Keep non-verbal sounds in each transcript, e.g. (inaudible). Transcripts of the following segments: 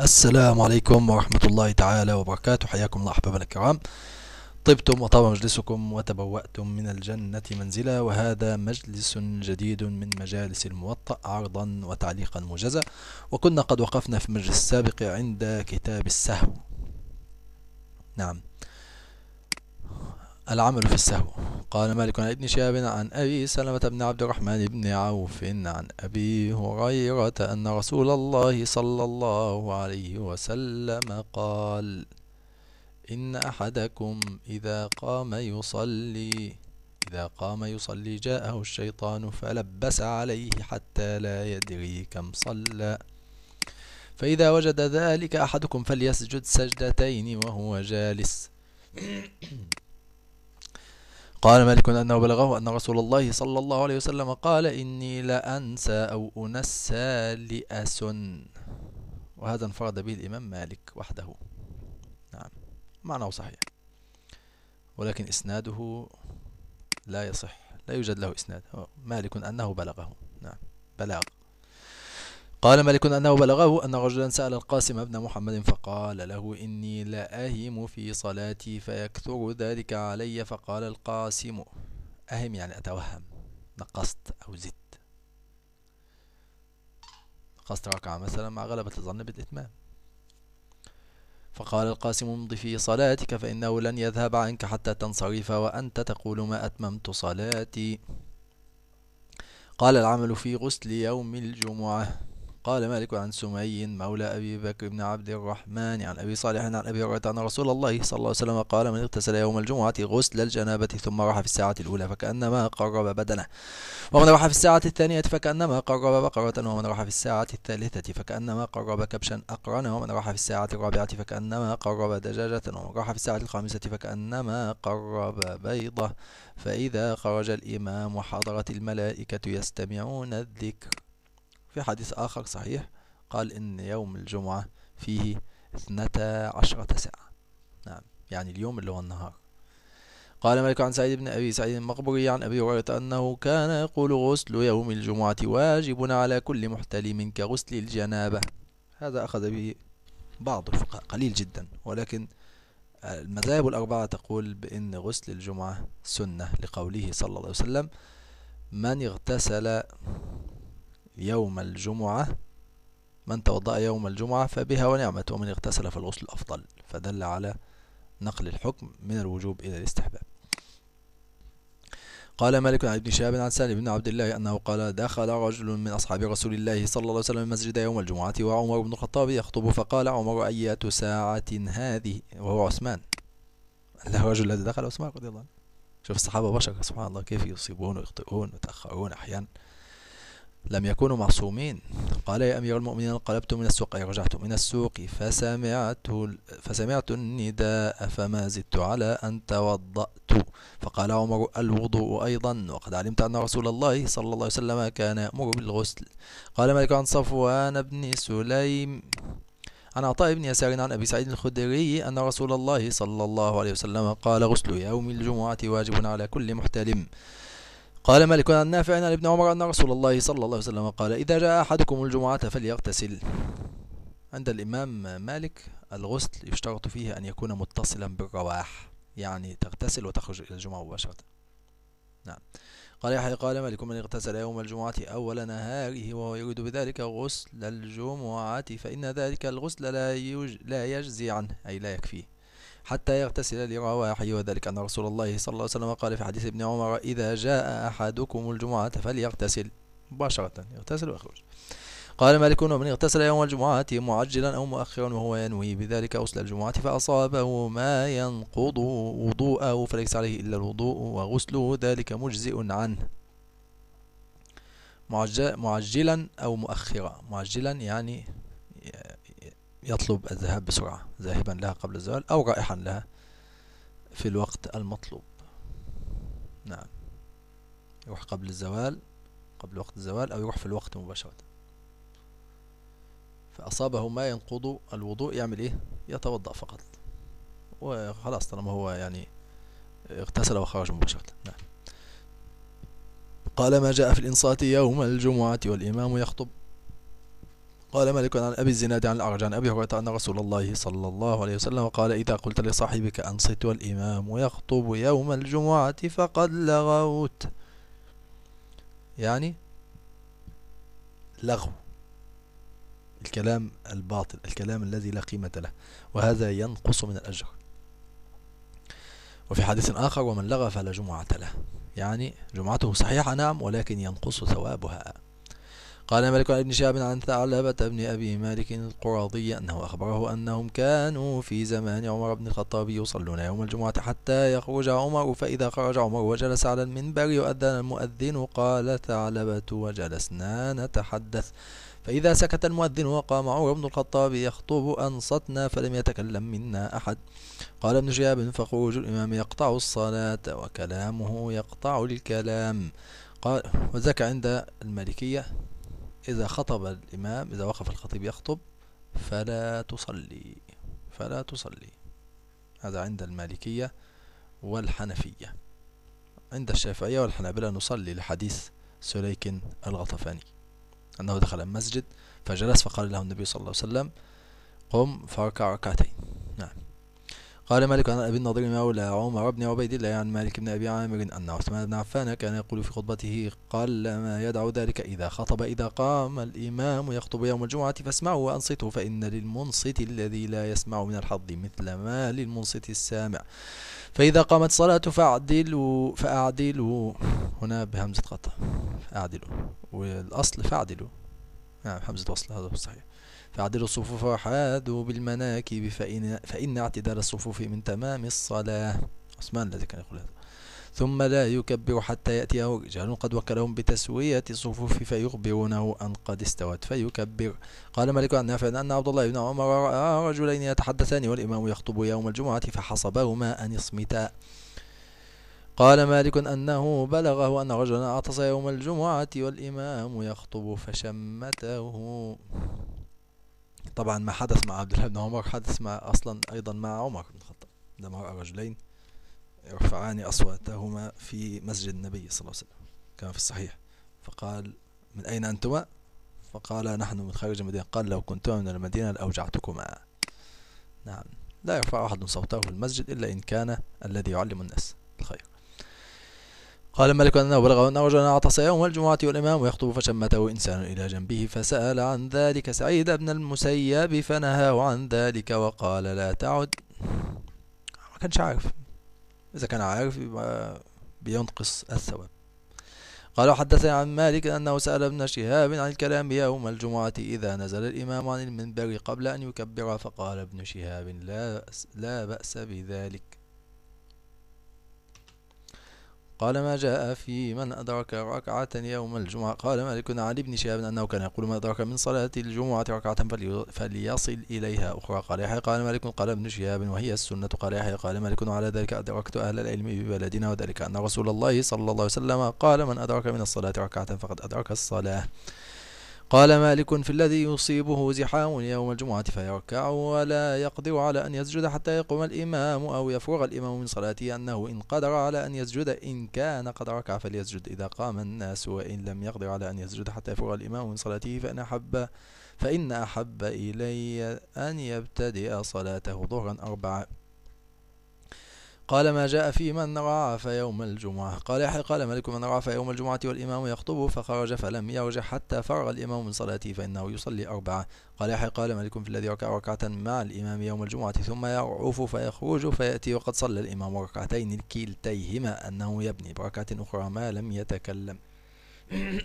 السلام عليكم ورحمة الله تعالى وبركاته حياكم الله أحبابنا الكرام طبتم وطاب مجلسكم وتبوأتم من الجنة منزلا وهذا مجلس جديد من مجالس الموطأ عرضا وتعليقا موجزا وكنا قد وقفنا في المجلس السابق عند كتاب السهو نعم العمل في السهو قال مالك عن ابن شهاب عن أبي سلمة بن عبد الرحمن بن عوف عن أبي هريرة أن رسول الله صلى الله عليه وسلم قال إن أحدكم إذا قام يصلي إذا قام يصلي جاءه الشيطان فلبس عليه حتى لا يدري كم صلى فإذا وجد ذلك أحدكم فليسجد سجدتين وهو جالس قال مالك أنه بلغه أن رسول الله صلى الله عليه وسلم قال إني لأنسى أو أنسى لأسن وهذا انفرد به الإمام مالك وحده نعم معناه صحيح ولكن إسناده لا يصح لا يوجد له إسناد مالك أنه بلغه نعم بلاغ قال مالك أنه بلغه أن رجلا سأل القاسم بن محمد فقال له إني لأهم في صلاتي فيكثر ذلك علي فقال القاسم أهم يعني أتوهم نقصت أو زدت نقصت ركعة مثلا مع غلبة الظن بالإتمام فقال القاسم امض في صلاتك فإنه لن يذهب عنك حتى تنصرف وأنت تقول ما أتممت صلاتي قال العمل في غسل يوم الجمعة قال مالك عن سمي مولى أبي بكر بن عبد الرحمن عن أبي صالح عن أبي هريرة أن رسول الله صلى الله عليه وسلم قال من اغتسل يوم الجمعة غسل الجنابة ثم راح في الساعة الأولى فكأنما قرب بدنه ومن راح في الساعة الثانية فكأنما قرب بقرة ومن راح في الساعة الثالثة فكأنما قرب كبشا أقرن ومن راح في الساعة الرابعة فكأنما قرب دجاجة ومن راح في الساعة الخامسة فكأنما قرب بيضة فإذا خرج الإمام وحضرت الملائكة يستمعون الذكر في حديث آخر صحيح قال إن يوم الجمعة فيه اثنتا عشرة ساعة نعم يعني اليوم اللي هو النهار قال مالك عن سعيد بن أبي سعيد المقبري عن أبي هريرة أنه كان يقول غسل يوم الجمعة واجب على كل محتلم كغسل الجنابة هذا أخذ به بعض الفقهاء قليل جدا ولكن المذاهب الأربعة تقول بأن غسل الجمعة سنة لقوله صلى الله عليه وسلم من اغتسل يوم الجمعة من توضأ يوم الجمعة فبها ونعمة ومن اغتسل فالغسل أفضل فدل على نقل الحكم من الوجوب إلى الاستحباب قال مالك عن ابن شهاب عن سالم بن عبد الله أنه قال دخل رجل من أصحاب رسول الله صلى الله عليه وسلم المسجد يوم الجمعة وعمر بن الخطاب يخطب فقال عمر أية ساعة هذه وهو عثمان الله الرجل الذي دخل عثمان رضي الله عنه شوف الصحابة بشر سبحان الله كيف يصيبون ويخطئون ويتأخرون أحيانا لم يكونوا معصومين قال يا أمير المؤمنين انقلبت من السوق أي رجعت من السوق فسمعت, فسمعت النداء فما زدت على أن توضأت فقال عمر الوضوء أيضا وقد علمت أن رسول الله صلى الله عليه وسلم كان يأمر بالغسل قال مالك عن صفوان بن سليم عن عطاء بن يسار عن أبي سعيد الخدري أن رسول الله صلى الله عليه وسلم قال غسل يوم الجمعة واجب على كل محتلم قال مالك عن نافع عن ابن عمر أن رسول الله صلى الله عليه وسلم قال إذا جاء أحدكم الجمعة فليغتسل عند الإمام مالك الغسل يشترط فيه أن يكون متصلا بالرواح يعني تغتسل وتخرج إلى الجمعة مباشرة نعم قال يحيى قال مالك من اغتسل يوم الجمعة أول نهاره وهو يريد بذلك غسل الجمعة فإن ذلك الغسل لا, يج لا يجزي عنه أي لا يكفيه حتى يغتسل لرواحه وذلك أن رسول الله صلى الله عليه وسلم قال في حديث ابن عمر إذا جاء أحدكم الجمعة فليغتسل مباشرة يغتسل ويخرج قال مالك ومن اغتسل يوم الجمعة معجلا أو مؤخرا وهو ينوي بذلك أصل الجمعة فأصابه ما ينقض وضوءه فليس عليه إلا الوضوء وغسله ذلك مجزئ عنه معجلا أو مؤخرا معجلا يعني يطلب الذهاب بسرعة ذاهبا لها قبل الزوال أو رائحا لها في الوقت المطلوب نعم يروح قبل الزوال قبل وقت الزوال أو يروح في الوقت مباشرة فأصابه ما ينقض الوضوء يعمل إيه يتوضأ فقط وخلاص طالما هو يعني اغتسل وخرج مباشرة نعم قال ما جاء في الإنصات يوم الجمعة والإمام يخطب قال مالك عن أبي الزناد عن الأعرج عن أبي هريرة أن رسول الله صلى الله عليه وسلم قال إذا قلت لصاحبك أنصت والإمام يخطب يوم الجمعة فقد لغوت يعني لغو الكلام الباطل الكلام الذي لا قيمة له وهذا ينقص من الأجر وفي حديث آخر ومن لغى فلا جمعة له يعني جمعته صحيحة نعم ولكن ينقص ثوابها قال مالك عن ابن شهاب عن ثعلبة بن أبي مالك القراضي أنه أخبره أنهم كانوا في زمان عمر بن الخطاب يصلون يوم الجمعة حتى يخرج عمر فإذا خرج عمر وجلس على المنبر يؤذن المؤذن قال ثعلبة وجلسنا نتحدث فإذا سكت المؤذن وقام عمر بن الخطاب يخطب أنصتنا فلم يتكلم منا أحد قال ابن شهاب فخروج الإمام يقطع الصلاة وكلامه يقطع الكلام قال وذاك عند المالكية إذا خطب الإمام إذا وقف الخطيب يخطب فلا تصلي فلا تصلي هذا عند المالكية والحنفية عند الشافعية والحنابلة نصلي لحديث سليك الغطفاني أنه دخل المسجد فجلس فقال له النبي صلى الله عليه وسلم قم فاركع ركعتين قال مالك عن أبي النضير مولى عمر بن عبيد الله عن مالك بن أبي عامر أن عثمان بن عفان كان يقول في خطبته قل ما يدع ذلك إذا خطب إذا قام الإمام يخطب يوم الجمعة فاسمعوا وأنصتوا فإن للمنصت الذي لا يسمع من الحظ مثل ما للمنصت السامع فإذا قامت صلاة فأعدلوا فأعدلوا هنا بهمزة قطع أعدلوا والأصل فأعدلوا نعم يعني همزة وصل هذا صحيح فاعدلوا الصفوف وحادوا بالمناكب فإن, فإن اعتدال الصفوف من تمام الصلاة عثمان الذي كان يقول هذا ثم لا يكبر حتى يأتيه رجال قد وكلهم بتسوية الصفوف فيخبرونه أن قد استوت فيكبر قال مالك عن نافع أن عبد الله بن عمر رأى رجلين يتحدثان والإمام يخطب يوم الجمعة فحصبهما أن يصمتا قال مالك أنه بلغه أن رجلا أعطس يوم الجمعة والإمام يخطب فشمته طبعا ما حدث مع عبد الله بن عمر حدث مع أصلا أيضا مع عمر بن الخطاب لما رأى رجلين يرفعان أصواتهما في مسجد النبي صلى الله عليه وسلم كما في الصحيح فقال من أين أنتما؟ فقال نحن من خارج المدينة قال لو كنتما من المدينة لأوجعتكما نعم لا يرفع أحد صوته في المسجد إلا إن كان الذي يعلم الناس الخير قال الملك أنه بلغه أنه وجدنا عطس يوم الجمعة والإمام يخطب فشمته إنسان إلى جنبه فسأل عن ذلك سعيد بن المسيب فنهاه عن ذلك وقال لا تعد ما كانش عارف إذا كان عارف يبقى بينقص الثواب قال حدثني عن مالك أنه سأل ابن شهاب عن الكلام يوم الجمعة إذا نزل الإمام عن المنبر قبل أن يكبر فقال ابن شهاب لا, لا بأس بذلك قال ما جاء في من أدرك ركعة يوم الجمعة قال مالك عن ابن شهاب أنه كان يقول من أدرك من صلاة الجمعة ركعة فليصل إليها أخرى قال يحيى قال مالك قال ابن شهاب وهي السنة قال يحيى قال مالك على ذلك أدركت أهل العلم ببلدنا وذلك أن رسول الله صلى الله عليه وسلم قال من أدرك من الصلاة ركعة فقد أدرك الصلاة قال مالك في الذي يصيبه زحام يوم الجمعة فيركع ولا يقدر على أن يسجد حتى يقوم الإمام أو يفرغ الإمام من صلاته أنه إن قدر على أن يسجد إن كان قد ركع فليسجد إذا قام الناس وإن لم يقدر على أن يسجد حتى يفرغ الإمام من صلاته فإن أحب فإن أحب إلي أن يبتدئ صلاته ظهرا أربعة قال ما جاء في من رعاف يوم الجمعة قال يحيى قال ملك من رعاف يوم الجمعة والإمام يخطب فخرج فلم يرجع حتى فرغ الإمام من صلاته فإنه يصلي أربعة قال يحيى قال ملك في الذي ركع ركعة مع الإمام يوم الجمعة ثم يرعف فيخرج فيأتي وقد صلى الإمام ركعتين كلتيهما أنه يبني بركعة أخرى ما لم يتكلم (coughs)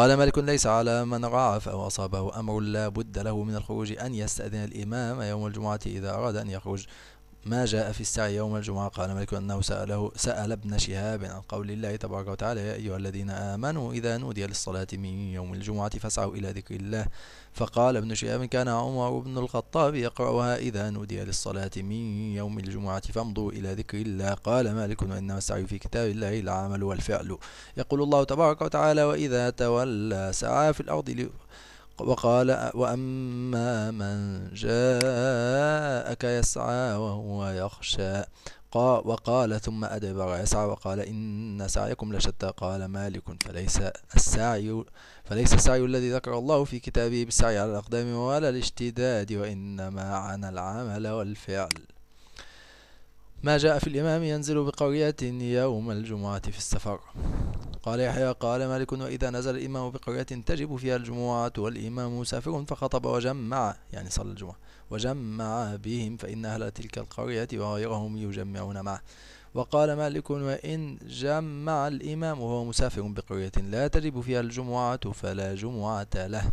قال مالك ليس على من ضعف أو أصابه أمر لا بد له من الخروج أن يستأذن الإمام يوم الجمعة إذا أراد أن يخرج ما جاء في السعي يوم الجمعة قال مالك أنه سأله سأل ابن شهاب عن قول الله تبارك وتعالى يا أيها الذين آمنوا إذا نودي للصلاة من يوم الجمعة فاسعوا إلى ذكر الله فقال ابن شهاب كان عمر بن الخطاب يقرأها إذا نودي للصلاة من يوم الجمعة فامضوا إلى ذكر الله قال مالك وإنما السعي في كتاب الله العمل والفعل يقول الله تبارك وتعالى وإذا تولى سعى في الأرض وقال وأما من جاءك يسعى وهو يخشى وقال ثم أدبر يسعى وقال إن سعيكم لشتى قال مالك فليس السعي فليس السعي الذي ذكر الله في كتابه بالسعي على الأقدام ولا الاشتداد وإنما عن العمل والفعل ما جاء في الإمام ينزل بقرية يوم الجمعة في السفر قال يحيى قال مالك وإذا نزل الإمام بقرية تجب فيها الجمعة والإمام مسافر فخطب وجمع يعني صلى الجمعة وجمع بهم فإن أهل تلك القرية وغيرهم يجمعون معه وقال مالك وإن جمع الإمام وهو مسافر بقرية لا تجب فيها الجمعة فلا جمعة له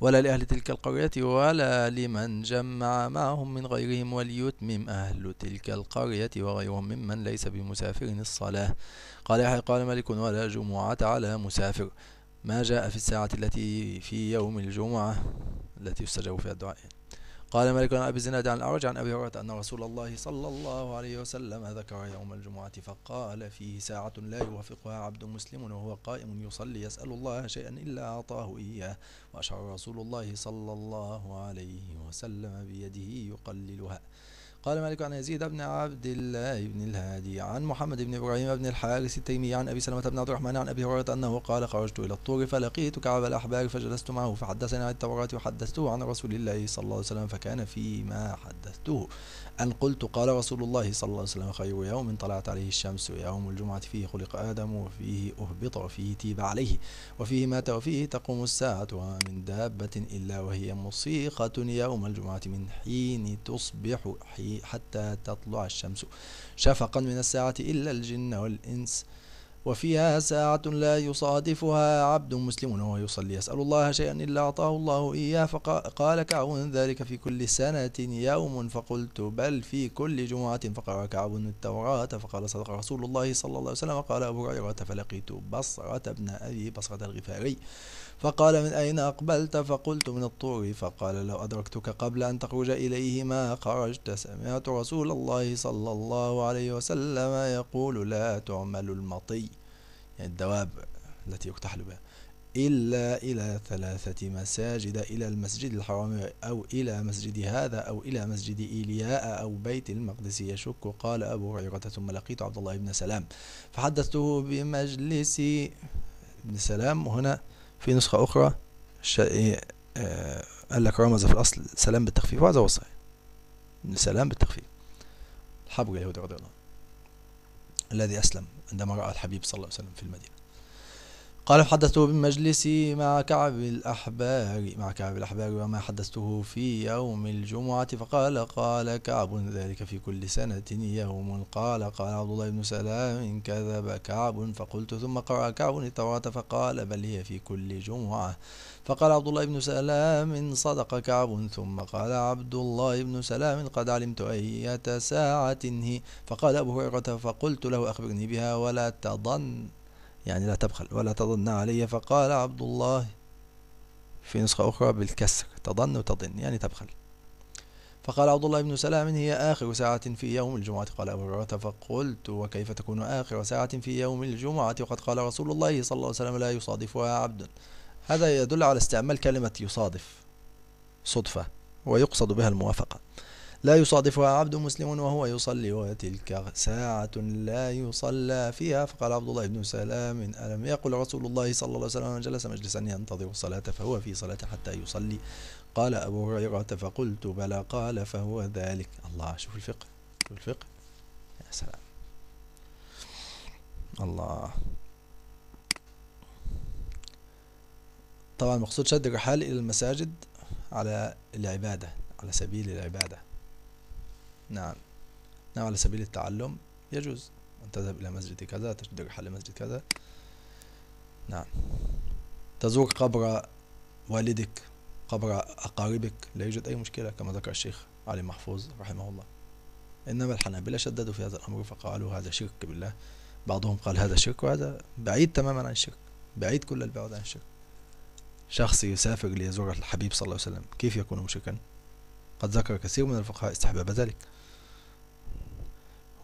ولا لأهل تلك القرية ولا لمن جمع معهم من غيرهم وليتمم أهل تلك القرية وغيرهم ممن ليس بمسافر الصلاة قال يحيى قال ملك ولا جمعة على مسافر ما جاء في الساعة التي في يوم الجمعة التي يستجاب فيها الدعاء قال مالك بن أبي زناد عن الأعرج عن أبي هريرة أن رسول الله صلى الله عليه وسلم ذكر يوم الجمعة فقال فيه ساعة لا يوافقها عبد مسلم وهو قائم يصلي يسأل الله شيئا إلا أعطاه إياه وأشعر رسول الله صلى الله عليه وسلم بيده يقللها قال مالك عن يزيد بن عبد الله بن الهادي عن محمد بن إبراهيم بن الحارث التيمي عن أبي سلمة بن عبد الرحمن عن أبي هريرة أنه قال خرجت إلى الطور فلقيت كعب الأحبار فجلست معه فحدثني عن التوراة وحدثته عن رسول الله صلى الله عليه وسلم فكان فيما حدثته أن قلت قال رسول الله صلى الله عليه وسلم خير يوم طلعت عليه الشمس يوم الجمعة فيه خلق آدم وفيه أهبط وفيه تيب عليه وفيه مات وفيه تقوم الساعة وما من دابة إلا وهي مصيقة يوم الجمعة من حين تصبح حي حتى تطلع الشمس شفقا من الساعة إلا الجن والإنس وفيها ساعة لا يصادفها عبد مسلم وهو يصلي يسأل الله شيئا إلا أعطاه الله إياه فقال كعب ذلك في كل سنة يوم فقلت بل في كل جمعة فقرأ كعب التوراة فقال صدق رسول الله صلى الله عليه وسلم قال أبو هريرة فلقيت بصرة بن أبي بصرة الغفاري فقال من أين أقبلت فقلت من الطور فقال لو أدركتك قبل أن تخرج إليه ما خرجت سمعت رسول الله صلى الله عليه وسلم يقول لا تعمل المطي يعني الدواب التي يكتحل بها إلا إلى ثلاثة مساجد إلى المسجد الحرام أو إلى مسجد هذا أو إلى مسجد إيلياء أو بيت المقدس يشك قال أبو هريرة ثم لقيت عبد الله بن سلام فحدثته بمجلس ابن سلام هنا في نسخة أخرى ش... إيه، آه... قال لك رمز في الأصل سلام بالتخفيف وهذا هو الصحيح سلام بالتخفيف حبر اليهودي رضي الله الذي أسلم عندما رأى الحبيب صلى الله عليه وسلم في المدينة قال حدثته بمجلسي مع كعب الأحبار مع كعب الأحبار وما حدثته في يوم الجمعة فقال قال كعب ذلك في كل سنة يوم قال قال عبد الله بن سلام كذب كعب فقلت ثم قرأ كعب التوراة فقال بل هي في كل جمعة فقال عبد الله بن سلام صدق كعب ثم قال عبد الله بن سلام قد علمت أية ساعة هي فقال أبو هريرة فقلت له أخبرني بها ولا تظن يعني لا تبخل ولا تظن علي فقال عبد الله في نسخة أخرى بالكسر تظن وتظن يعني تبخل فقال عبد الله بن سلام هي آخر ساعة في يوم الجمعة قال أبو هريرة فقلت وكيف تكون آخر ساعة في يوم الجمعة وقد قال رسول الله صلى الله عليه وسلم لا يصادفها عبد هذا يدل على استعمال كلمة يصادف صدفة ويقصد بها الموافقة لا يصادفها عبد مسلم وهو يصلي وتلك ساعة لا يصلى فيها فقال عبد الله بن سلام ألم يقل رسول الله صلى الله عليه وسلم من جلس مجلسا ينتظر الصلاة فهو في صلاة حتى يصلي قال أبو هريرة فقلت بلى قال فهو ذلك الله شوف الفقه شوف الفقه يا سلام الله طبعا مقصود شد الرحال إلى المساجد على العبادة على سبيل العبادة نعم نعم على سبيل التعلم يجوز أن تذهب إلى مسجد كذا تجد حل مسجد كذا نعم تزور قبر والدك قبر أقاربك لا يوجد أي مشكلة كما ذكر الشيخ علي محفوظ رحمه الله إنما الحنابلة شددوا في هذا الأمر فقالوا هذا شرك بالله بعضهم قال هذا شرك وهذا بعيد تماما عن الشرك بعيد كل البعد عن الشرك شخص يسافر ليزور الحبيب صلى الله عليه وسلم كيف يكون مشركا قد ذكر كثير من الفقهاء استحباب ذلك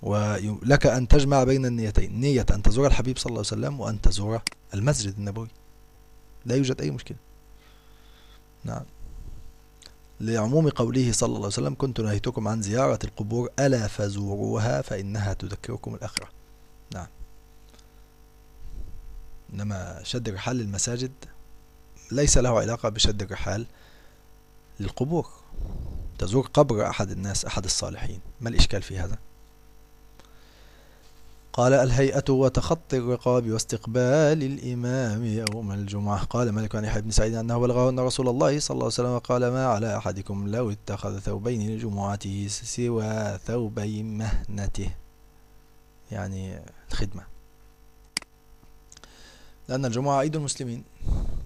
ولك أن تجمع بين النيتين نية أن تزور الحبيب صلى الله عليه وسلم وأن تزور المسجد النبوي لا يوجد أي مشكلة نعم لعموم قوله صلى الله عليه وسلم كنت نهيتكم عن زيارة القبور ألا فزوروها فإنها تذكركم الآخرة نعم إنما شد الرحال للمساجد ليس له علاقة بشد الرحال للقبور تزور قبر أحد الناس أحد الصالحين ما الإشكال في هذا؟ قال الهيئة وتخطي الرقاب واستقبال الإمام يوم الجمعة قال مالك عن يحيى بن سعيد أنه بلغه أن رسول الله صلى الله عليه وسلم قال ما على أحدكم لو اتخذ ثوبين لجمعته سوى ثوبي مهنته يعني الخدمة لأن الجمعة عيد المسلمين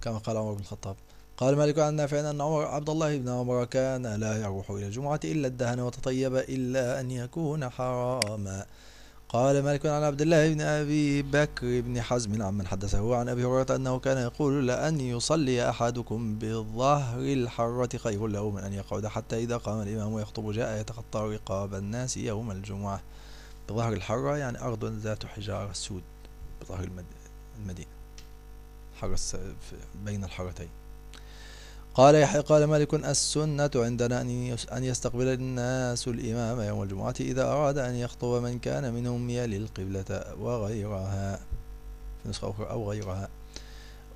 كما قال عمر بن الخطاب قال مالك عن نافع أن عمر عبد الله بن عمر كان لا يروح إلى الجمعة إلا الدهن وتطيب إلا أن يكون حراما قال مالك عن عبد الله بن أبي بكر بن حزم عن من حدثه عن أبي هريرة أنه كان يقول لأن يصلي أحدكم بظهر الحرة خير له من أن يقعد حتى إذا قام الإمام ويخطب جاء يتخطى رقاب الناس يوم الجمعة بظهر الحرة يعني أرض ذات حجار سود بظهر المدينة حرس بين الحرتين قال يحيى قال مالك السنة عندنا أن يستقبل الناس الإمام يوم الجمعة إذا أراد أن يخطب من كان منهم يلي القبلة وغيرها في نسخة أخرى أو غيرها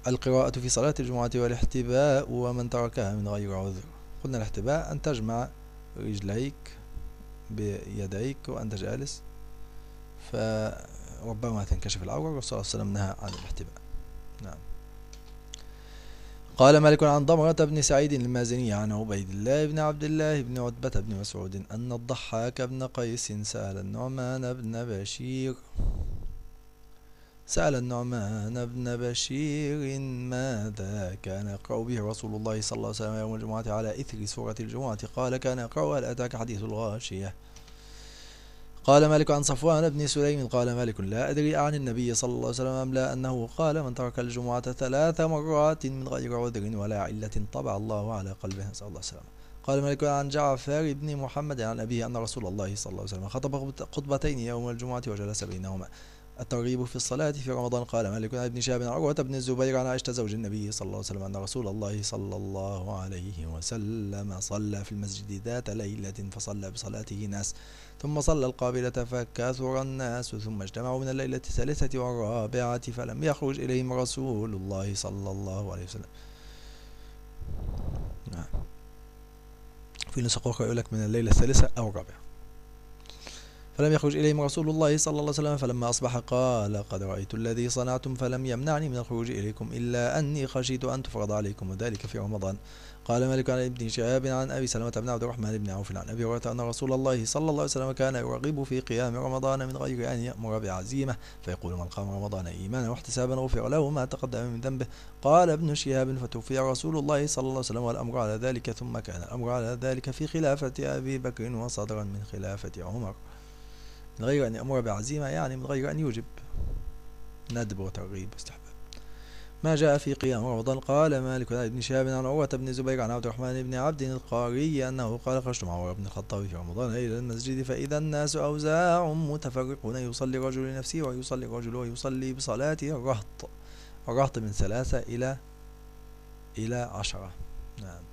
القراءة في صلاة الجمعة والاحتباء ومن تركها من غير عذر قلنا الاحتباء أن تجمع رجليك بيديك وأنت جالس فربما تنكشف العورة والصلاة صلى الله عليه وسلم نهى عن الاحتباء نعم قال مالك عن ضمرة بن سعيد المازني عن عبيد الله بن عبد الله بن عتبة بن مسعود أن الضحاك بن قيس سأل النعمان بن بشير سأل النعمان بن بشير ماذا كان يقرأ به رسول الله صلى الله عليه وسلم يوم الجمعة على إثر سورة الجمعة قال كان يقرأ هل أتاك حديث الغاشية قال مالك عن صفوان بن سليم قال مالك لا أدري عن النبي صلى الله عليه وسلم أم لا أنه قال من ترك الجمعة ثلاث مرات من غير عذر ولا علة طبع الله على قلبه صلى الله عليه وسلم قال مالك عن جعفر بن محمد عن أبيه أن رسول الله صلى الله عليه وسلم خطب خطبتين يوم الجمعة وجلس بينهما الترغيب في الصلاة في رمضان قال مالك عن ابن شهاب عن عروة بن الزبير عن عائشة زوج النبي صلى الله عليه وسلم أن رسول الله صلى الله عليه وسلم صلى في المسجد ذات ليلة فصلى بصلاته ناس ثم صلى القابلة فكثر الناس ثم اجتمعوا من الليلة الثالثة والرابعة فلم يخرج إليهم رسول الله صلى الله عليه وسلم نعم في نسخ أخرى يقول لك من الليلة الثالثة أو الرابعة فلم يخرج إليهم رسول الله صلى الله عليه وسلم فلما أصبح قال قد رأيت الذي صنعتم فلم يمنعني من الخروج إليكم إلا أني خشيت أن تفرض عليكم وذلك في رمضان قال مالك عن ابن شهاب عن أبي سلمة بن عبد الرحمن بن عوف عن أبي هريرة أن رسول الله صلى الله عليه وسلم كان يرغب في قيام رمضان من غير أن يأمر بعزيمة فيقول من قام رمضان إيمانا واحتسابا غفر له ما تقدم من ذنبه قال ابن شهاب فتوفي رسول الله صلى الله عليه وسلم والأمر على ذلك ثم كان الأمر على ذلك في خلافة أبي بكر وصدرا من خلافة عمر من غير أن يأمر بعزيمة يعني من غير أن يوجب ندب وترغيب استحباب ما جاء في قيام رمضان قال مالك بن شهاب عن عروة بن زبير عن عبد الرحمن بن عبد القاري أنه قال خرجت مع عمر بن الخطاب في رمضان إلى المسجد فإذا الناس أوزاع متفرقون يصلي الرجل لنفسه ويصلي الرجل ويصلي بصلاته الرهط الرهط من ثلاثة إلى إلى عشرة نعم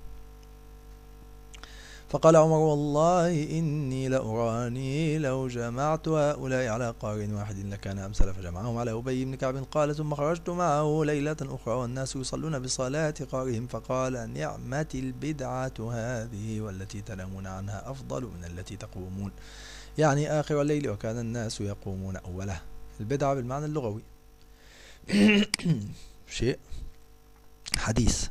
فقال عمر والله إني لأراني لو جمعت هؤلاء على قار واحد لكان أمثل فجمعهم على أبي بن كعب قال ثم خرجت معه ليلة أخرى والناس يصلون بصلاة قارهم فقال نعمة البدعة هذه والتي تنامون عنها أفضل من التي تقومون يعني آخر الليل وكان الناس يقومون أوله البدعة بالمعنى اللغوي (coughs) شيء حديث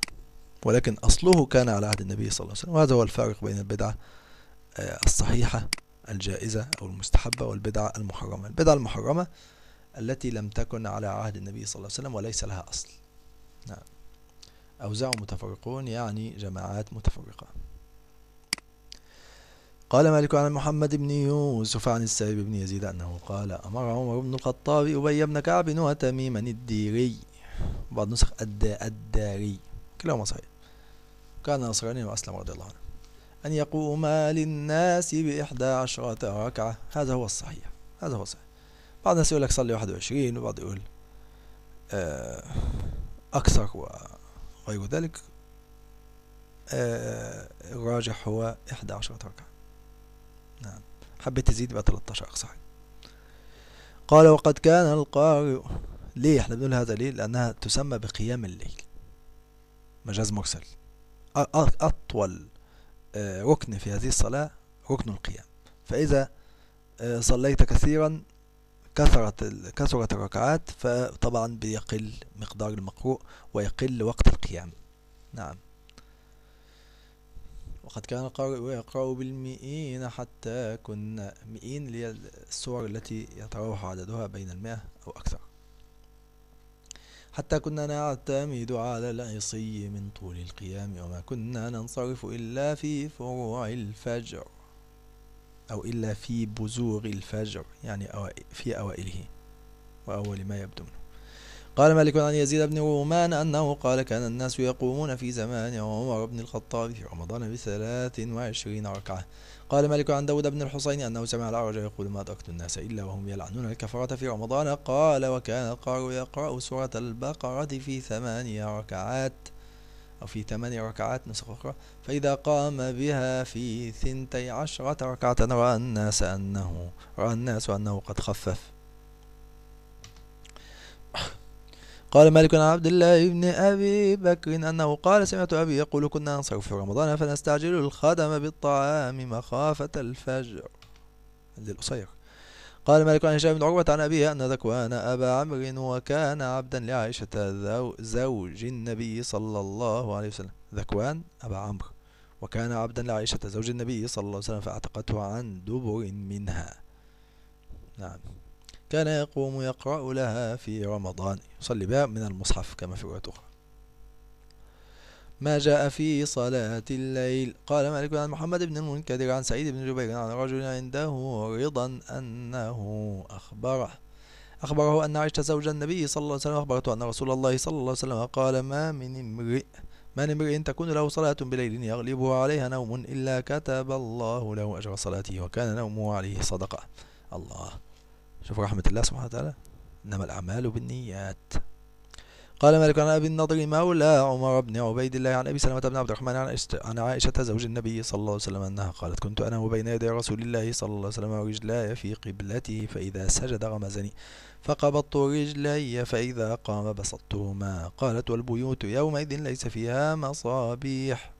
ولكن أصله كان على عهد النبي صلى الله عليه وسلم وهذا هو الفارق بين البدعة آه، الصحيحة الجائزة أو المستحبة والبدعة المحرمة البدعة المحرمة التي لم تكن على عهد النبي صلى الله عليه وسلم وليس لها أصل نعم أوزاع متفرقون يعني جماعات متفرقة قال مالك عن محمد بن يوسف عن السائب بن يزيد أنه قال أمر عمر بن الخطاب أبي بن كعب وتميما الديري بعض نسخ الداري كلاهما صحيح كان نصرانيا وأسلم رضي الله عنه أن يقوم للناس بإحدى عشرة ركعة هذا هو الصحيح هذا هو الصحيح بعض الناس يقول لك صلي 21 وبعض يقول آه، أكثر وغير ذلك آه، الراجح هو 11 ركعة نعم حبيت تزيد بقى 13 أقصى حاجة قال وقد كان القارئ ليه احنا بنقول هذا ليه لأنها تسمى بقيام الليل مجاز مرسل أطول ركن في هذه الصلاة ركن القيام فإذا صليت كثيرا كثرت كثرت الركعات فطبعا بيقل مقدار المقروء ويقل وقت القيام نعم وقد كان القارئ يقرأ بالمئين حتى كنا مئين هي السور التي يتراوح عددها بين المئة أو أكثر حتى كنا نعتمد على العصي من طول القيام وما كنا ننصرف إلا في فروع الفجر أو إلا في بزوغ الفجر يعني في أوائله وأول ما يبدو منه قال مالك عن يزيد بن رومان أنه قال كان الناس يقومون في زمان عمر بن الخطاب في رمضان بثلاث وعشرين ركعة قال مالك عن داود بن الحصين أنه سمع الأعرج يقول ما أدركت الناس إلا وهم يلعنون الكفرة في رمضان قال وكان القار يقرأ سورة البقرة في ثماني ركعات أو في ثماني ركعات نسخ أخرى فإذا قام بها في ثنتي عشرة ركعة رأى الناس أنه رأى الناس أنه قد خفف قال مالك عن عبد الله بن أبي بكر أنه قال سمعت أبي يقول كنا ننصرف في رمضان فنستعجل الخدم بالطعام مخافة الفجر للقصير قال مالك عن هشام بن عروة عن أبيه أن ذكوان أبا عمرو وكان عبدا لعائشة زوج النبي صلى الله عليه وسلم ذكوان أبا عمرو وكان عبدا لعائشة زوج النبي صلى الله عليه وسلم فاعتقته عن دبر منها نعم كان يقوم يقرأ لها في رمضان يصلي بها من المصحف كما في رواية أخرى ما جاء في صلاة الليل قال مالك عن محمد بن المنكدر عن سعيد بن جبير عن رجل عنده رضا أنه أخبره أخبره أن عائشة زوج النبي صلى الله عليه وسلم أخبرته أن رسول الله صلى الله عليه وسلم قال ما من امرئ من امرئ تكون له صلاة بليل يغلبه عليها نوم إلا كتب الله له أجر صلاته وكان نومه عليه صدقة الله شوف رحمة الله سبحانه وتعالى إنما الأعمال بالنيات قال مالك عن أبي النضر مولى عمر بن عبيد الله عن أبي سلمة بن عبد الرحمن عن, عائشة زوج النبي صلى الله عليه وسلم أنها قالت كنت أنا وبين يدي رسول الله صلى الله عليه وسلم ورجلاي في قبلته فإذا سجد غمزني فقبضت رجلي فإذا قام بسطتهما قالت والبيوت يومئذ ليس فيها مصابيح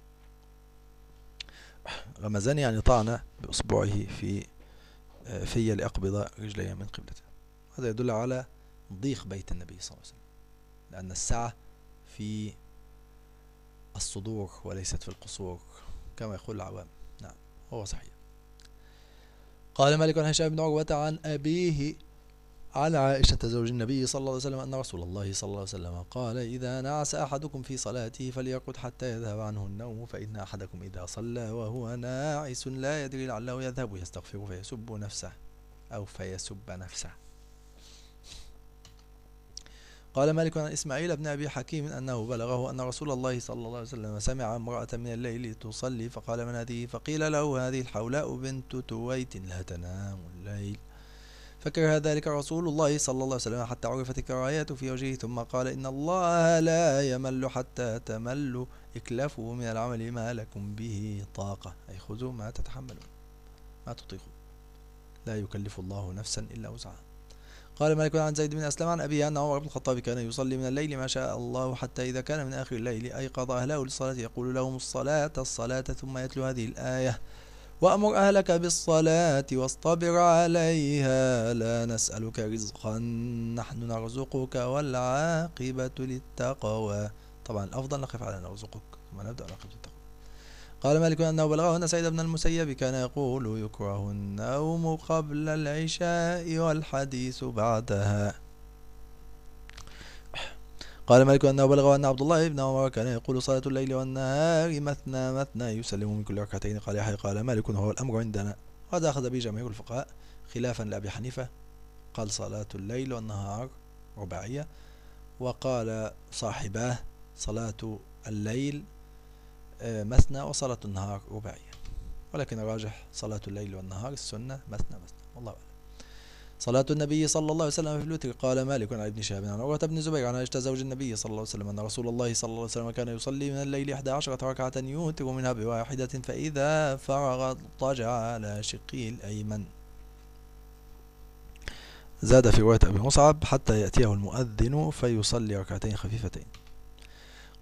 غمزني يعني طعن بإصبعه في في لأقبض رجلي من قبلته هذا يدل على ضيق بيت النبي صلى الله عليه وسلم لأن السعة في الصدور وليست في القصور كما يقول العوام نعم هو صحيح قال مالك عن هشام بن عروة عن أبيه على عائشة زوج النبي صلى الله عليه وسلم أن رسول الله صلى الله عليه وسلم قال إذا نعس أحدكم في صلاته فليقعد حتى يذهب عنه النوم فإن أحدكم إذا صلى وهو ناعس لا يدري لعله يذهب يستغفر فيسب نفسه أو فيسب نفسه قال مالك عن إسماعيل بن أبي حكيم أنه بلغه أن رسول الله صلى الله عليه وسلم سمع امرأة من الليل تصلي فقال من هذه فقيل له هذه الحولاء بنت تويت لا تنام الليل فكره ذلك رسول الله صلى الله عليه وسلم حتى عرفت الكراهية في وجهه ثم قال إن الله لا يمل حتى تملوا اكلفوا من العمل ما لكم به طاقة أي خذوا ما تتحملون ما تطيقون لا يكلف الله نفسا إلا وسعها قال مالك عن زيد بن أسلم عن أبي أن عمر بن الخطاب كان يصلي من الليل ما شاء الله حتى إذا كان من آخر الليل أيقظ أهله للصلاة يقول لهم الصلاة الصلاة ثم يتلو هذه الآية وأمر أهلك بالصلاة واصطبر عليها لا نسألك رزقا نحن نرزقك والعاقبة للتقوى طبعا الأفضل نقف على نرزقك ثم نبدأ نقف للتقوى قال مالك أنه بلغه أن سعيد بن المسيب كان يقول يكره النوم قبل العشاء والحديث بعدها قال مالك أنه بلغ أن عبد الله بن عمر كان يقول صلاة الليل والنهار مثنى مثنى يسلم من كل ركعتين قال يحيى قال مالك هو الأمر عندنا وهذا أخذ به جماهير الفقهاء خلافا لأبي حنيفة قال صلاة الليل والنهار رباعية وقال صاحباه صلاة الليل آه، مثنى وصلاة النهار رباعية ولكن الراجح صلاة الليل والنهار السنة مثنى مثنى والله أعلم صلاة النبي صلى الله عليه وسلم في الوتر قال مالك عن ابن شهاب عن عروة بن زبير عن عائشة زوج النبي صلى الله عليه وسلم أن رسول الله صلى الله عليه وسلم كان يصلي من الليل إحدى عشرة ركعة يوتر منها بواحدة فإذا فرغ اضطجع على شقه الأيمن زاد في رواية أبي مصعب حتى يأتيه المؤذن فيصلي ركعتين خفيفتين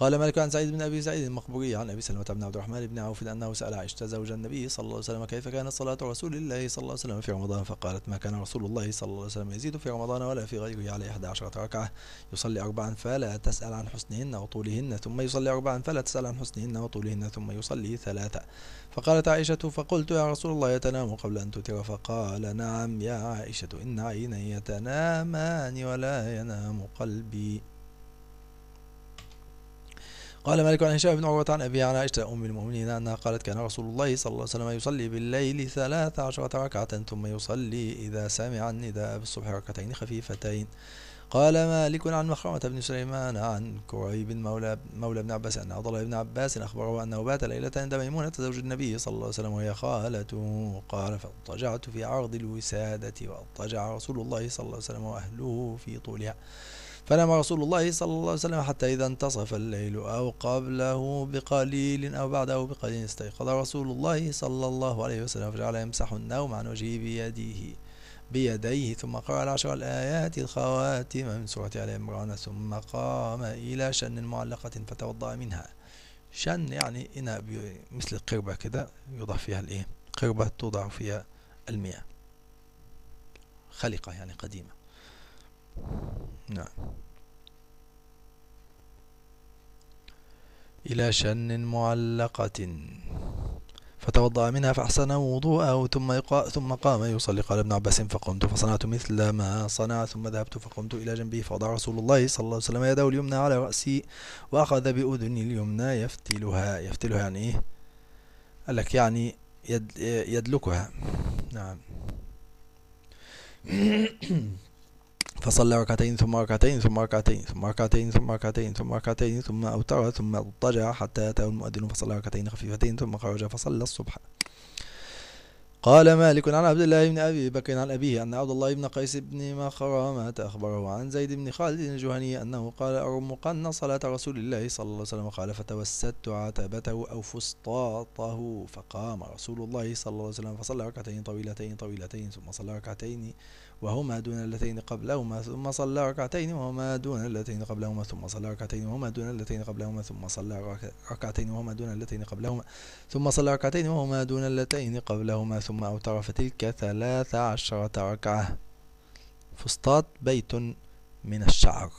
قال مالك عن سعيد بن أبي سعيد المقبوري عن أبي سلمة بن عبد الرحمن بن عوف أنه سأل عائشة زوج النبي صلى الله عليه وسلم كيف كانت صلاة رسول الله صلى الله عليه وسلم في رمضان فقالت ما كان رسول الله صلى الله عليه وسلم يزيد في رمضان ولا في غيره على 11 ركعة يصلي أربعا فلا تسأل عن حسنهن وطولهن ثم يصلي أربعا فلا تسأل عن حسنهن وطولهن ثم يصلي ثلاثة فقالت عائشة فقلت يا رسول الله يتنام قبل أن تتر فقال نعم يا عائشة إن عيني يتنامان ولا ينام قلبي قال مالك عن هشام بن عروة عن أبي عن عائشة أم المؤمنين أنها قالت كان رسول الله صلى الله عليه وسلم يصلي بالليل ثلاث عشرة ركعة ثم يصلي إذا سمع النداء بالصبح ركعتين خفيفتين قال مالك عن مخرمة بن سليمان عن كريب مولى مولى ابن عباس أن عبد الله بن عباس أخبره أنه بات ليلة عند ميمونة زوج النبي صلى الله عليه وسلم وهي خالته قال فاضطجعت في عرض الوسادة واضطجع رسول الله صلى الله عليه وسلم وأهله في طولها فنام رسول الله صلى الله عليه وسلم حتى إذا انتصف الليل أو قبله بقليل أو بعده بقليل استيقظ رسول الله صلى الله عليه وسلم فجعل يمسح النوم عن وجهه بيده بيديه ثم قرأ العشر الآيات الخواتم من سورة آل عمران ثم قام إلى شن معلقة فتوضأ منها شن يعني إناء مثل قربة كده يوضع فيها الإيه قربة توضع فيها المياه خلقة يعني قديمة نعم إلى شن معلقة فتوضأ منها فأحسن وضوءه ثم, يقا ثم قام يصلي قال ابن عباس فقمت فصنعت مثل ما صنع ثم ذهبت فقمت إلى جنبه فوضع رسول الله صلى الله عليه وسلم يده اليمنى على رأسي وأخذ بأذني اليمنى يفتلها يفتلها يعني إيه قال لك يعني يد يدلكها نعم (clears throat) فصلى ركعتين ثم ركعتين ثم ركعتين ثم ركعتين ثم ركعتين ثم ركعتين ثم أوتر ثم اضطجع حتى أتاه المؤذن فصلى ركعتين خفيفتين ثم خرج فصلى الصبح قال مالك عن عبد الله بن أبي بكر عن أبيه أن عبد الله بن قيس بن مخرمة أخبره عن زيد بن خالد الجهني أنه قال ارم قن صلاة رسول الله صلى الله عليه وسلم قال فتوسدت عتبته أو فسطاطه فقام رسول الله صلى الله عليه وسلم فصلى ركعتين طويلتين طويلتين ثم صلى ركعتين وهما دون اللتين قبلهما ثم صلى ركعتين وهما دون اللتين قبلهما ثم صلى ركعتين وهما دون اللتين قبلهما ثم صلى ركعتين وهما دون اللتين قبلهما ثم صلى ركعتين وهما دون اللتين قبلهما ثم أوتر فتلك ثلاث عشرة ركعة فسطاط بيت من الشعر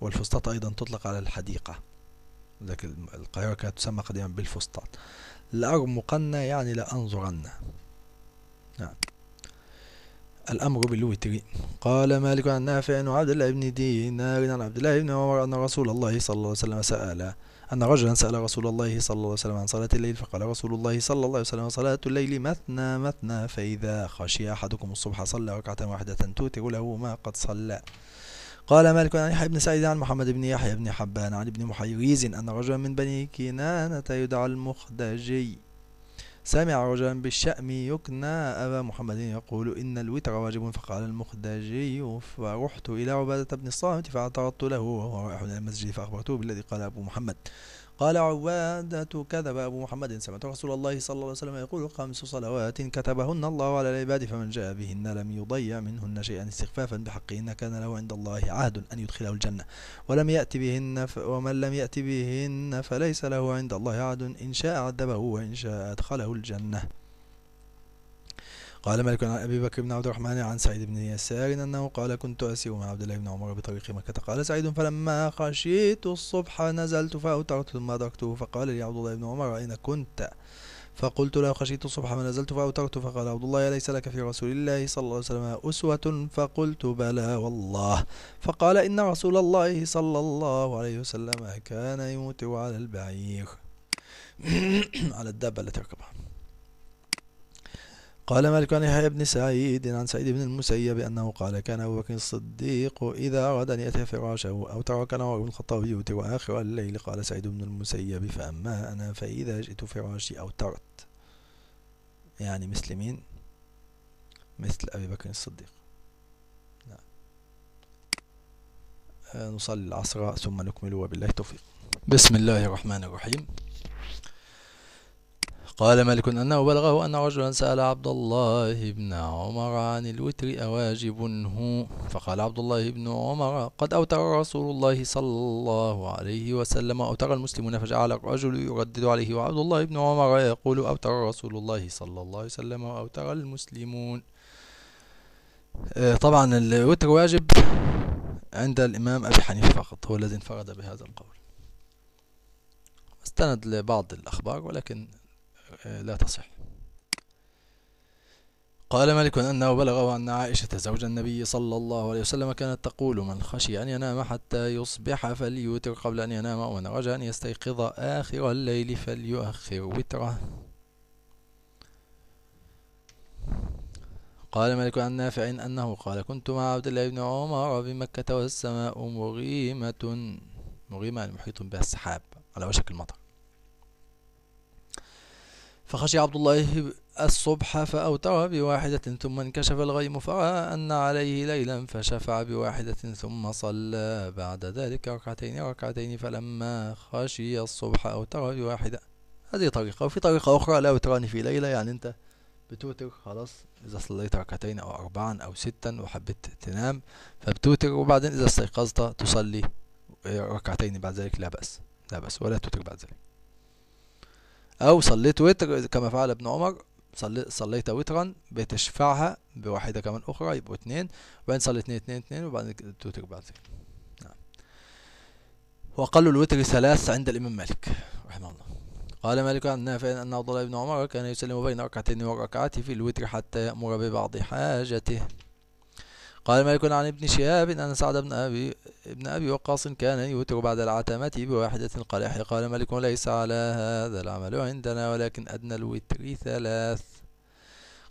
والفسطاط أيضا تطلق على الحديقة ذاك القاهرة كانت تسمى قديما بالفسطاط لأرمقن يعني لأنظرن نعم الأمر بالوتر قال مالك عن نافع وعبد الله بن دينار عن عبد الله بن عمر أن رسول الله صلى الله عليه وسلم سأل أن رجلا سأل رسول الله صلى الله عليه وسلم عن صلاة الليل فقال رسول الله صلى الله عليه وسلم صلاة الليل مثنى مثنى فإذا خشي أحدكم الصبح صلى ركعة واحدة توتر له ما قد صلى قال مالك عن يحيى بن سعيد عن محمد بن يحيى بن حبان عن ابن محيريز أن رجلا من بني كنانة يدعى المخدجي سمع رجلا بالشأم يكنى أبا محمد يقول إن الوتر واجب فقال المخدجي فرحت إلى عبادة بن الصامت فاعترضت له وهو رايح إلى المسجد فأخبرته بالذي قال أبو محمد قال عوادة كذب أبو محمد سمعت رسول الله صلى الله عليه وسلم يقول خمس صلوات كتبهن الله على العباد فمن جاء بهن لم يضيع منهن شيئا استخفافا بحقهن كان له عند الله عهد أن يدخله الجنة ولم يأت بهن ف... ومن لم يأت بهن فليس له عند الله عهد إن شاء عذبه وإن شاء أدخله الجنة قال مالك عن أبي بكر بن عبد الرحمن عن سعيد بن يسار إن أنه قال كنت أسير مع عبد الله بن عمر بطريق مكة قال سعيد فلما خشيت الصبح نزلت فأوترت ثم أدركته فقال لي عبد الله بن عمر أين كنت فقلت له خشيت الصبح فنزلت فأوترت فقال عبد الله ليس لك في رسول الله صلى الله عليه وسلم أسوة فقلت بلى والله فقال إن رسول الله صلى الله عليه وسلم كان يوتر على البعير (coughs) على الدابة التي ركبها قال مالك عن يحيى بن سعيد عن سعيد بن المسيب أنه قال كان أبو بكر الصديق إذا أراد أن يأتي فراشه أو ترك عمر بن الخطاب يوتر آخر الليل قال سعيد بن المسيب فأما أنا فإذا جئت فراشي أوترت يعني مثل مين مثل أبي بكر الصديق نعم. آه، نصلي العصر ثم نكمل وبالله التوفيق بسم الله الرحمن الرحيم قال مالك أنه بلغه أن رجلا سأل عبد الله بن عمر عن الوتر أواجب هو فقال عبد الله بن عمر قد أوتر رسول الله صلى الله عليه وسلم أوتر المسلمون فجعل الرجل يردد عليه وعبد الله بن عمر يقول أوتر رسول الله صلى الله عليه وسلم وأوتر المسلمون آه، طبعا الوتر واجب عند الإمام أبي حنيفة فقط هو الذي انفرد بهذا القول استند لبعض الأخبار ولكن لا تصح قال مالك أنه بلغه أن عائشة زوج النبي صلى الله عليه وسلم كانت تقول من خشي أن ينام حتى يصبح فليوتر قبل أن ينام ومن رجى أن يستيقظ آخر الليل فليؤخر وتره قال مالك عن نافع أنه قال كنت مع عبد الله بن عمر بمكة والسماء مغيمة مغيمة المحيط بها السحاب على وشك المطر فخشي عبد الله الصبح فأوتر بواحدة ثم انكشف الغيم فرأى أن عليه ليلا فشفع بواحدة ثم صلى بعد ذلك ركعتين ركعتين فلما خشي الصبح أوتر بواحدة هذه طريقة وفي طريقة أخرى لا وتران في ليلة يعني أنت بتوتر خلاص إذا صليت ركعتين أو أربعا أو ستا وحبيت تنام فبتوتر وبعدين إذا استيقظت تصلي ركعتين بعد ذلك لا بأس لا بأس ولا توتر بعد ذلك أو صليت وتر كما فعل ابن عمر صلي صليت وترا بتشفعها بواحدة كمان أخرى يبقوا اتنين وبعدين صلي اتنين اتنين اتنين وبعدين توتر بعد نعم وأقل الوتر ثلاث عند الإمام مالك رحمه الله قال مالك عن نافع أن عبد الله بن عمر كان يسلم بين ركعتين وركعته في الوتر حتى يأمر ببعض حاجته قال مالك عن ابن شهاب أن سعد بن أبي ابن أبي وقاص كان يوتر بعد العتمة بواحدة قلاح قال مالك ليس على هذا العمل عندنا ولكن أدنى الوتر ثلاث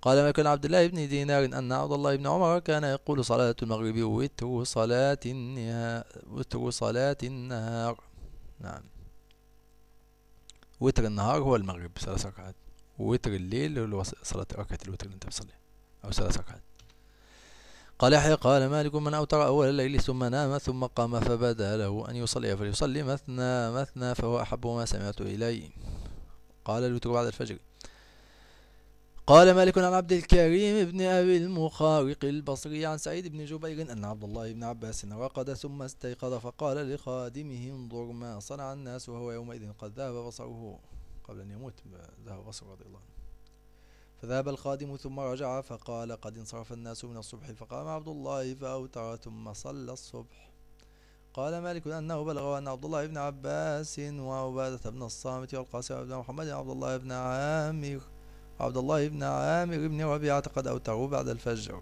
قال مالك عبد الله بن دينار أن عبد الله بن عمر كان يقول صلاة المغرب وتر صلاة النهار وتر صلاة النهار نعم وتر النهار هو المغرب ثلاث ركعات ووتر الليل هو صلاة ركعة الوتر اللي أنت بتصلي أو ثلاث ركعات قال يحيى قال مالك من أوتر أول الليل ثم نام ثم قام فبدا له أن يصلي فليصلي مثنى مثنى فهو أحب ما سمعت إلي قال الوتر بعد الفجر قال مالك عن عبد الكريم بن أبي المخارق البصري عن سعيد بن جبير أن عبد الله بن عباس رقد ثم استيقظ فقال لخادمه انظر ما صنع الناس وهو يومئذ قد ذهب بصره قبل أن يموت ذهب بصره رضي الله عنه فذهب الخادم ثم رجع فقال قد انصرف الناس من الصبح فقام عبد الله فأوتر ثم صلى الصبح قال مالك أنه بلغ أن عبد الله بن عباس وعبادة بن الصامت والقاسم بن محمد عبد الله بن عامر عبد الله بن عامر بن ربيعة قد أوتروا بعد الفجر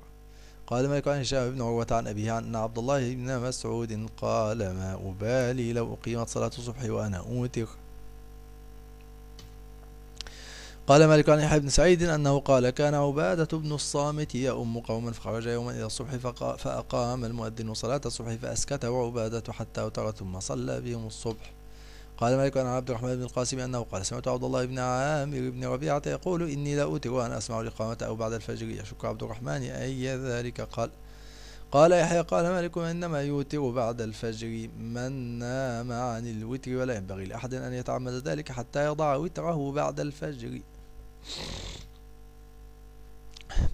قال مالك عن هشام بن عروة عن أبيه عن عبد الله بن مسعود قال ما أبالي لو أقيمت صلاة الصبح وأنا أوتر قال مالك عن يحيى بن سعيد أنه قال كان عبادة بن الصامت يؤم قوما فخرج يوما إلى الصبح فأقام المؤذن صلاة الصبح فأسكته وعبادة حتى أوتر ثم صلى بهم الصبح قال مالك عن عبد الرحمن بن القاسم أنه قال سمعت عبد الله بن عامر بن ربيعة يقول إني لا أوتر وأنا أسمع الإقامة أو بعد الفجر يشك عبد الرحمن أي ذلك قال قال يحيى قال مالك إنما يوتر بعد الفجر من نام عن الوتر ولا ينبغي لأحد أن يتعمد ذلك حتى يضع وتره بعد الفجر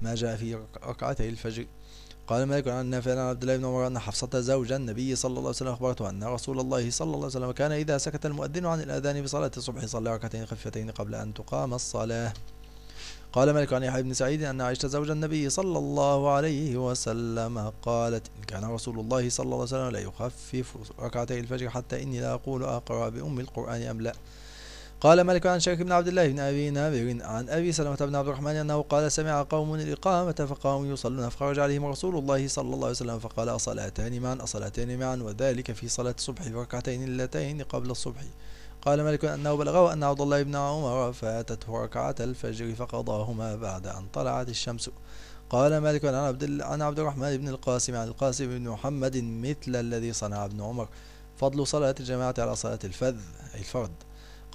ما جاء في ركعتي الفجر قال مالك عن نافع عن عبد الله بن عمر أن حفصة زوج النبي صلى الله عليه وسلم أخبرته أن رسول الله صلى الله عليه وسلم كان إذا سكت المؤذن عن الأذان بصلاة الصبح صلى ركعتين خفيفتين قبل أن تقام الصلاة قال مالك عن يحيى بن سعيد أن عائشة زوج النبي صلى الله عليه وسلم قالت إن كان رسول الله صلى الله عليه وسلم لا يخفف ركعتي الفجر حتى إني لا أقول أقرأ بأم القرآن أم لا قال مالك عن شريك بن عبد الله بن أبي نابر عن أبي سلمة بن عبد الرحمن أنه قال سمع قوم الإقامة فقاموا يصلون فخرج عليهم رسول الله صلى الله عليه وسلم فقال أصلاتان معا أصلاتان معا وذلك في صلاة الصبح الركعتين اللتين قبل الصبح قال مالك أنه بلغه أن عبد الله بن عمر فاتته ركعة الفجر فقضاهما بعد أن طلعت الشمس قال مالك عن عبد, عن عبد الرحمن بن القاسم عن القاسم بن محمد مثل الذي صنع ابن عمر فضل صلاة الجماعة على صلاة الفذ أي الفرد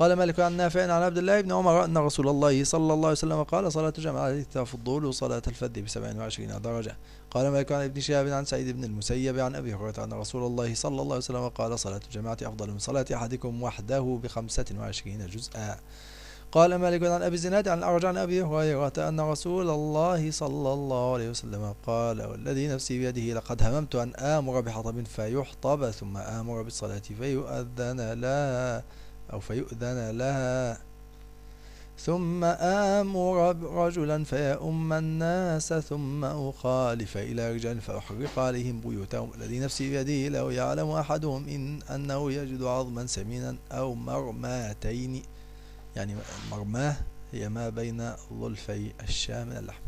قال مالك عن نافع عن عبد الله بن عمر أن رسول الله صلى الله عليه وسلم قال صلاة الجماعة تفضل صلاة الفد ب 27 درجة قال مالك عن ابن شهاب عن سعيد بن المسيب عن أبي هريرة أن رسول الله صلى الله عليه وسلم قال صلاة الجماعة أفضل من صلاة أحدكم وحده ب 25 جزءا قال مالك عن أبي الزناد عن الأرجع عن أبي هريرة أن رسول الله صلى الله عليه وسلم قال والذي نفسي بيده لقد هممت أن آمر بحطب فيحطب ثم آمر بالصلاة فيؤذن لها أو فيؤذن لها ثم آمر رجلا فيؤم الناس ثم أخالف إلى رجال فأحرق عليهم بيوتهم الذي نفسي بيده لو يعلم أحدهم إن أنه يجد عظما سمينا أو مرماتين يعني مرماه هي ما بين ظلفي الشام من اللحم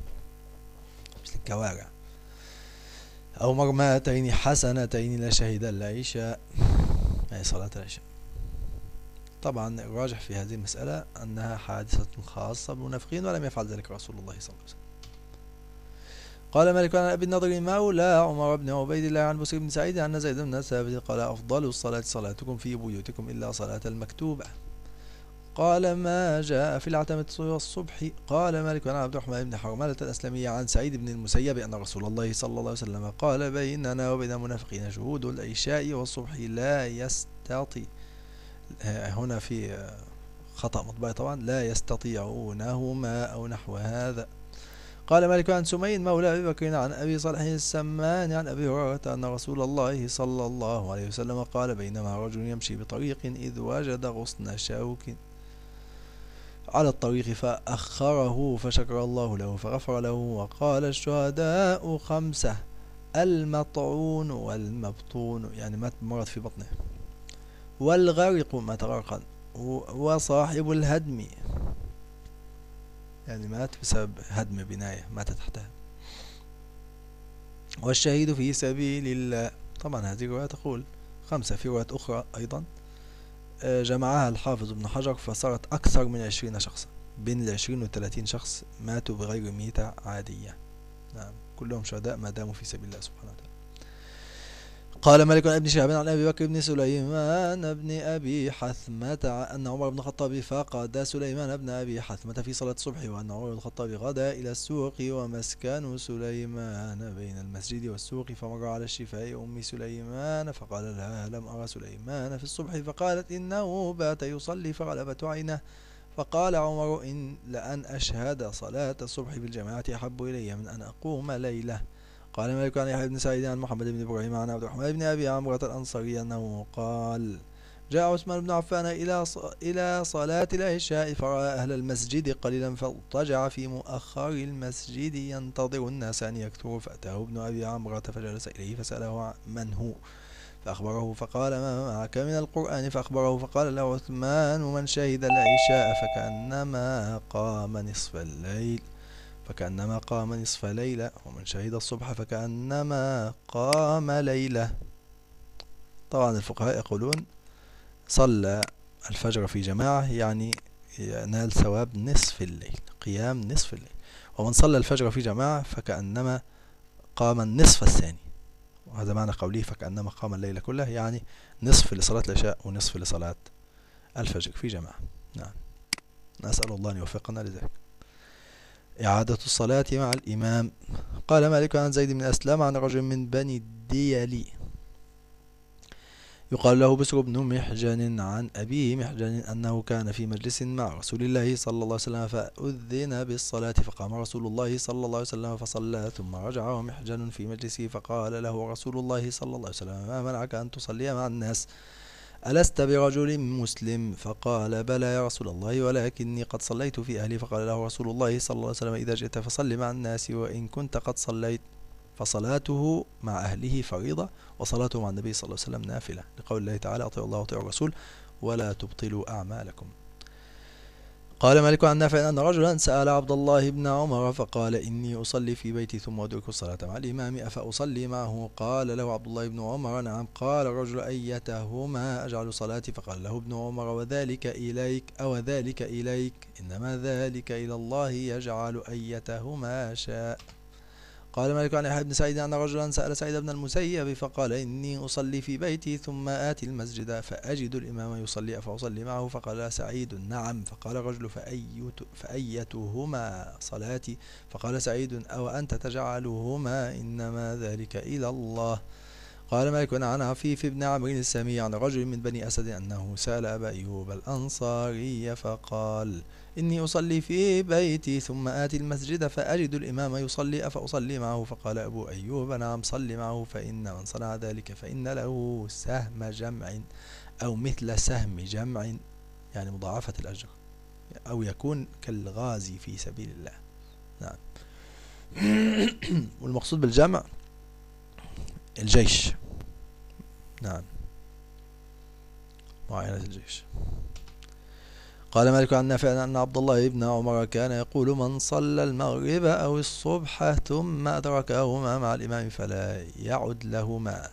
مثل الكوارع أو مرماتين حسنتين لشهد العشاء أي يعني صلاة العشاء طبعا الراجح في هذه المسألة أنها حادثة خاصة بالمنافقين ولم يفعل ذلك رسول الله صلى الله عليه وسلم قال مالك عن أبي النضر مولى عمر بن عبيد الله عن بسير بن سعيد أن زيد بن ثابت قال أفضل الصلاة صلاتكم في بيوتكم إلا صلاة المكتوبة قال ما جاء في العتمة والصبح قال مالك عن عبد الرحمن بن حرملة الأسلمي عن سعيد بن المسيب أن رسول الله صلى الله عليه وسلم قال بيننا وبين المنافقين شهود العشاء والصبح لا يستطيع هنا في خطأ مطبعي طبعا لا يستطيعونهما أو نحو هذا قال مالك عن سمين مولى أبي بكر عن أبي صالح السمان عن أبي هريرة أن رسول الله صلى الله عليه وسلم قال بينما رجل يمشي بطريق إذ وجد غصن شوك على الطريق فأخره فشكر الله له فغفر له وقال الشهداء خمسة المطعون والمبطون يعني مات مرض في بطنه والغرق مطرقا وصاحب الهدم يعني مات بسبب هدم بناية مات تحتها والشهيد في سبيل الله طبعا هذه الرواية تقول خمسة في رواية أخرى أيضا آه، جمعها الحافظ ابن حجر فصارت أكثر من عشرين شخصا بين العشرين والثلاثين شخص ماتوا بغير ميتة عادية نعم كلهم شهداء ما داموا في سبيل الله سبحانه وتعالى قال مالك بن ابن شهاب عن ابي بكر بن سليمان بن ابي حثمه ان عمر بن الخطاب فقد سليمان بن ابي حثمه في صلاه الصبح وان عمر بن الخطاب غدا الى السوق ومسكن سليمان بين المسجد والسوق فمر على الشفاء ام سليمان فقال لها لم ارى سليمان في الصبح فقالت انه بات يصلي فغلبت عينه فقال عمر إن لأن أشهد صلاة الصبح بالجماعة أحب إلي من أن أقوم ليلة قال مالك عن يحيى بن سعيد عن محمد بن ابراهيم عن عبد الرحمن بن ابي عمره الانصاري انه قال جاء عثمان بن عفان إلى إلى صلاة العشاء فرأى أهل المسجد قليلا فاضطجع في مؤخر المسجد ينتظر الناس أن يكثروا فأتاه ابن أبي عمرة فجلس إليه فسأله من هو فأخبره فقال ما معك من القرآن فأخبره فقال له عثمان من شهد العشاء فكأنما قام نصف الليل فكأنما قام نصف ليلة ومن شهد الصبح فكأنما قام ليلة طبعا الفقهاء يقولون صلى الفجر في جماعة يعني ينال ثواب نصف الليل قيام نصف الليل ومن صلى الفجر في جماعة فكأنما قام النصف الثاني وهذا معنى قوله فكأنما قام الليل كله يعني نصف لصلاة العشاء ونصف لصلاة الفجر في جماعة نعم نسأل الله أن يوفقنا لذلك إعادة الصلاة مع الإمام قال مالك عن زيد بن أسلم عن رجل من بني الديالي يقال له بسر بن محجن عن أبيه محجن أنه كان في مجلس مع رسول الله صلى الله عليه وسلم فأذن بالصلاة فقام رسول الله صلى الله عليه وسلم فصلى ثم رجع ومحجن في مجلسه فقال له رسول الله صلى الله عليه وسلم ما منعك أن تصلي مع الناس؟ ألست برجل مسلم فقال بلى يا رسول الله ولكني قد صليت في أهلي فقال له رسول الله صلى الله عليه وسلم إذا جئت فصل مع الناس وإن كنت قد صليت فصلاته مع أهله فريضة وصلاته مع النبي صلى الله عليه وسلم نافلة لقول الله تعالى أطيعوا الله وأطيعوا الرسول ولا تبطلوا أعمالكم قال مالك عن نافع أن رجلا سأل عبد الله بن عمر فقال إني أصلي في بيتي ثم أدرك الصلاة مع الإمام أفأصلي معه قال له عبد الله بن عمر نعم قال الرجل أيتهما أجعل صلاتي فقال له ابن عمر وذلك إليك أو ذلك إليك إنما ذلك إلى الله يجعل أيتهما شاء قال مالك عن يحيى بن سعيد أن رجلا سأل سعيد بن المسيب فقال إني أصلي في بيتي ثم آتي المسجد فأجد الإمام يصلي فأصلي معه فقال سعيد نعم فقال الرجل فأيت فأيتهما صلاتي فقال سعيد أو أنت تجعلهما إنما ذلك إلى الله قال مالك عن عفيف بن عمرو السامي عن رجل من بني أسد أنه سأل أبا أيوب الأنصاري فقال إني أصلي في بيتي ثم آتي المسجد فأجد الإمام يصلي أفأصلي معه فقال أبو أيوب نعم صل معه فإن من صنع ذلك فإن له سهم جمع أو مثل سهم جمع يعني مضاعفة الأجر أو يكون كالغازي في سبيل الله نعم (clears throat) والمقصود بالجمع الجيش نعم معاينة الجيش قال مالك عن نافع أن عبد الله بن عمر كان يقول من صلى المغرب أو الصبح ثم أدركهما مع الإمام فلا يعد لهما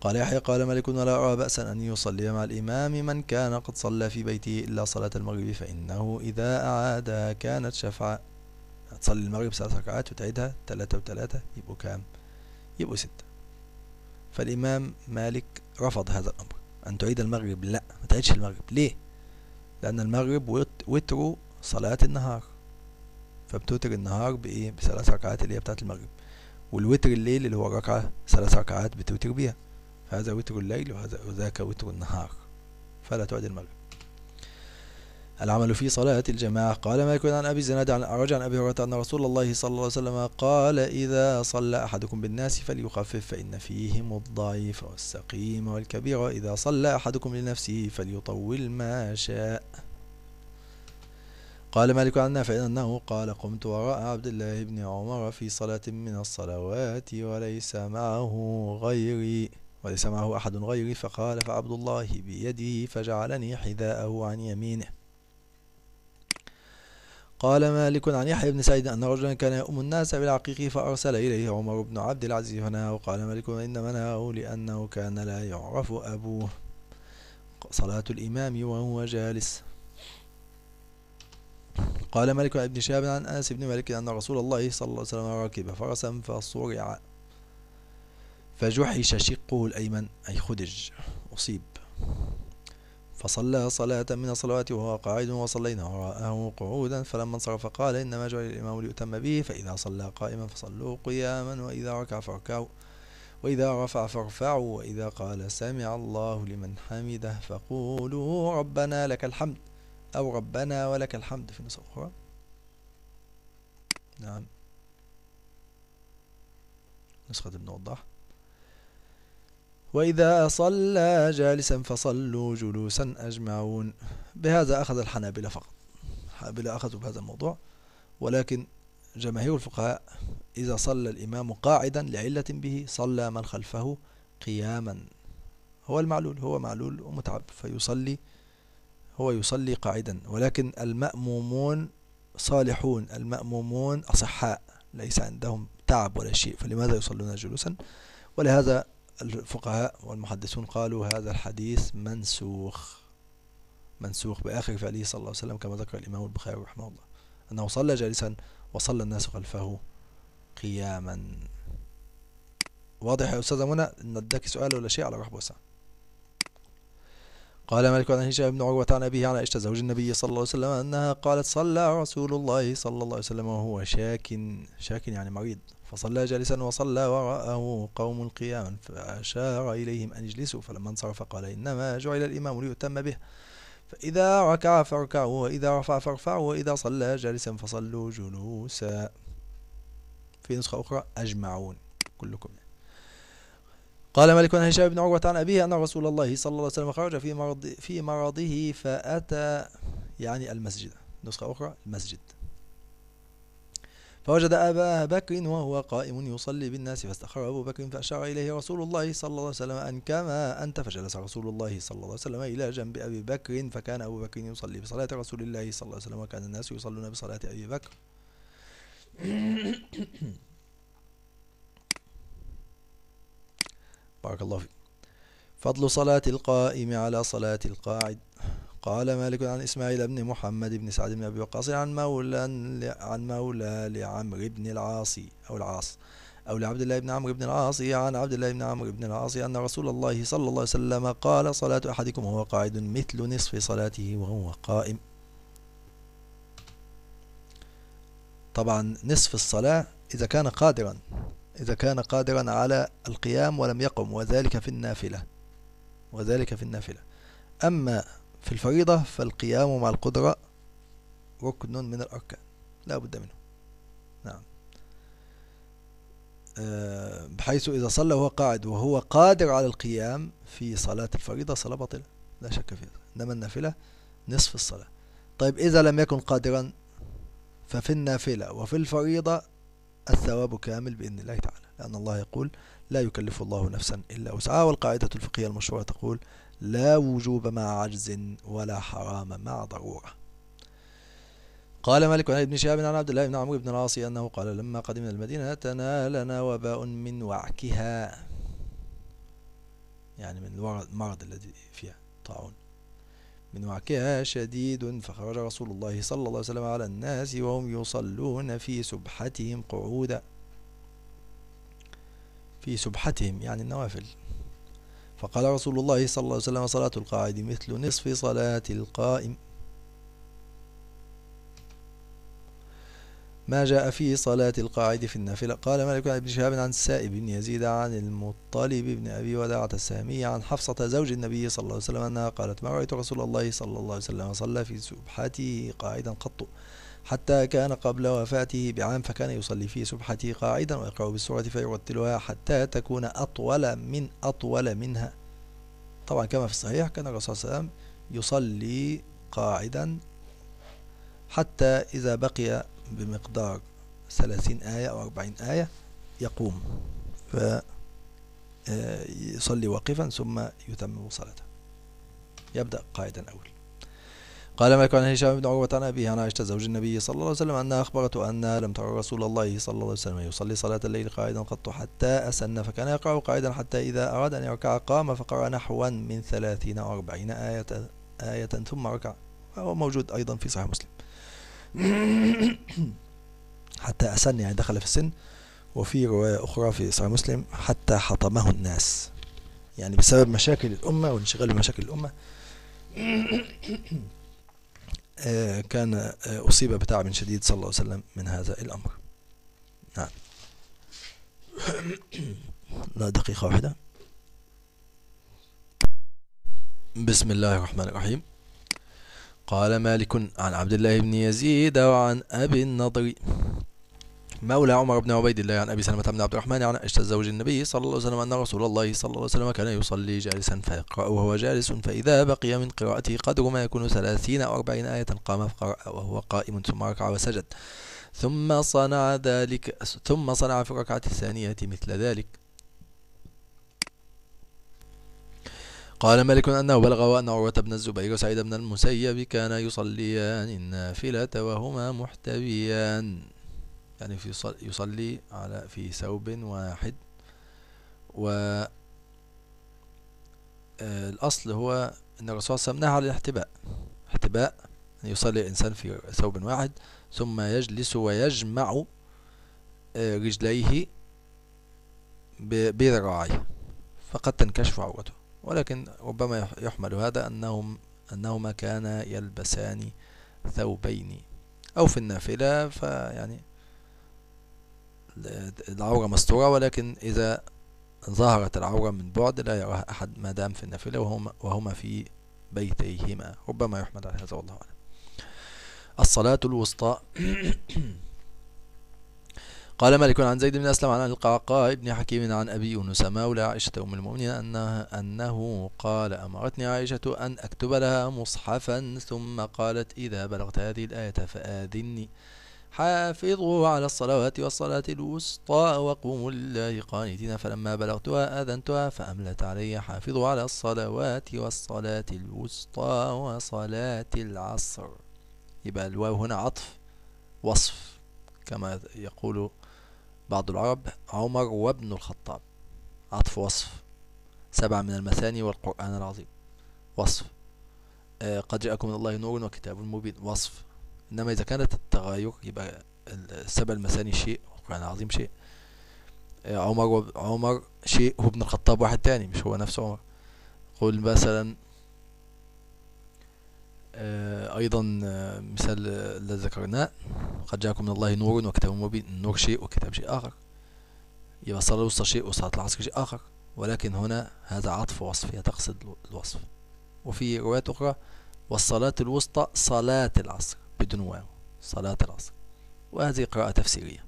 قال يحيى قال مالك ولا أرى بأسا أن يصلي مع الإمام من كان قد صلى في بيته إلا صلاة المغرب فإنه إذا أعادها كانت شفعة تصلي المغرب ثلاث ركعات وتعيدها ثلاثة وثلاثة يبقوا كام يبقوا ستة فالإمام مالك رفض هذا الأمر أن تعيد المغرب لا ما تعيدش المغرب ليه لأن المغرب وتره صلاة النهار فبتوتر النهار بإيه بثلاث ركعات اللي هي بتاعة المغرب والوتر الليل اللي هو ركعة ثلاث ركعات بتوتر بيها فهذا وتر الليل وهذا وذاك وتر النهار فلا تعد المغرب العمل في صلاة الجماعة قال مالك عن أبي زناد عن أعرج عن أبي هريرة أن رسول الله صلى الله عليه وسلم قال إذا صلى أحدكم بالناس فليخفف فإن فيهم الضعيف والسقيم والكبير وإذا صلى أحدكم لنفسه فليطول ما شاء قال مالك عن نافع أنه قال قمت وراء عبد الله بن عمر في صلاة من الصلوات وليس معه غيري وليس معه أحد غيري فقال فعبد الله بيده فجعلني حذاءه عن يمينه قال مالك عن يحيى بن سعيد أن رجلا كان يؤم الناس بالعقيق فأرسل إليه عمر بن عبد العزيز فنهاه قال مالك إنما نهاه لأنه كان لا يعرف أبوه صلاة الإمام وهو جالس قال مالك بن شهاب عن أنس بن مالك أن رسول الله صلى الله عليه وسلم ركب فرسا فصرع فجحش شقه الأيمن أي خدج أصيب فصلى صلاة من الصلوات وهو قاعد وصلينا وراءه قعودا فلما انصرف قال إنما جعل الإمام ليؤتم به فإذا صلى قائما فصلوا قياما وإذا ركع فاركعوا وإذا رفع فارفعوا وإذا قال سمع الله لمن حمده فقولوا ربنا لك الحمد أو ربنا ولك الحمد في نسخ أخرى نعم نسخة ابن وضاح وإذا صلى جالسا فصلوا جلوسا أجمعون بهذا أخذ الحنابلة فقط الحنابلة أخذوا بهذا الموضوع ولكن جماهير الفقهاء إذا صلى الإمام قاعدا لعلة به صلى من خلفه قياما هو المعلول هو معلول ومتعب فيصلي هو يصلي قاعدا ولكن المأمومون صالحون المأمومون أصحاء ليس عندهم تعب ولا شيء فلماذا يصلون جلوسا ولهذا الفقهاء والمحدثون قالوا هذا الحديث منسوخ منسوخ بآخر فعله صلى الله عليه وسلم كما ذكر الإمام البخاري رحمه الله أنه صلى جالسا وصلى الناس خلفه قياما واضح يا أستاذة منى أن ندك سؤال ولا شيء على رحب وسع قال مالك عن هشام بن عروة عن أبيه عن عائشة زوج النبي صلى الله عليه وسلم أنها قالت صلى رسول الله صلى الله عليه وسلم وهو شاك شاك يعني مريض فصلى جالسا وصلى وراءه قوم قياما فأشار إليهم أن يجلسوا فلما انصرف قال إنما جعل الإمام ليؤتم به فإذا ركع فاركعوا وإذا رفع فارفعوا وإذا صلى جالسا فصلوا جلوسا في نسخة أخرى أجمعون كلكم قال مالك عن هشام بن عروة عن أبيه أن رسول الله صلى الله عليه وسلم خرج في مرض في مرضه فأتى يعني المسجد نسخة أخرى المسجد فوجد أبا بكر وهو قائم يصلي بالناس فاستخر أبو بكر فأشار إليه رسول الله صلى الله عليه وسلم أن كما أنت فجلس رسول الله صلى الله عليه وسلم إلى جنب أبي بكر فكان أبو بكر يصلي بصلاة رسول الله صلى الله عليه وسلم وكان الناس يصلون بصلاة أبي بكر بارك الله فيك فضل صلاة القائم على صلاة القاعد قال مالك عن إسماعيل بن محمد بن سعد بن أبي وقاص عن مولى عن مولى لعمرو بن العاص أو العاص أو لعبد الله بن عمرو بن العاص عن عبد الله بن عمرو بن العاص أن رسول الله صلى الله عليه وسلم قال صلاة أحدكم وهو قاعد مثل نصف صلاته وهو قائم طبعا نصف الصلاة إذا كان قادرا إذا كان قادرا على القيام ولم يقم وذلك في النافلة وذلك في النافلة أما في الفريضة فالقيام مع القدرة ركن من الأركان لا بد منه نعم آه، بحيث إذا صلى وهو قاعد وهو قادر على القيام في صلاة الفريضة صلاة باطلة لا شك فيها إنما النافلة نصف الصلاة طيب إذا لم يكن قادرا ففي النافلة وفي الفريضة الثواب كامل بإذن الله تعالى لأن الله يقول لا يكلف الله نفسا إلا وسعها والقاعدة الفقهية المشهورة تقول لا وجوب مع عجز ولا حرام مع ضرورة قال مالك عن ابن شهاب عن عبد الله بن عمرو بن العاص أنه قال لما قدمنا المدينة تنالنا وباء من وعكها يعني من المرض الذي فيها طاعون من وعكها شديد فخرج رسول الله صلى الله عليه وسلم على الناس وهم يصلون في سبحتهم قعودا في سبحتهم يعني النوافل فقال رسول الله صلى الله عليه وسلم صلاة القاعد مثل نصف صلاة القائم ما جاء في صلاة القاعد في النافلة قال مالك بن شهاب عن السائب بن يزيد عن المطلب بن أبي وداعة السهمي عن حفصة زوج النبي صلى الله عليه وسلم أنها قالت ما رأيت رسول الله صلى الله عليه وسلم صلى في سبحته قاعدا قط حتى كان قبل وفاته بعام فكان يصلي في سبحته قاعدا ويقرأ بالسورة فيرتلها حتى تكون أطول من أطول منها طبعا كما في الصحيح كان الرسول صلى الله عليه وسلم يصلي قاعدا حتى إذا بقي بمقدار ثلاثين آية أو أربعين آية يقوم فيصلي آه، واقفا ثم يتمم صلاته يبدأ قاعدا أول قال مالك عن هشام بن عروة عن أبيه عن عائشة زوج النبي صلى الله عليه وسلم أنها أخبرته أنها لم ترى رسول الله صلى الله عليه وسلم يصلي صلاة الليل قاعدا قط حتى أسن فكان يقرأ قاعدا حتى إذا أراد أن يركع قام فقرأ نحوا من ثلاثين أو أربعين آية, آية ثم ركع وهو موجود أيضا في صحيح مسلم (coughs) حتى أسن يعني دخل في السن وفي رواية أخرى في صحيح مسلم حتى حطمه الناس يعني بسبب مشاكل الأمة وانشغال بمشاكل الأمة (coughs) آه، كان آه، أصيب بتعب شديد صلى الله عليه وسلم من هذا الأمر نعم (coughs) لا دقيقة واحدة بسم الله الرحمن الرحيم قال مالك عن عبد الله بن يزيد وعن أبي النضر مولى عمر بن عبيد الله عن أبي سلمة بن عبد الرحمن عن اشتى زوج النبي صلى الله عليه وسلم أن رسول الله صلى الله عليه وسلم كان يصلي جالسا فيقرأ وهو جالس فإذا بقي من قراءته قدر ما يكون ثلاثين أو أربعين آية قام فقرأ وهو قائم ثم ركع وسجد ثم صنع ذلك ثم صنع في الركعة الثانية مثل ذلك قال مالك أنه بلغ وأن عروة بن الزبير وسعيد بن المسيب كان يصليان النافلة وهما محتبيان يعني في يصلي على في ثوب واحد و آه، الأصل هو أن الرسول صلى الله عليه وسلم نهى عن الاحتباء احتباء أن يصلي الإنسان في ثوب واحد ثم يجلس ويجمع آه، رجليه بذراعيه فقد تنكشف عورته ولكن ربما يحمل هذا أنهم أنهما كانا يلبسان ثوبين أو في النافلة فيعني العورة مستورة ولكن إذا ظهرت العورة من بعد لا يراها أحد ما دام في النافلة وهما, وهما في بيتيهما ربما يحمد على هذا والله أعلم الصلاة الوسطى (coughs) قال مالك عن زيد بن أسلم عن القعقاع بن حكيم عن أبي يونس مولى عائشة أم المؤمنين أنه, أنه قال أمرتني عائشة أن أكتب لها مصحفا ثم قالت إذا بلغت هذه الآية فآذني حافظوا على الصلوات والصلاة الوسطى وقوموا لله قانتين فلما بلغتها أذنتها فأملت علي حافظوا على الصلوات والصلاة الوسطى وصلاة العصر يبقى الواو هنا عطف وصف كما يقول بعض العرب عمر وابن الخطاب عطف وصف سبع من المثاني والقرآن العظيم وصف آه، قد جاءكم من الله نور وكتاب مبين وصف إنما إذا كانت التغاير يبقى السبع المثاني شيء والقران العظيم شيء آه، عمر عمر شيء وابن الخطاب واحد تاني مش هو نفس عمر قول مثلا آه، أيضا آه، مثال الذي ذكرناه قد جاءكم من الله نور وكتاب مبين النور شيء وكتاب شيء آخر يبقى صلاة الوسطى شيء وصلاة العصر شيء آخر ولكن هنا هذا عطف وصف هي تقصد الوصف وفي روايات أخرى والصلاة الوسطى صلاة العصر بدون واو صلاة العصر وهذه قراءة تفسيرية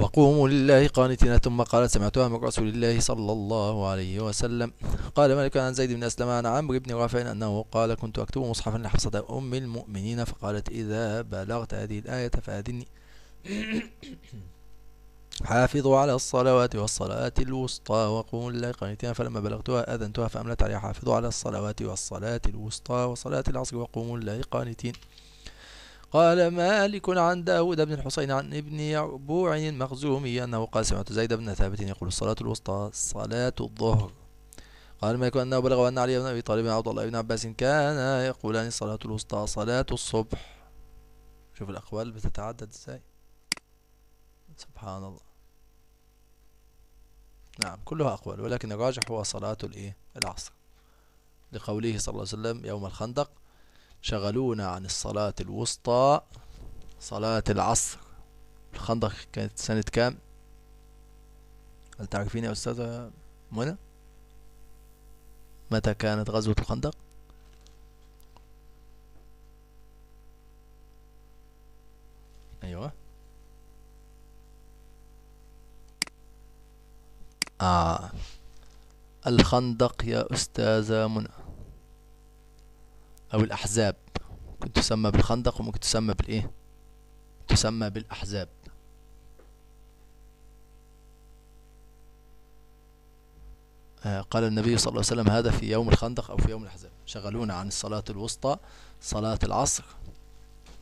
وقوموا لله قانتين ثم قالت سمعتها من رسول الله صلى الله عليه وسلم قال مالك عن زيد بن أسلم عن عمرو بن رافع أنه قال كنت أكتب مصحفا لحفصة أم المؤمنين فقالت إذا بلغت هذه الآية فأذني (coughs) حافظوا على الصلوات والصلاة الوسطى وقوموا لله قانتين فلما بلغتها أذنتها فأملت عليها حافظوا على الصلوات والصلاة الوسطى وصلاة العصر وقوموا لله قانتين قال مالك عن داود بن الحسين عن ابن يعبوع المخزومي أنه قال سمعت زيد بن ثابت يقول الصلاة الوسطى صلاة الظهر قال مالك أنه بلغ أن علي بن أبي طالب عبد الله بن عباس كان يقولان الصلاة الوسطى صلاة الصبح شوف الأقوال بتتعدد إزاي سبحان الله نعم كلها أقوال ولكن الراجح هو صلاة الإيه العصر لقوله صلى الله عليه وسلم يوم الخندق شغلونا عن الصلاة الوسطى صلاة العصر الخندق كانت سنة كام هل تعرفين يا أستاذة منى متى كانت غزوة الخندق أيوة آه الخندق يا أستاذة منى أو الأحزاب ممكن تسمى بالخندق وممكن تسمى بالإيه تسمى بالأحزاب آه، قال النبي صلى الله عليه وسلم هذا في يوم الخندق أو في يوم الأحزاب شغلونا عن الصلاة الوسطى صلاة العصر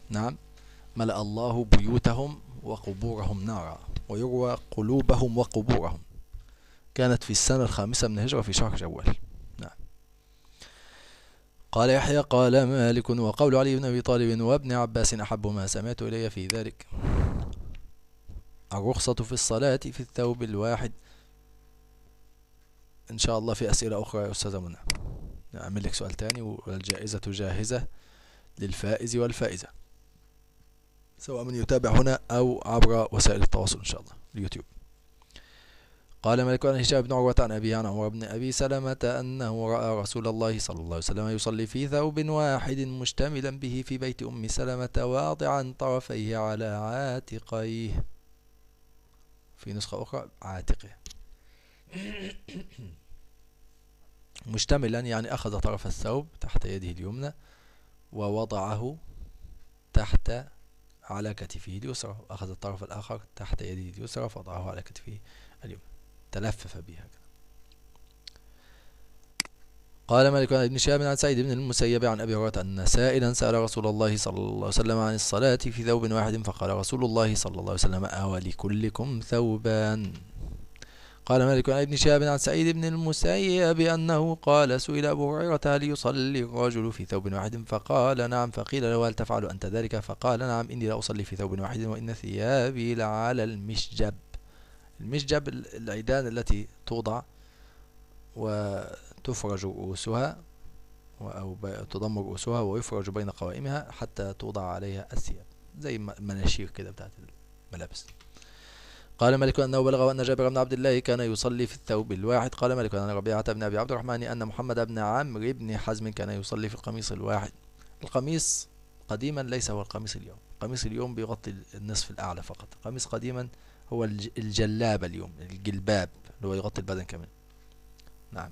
نعم ملأ الله بيوتهم وقبورهم نارا ويروى قلوبهم وقبورهم كانت في السنة الخامسة من الهجرة في شهر شوال قال يحيى قال مالك وقول علي بن أبي طالب وابن عباس أحب ما سمعت إلي في ذلك الرخصة في الصلاة في الثوب الواحد إن شاء الله في أسئلة أخرى يا أستاذة منى نعمل لك سؤال تاني والجائزة جاهزة للفائز والفائزة سواء من يتابع هنا أو عبر وسائل التواصل إن شاء الله اليوتيوب قال مالك عن هشام بن عروة عن أبي عن عمر بن أبي سلمة أنه رأى رسول الله صلى الله عليه وسلم يصلي في ثوب واحد مشتملا به في بيت أم سلمة واضعا طرفيه على عاتقيه في نسخة أخرى عاتقه (coughs) مشتملا يعني أخذ طرف الثوب تحت يده اليمنى ووضعه تحت على كتفه اليسرى وأخذ الطرف الآخر تحت يده اليسرى فوضعه على كتفه اليمنى تلفف بها قال مالك عن ابن شهاب عن سعيد بن المسيب عن أبي هريرة أن سائلا سأل رسول الله صلى الله عليه وسلم عن الصلاة في ثوب واحد فقال رسول الله صلى الله عليه وسلم أولكلكم ثوبان قال مالك عن ابن شهاب عن سعيد بن المسيب أنه قال سئل أبو هريرة هل يصلي الرجل في ثوب واحد فقال نعم فقيل له هل تفعل أنت ذلك فقال نعم إني لا أصلي في ثوب واحد وإن ثيابي لعلى المشجب المشجب العيدان التي توضع وتفرج رؤوسها أو تضم رؤوسها ويفرج بين قوائمها حتى توضع عليها الثياب زي مناشير كده بتاعت الملابس قال مالك أنه بلغ أن جابر بن عبد الله كان يصلي في الثوب الواحد قال مالك أن ربيعة بن أبي عبد الرحمن أن محمد بن عمرو بن حزم كان يصلي في القميص الواحد القميص قديما ليس هو القميص اليوم قميص اليوم بيغطي النصف الأعلى فقط قميص قديما هو الجلابة اليوم الجلباب اللي هو يغطي البدن كمان نعم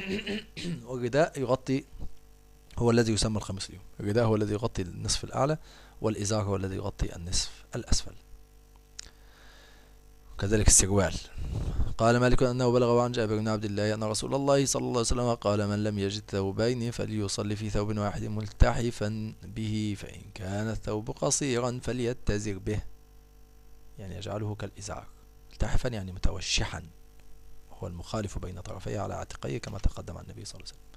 (coughs) والرداء يغطي هو الذي يسمى الخمس اليوم الرداء هو الذي يغطي النصف الأعلى والإزار هو الذي يغطي النصف الأسفل كذلك السروال قال مالك أنه بلغ عن جابر بن عبد الله أن رسول الله صلى الله عليه وسلم قال من لم يجد ثوبين فليصلي في ثوب واحد ملتحفا به فإن كان الثوب قصيرا فليتزر به يعني يجعله كالإزار التحفا يعني متوشحا هو المخالف بين طرفيه على عاتقيه كما تقدم عن النبي صلى الله عليه وسلم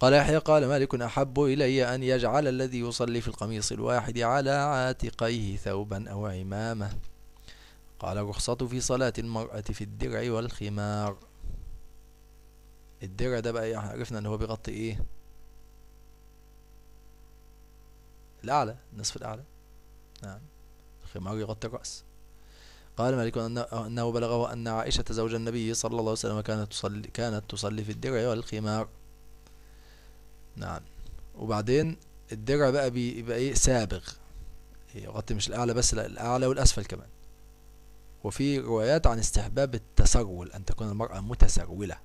قال يحيى قال مالك أحب إلي أن يجعل الذي يصلي في القميص الواحد على عاتقيه ثوبا أو عمامة قال رخصة في صلاة المرأة في الدرع والخمار الدرع ده بقى عرفنا ان هو بيغطي ايه الأعلى النصف الأعلى نعم خمار يغطي الرأس قال مالك أنه بلغه أن عائشة زوج النبي صلى الله عليه وسلم كانت تصلي, كانت تصلي في الدرع والخمار نعم وبعدين الدرع بقى بيبقى ايه سابغ يغطي مش الأعلى بس لا الأعلى والأسفل كمان وفي روايات عن استحباب التسرول أن تكون المرأة متسرولة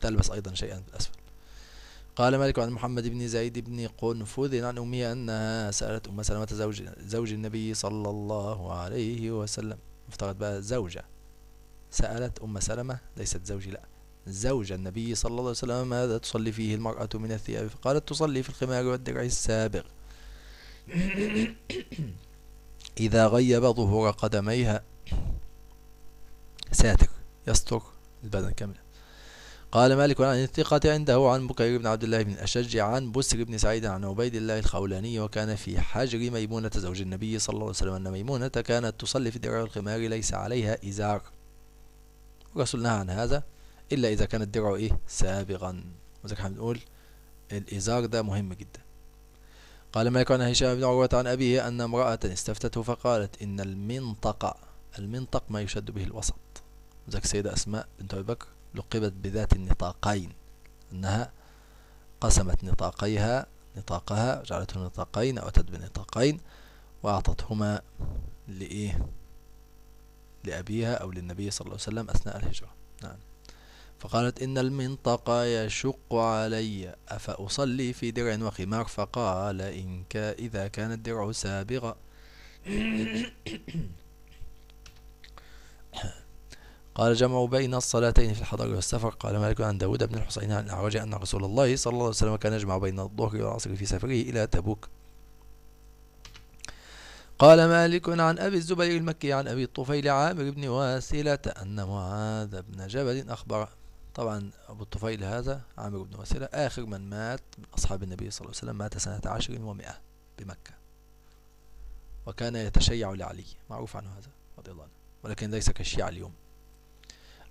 تلبس أيضا شيئا في الأسفل قال مالك عن محمد بن زيد بن قنفذ عن أمي أنها سألت أم سلمة زوج, زوج النبي صلى الله عليه وسلم افترض بقى زوجة سألت أم سلمة ليست زوجي لا زوج النبي صلى الله عليه وسلم ماذا تصلي فيه المرأة من الثياب قالت تصلي في الخمار والدرع السابغ (coughs) إذا غيب ظهور قدميها ساتر يستر البدن كاملا قال مالك عن الثقة عنده عن بكير بن عبد الله بن الأشج عن بسر بن سعيد عن عبيد الله الخولاني وكان في حجر ميمونة زوج النبي صلى الله عليه وسلم أن ميمونة كانت تصلي في درع الخمار ليس عليها إزار الرسول نهى عن هذا إلا إذا كان الدرع إيه سابغا وذلك احنا بنقول الإزار ده مهم جدا قال مالك عن هشام بن عروة عن أبيه أن امرأة استفتته فقالت إن المنطقة المنطق ما يشد به الوسط وذلك السيدة أسماء بنت أبي بكر لقبت بذات النطاقين أنها قسمت نطاقيها نطاقها جعلته نطاقين أو أتت بنطاقين وأعطتهما لإيه لأبيها أو للنبي صلى الله عليه وسلم أثناء الهجرة نعم فقالت إن المنطق يشق علي أفأصلي في درع وخمار فقال إن كا إذا كان الدرع سابغا (coughs) قال جمعوا بين الصلاتين في الحضر والسفر قال مالك عن داود بن الحسين عن الأعرج أن رسول الله صلى الله عليه وسلم كان يجمع بين الظهر والعصر في سفره إلى تبوك قال مالك عن أبي الزبير المكي عن أبي الطفيل عامر بن واسلة أن معاذ بن جبل أخبر طبعا أبو الطفيل هذا عامر بن واسلة آخر من مات من أصحاب النبي صلى الله عليه وسلم مات سنة عشر ومئة بمكة وكان يتشيع لعلي معروف عنه هذا رضي الله عنه ولكن ليس كالشيعة اليوم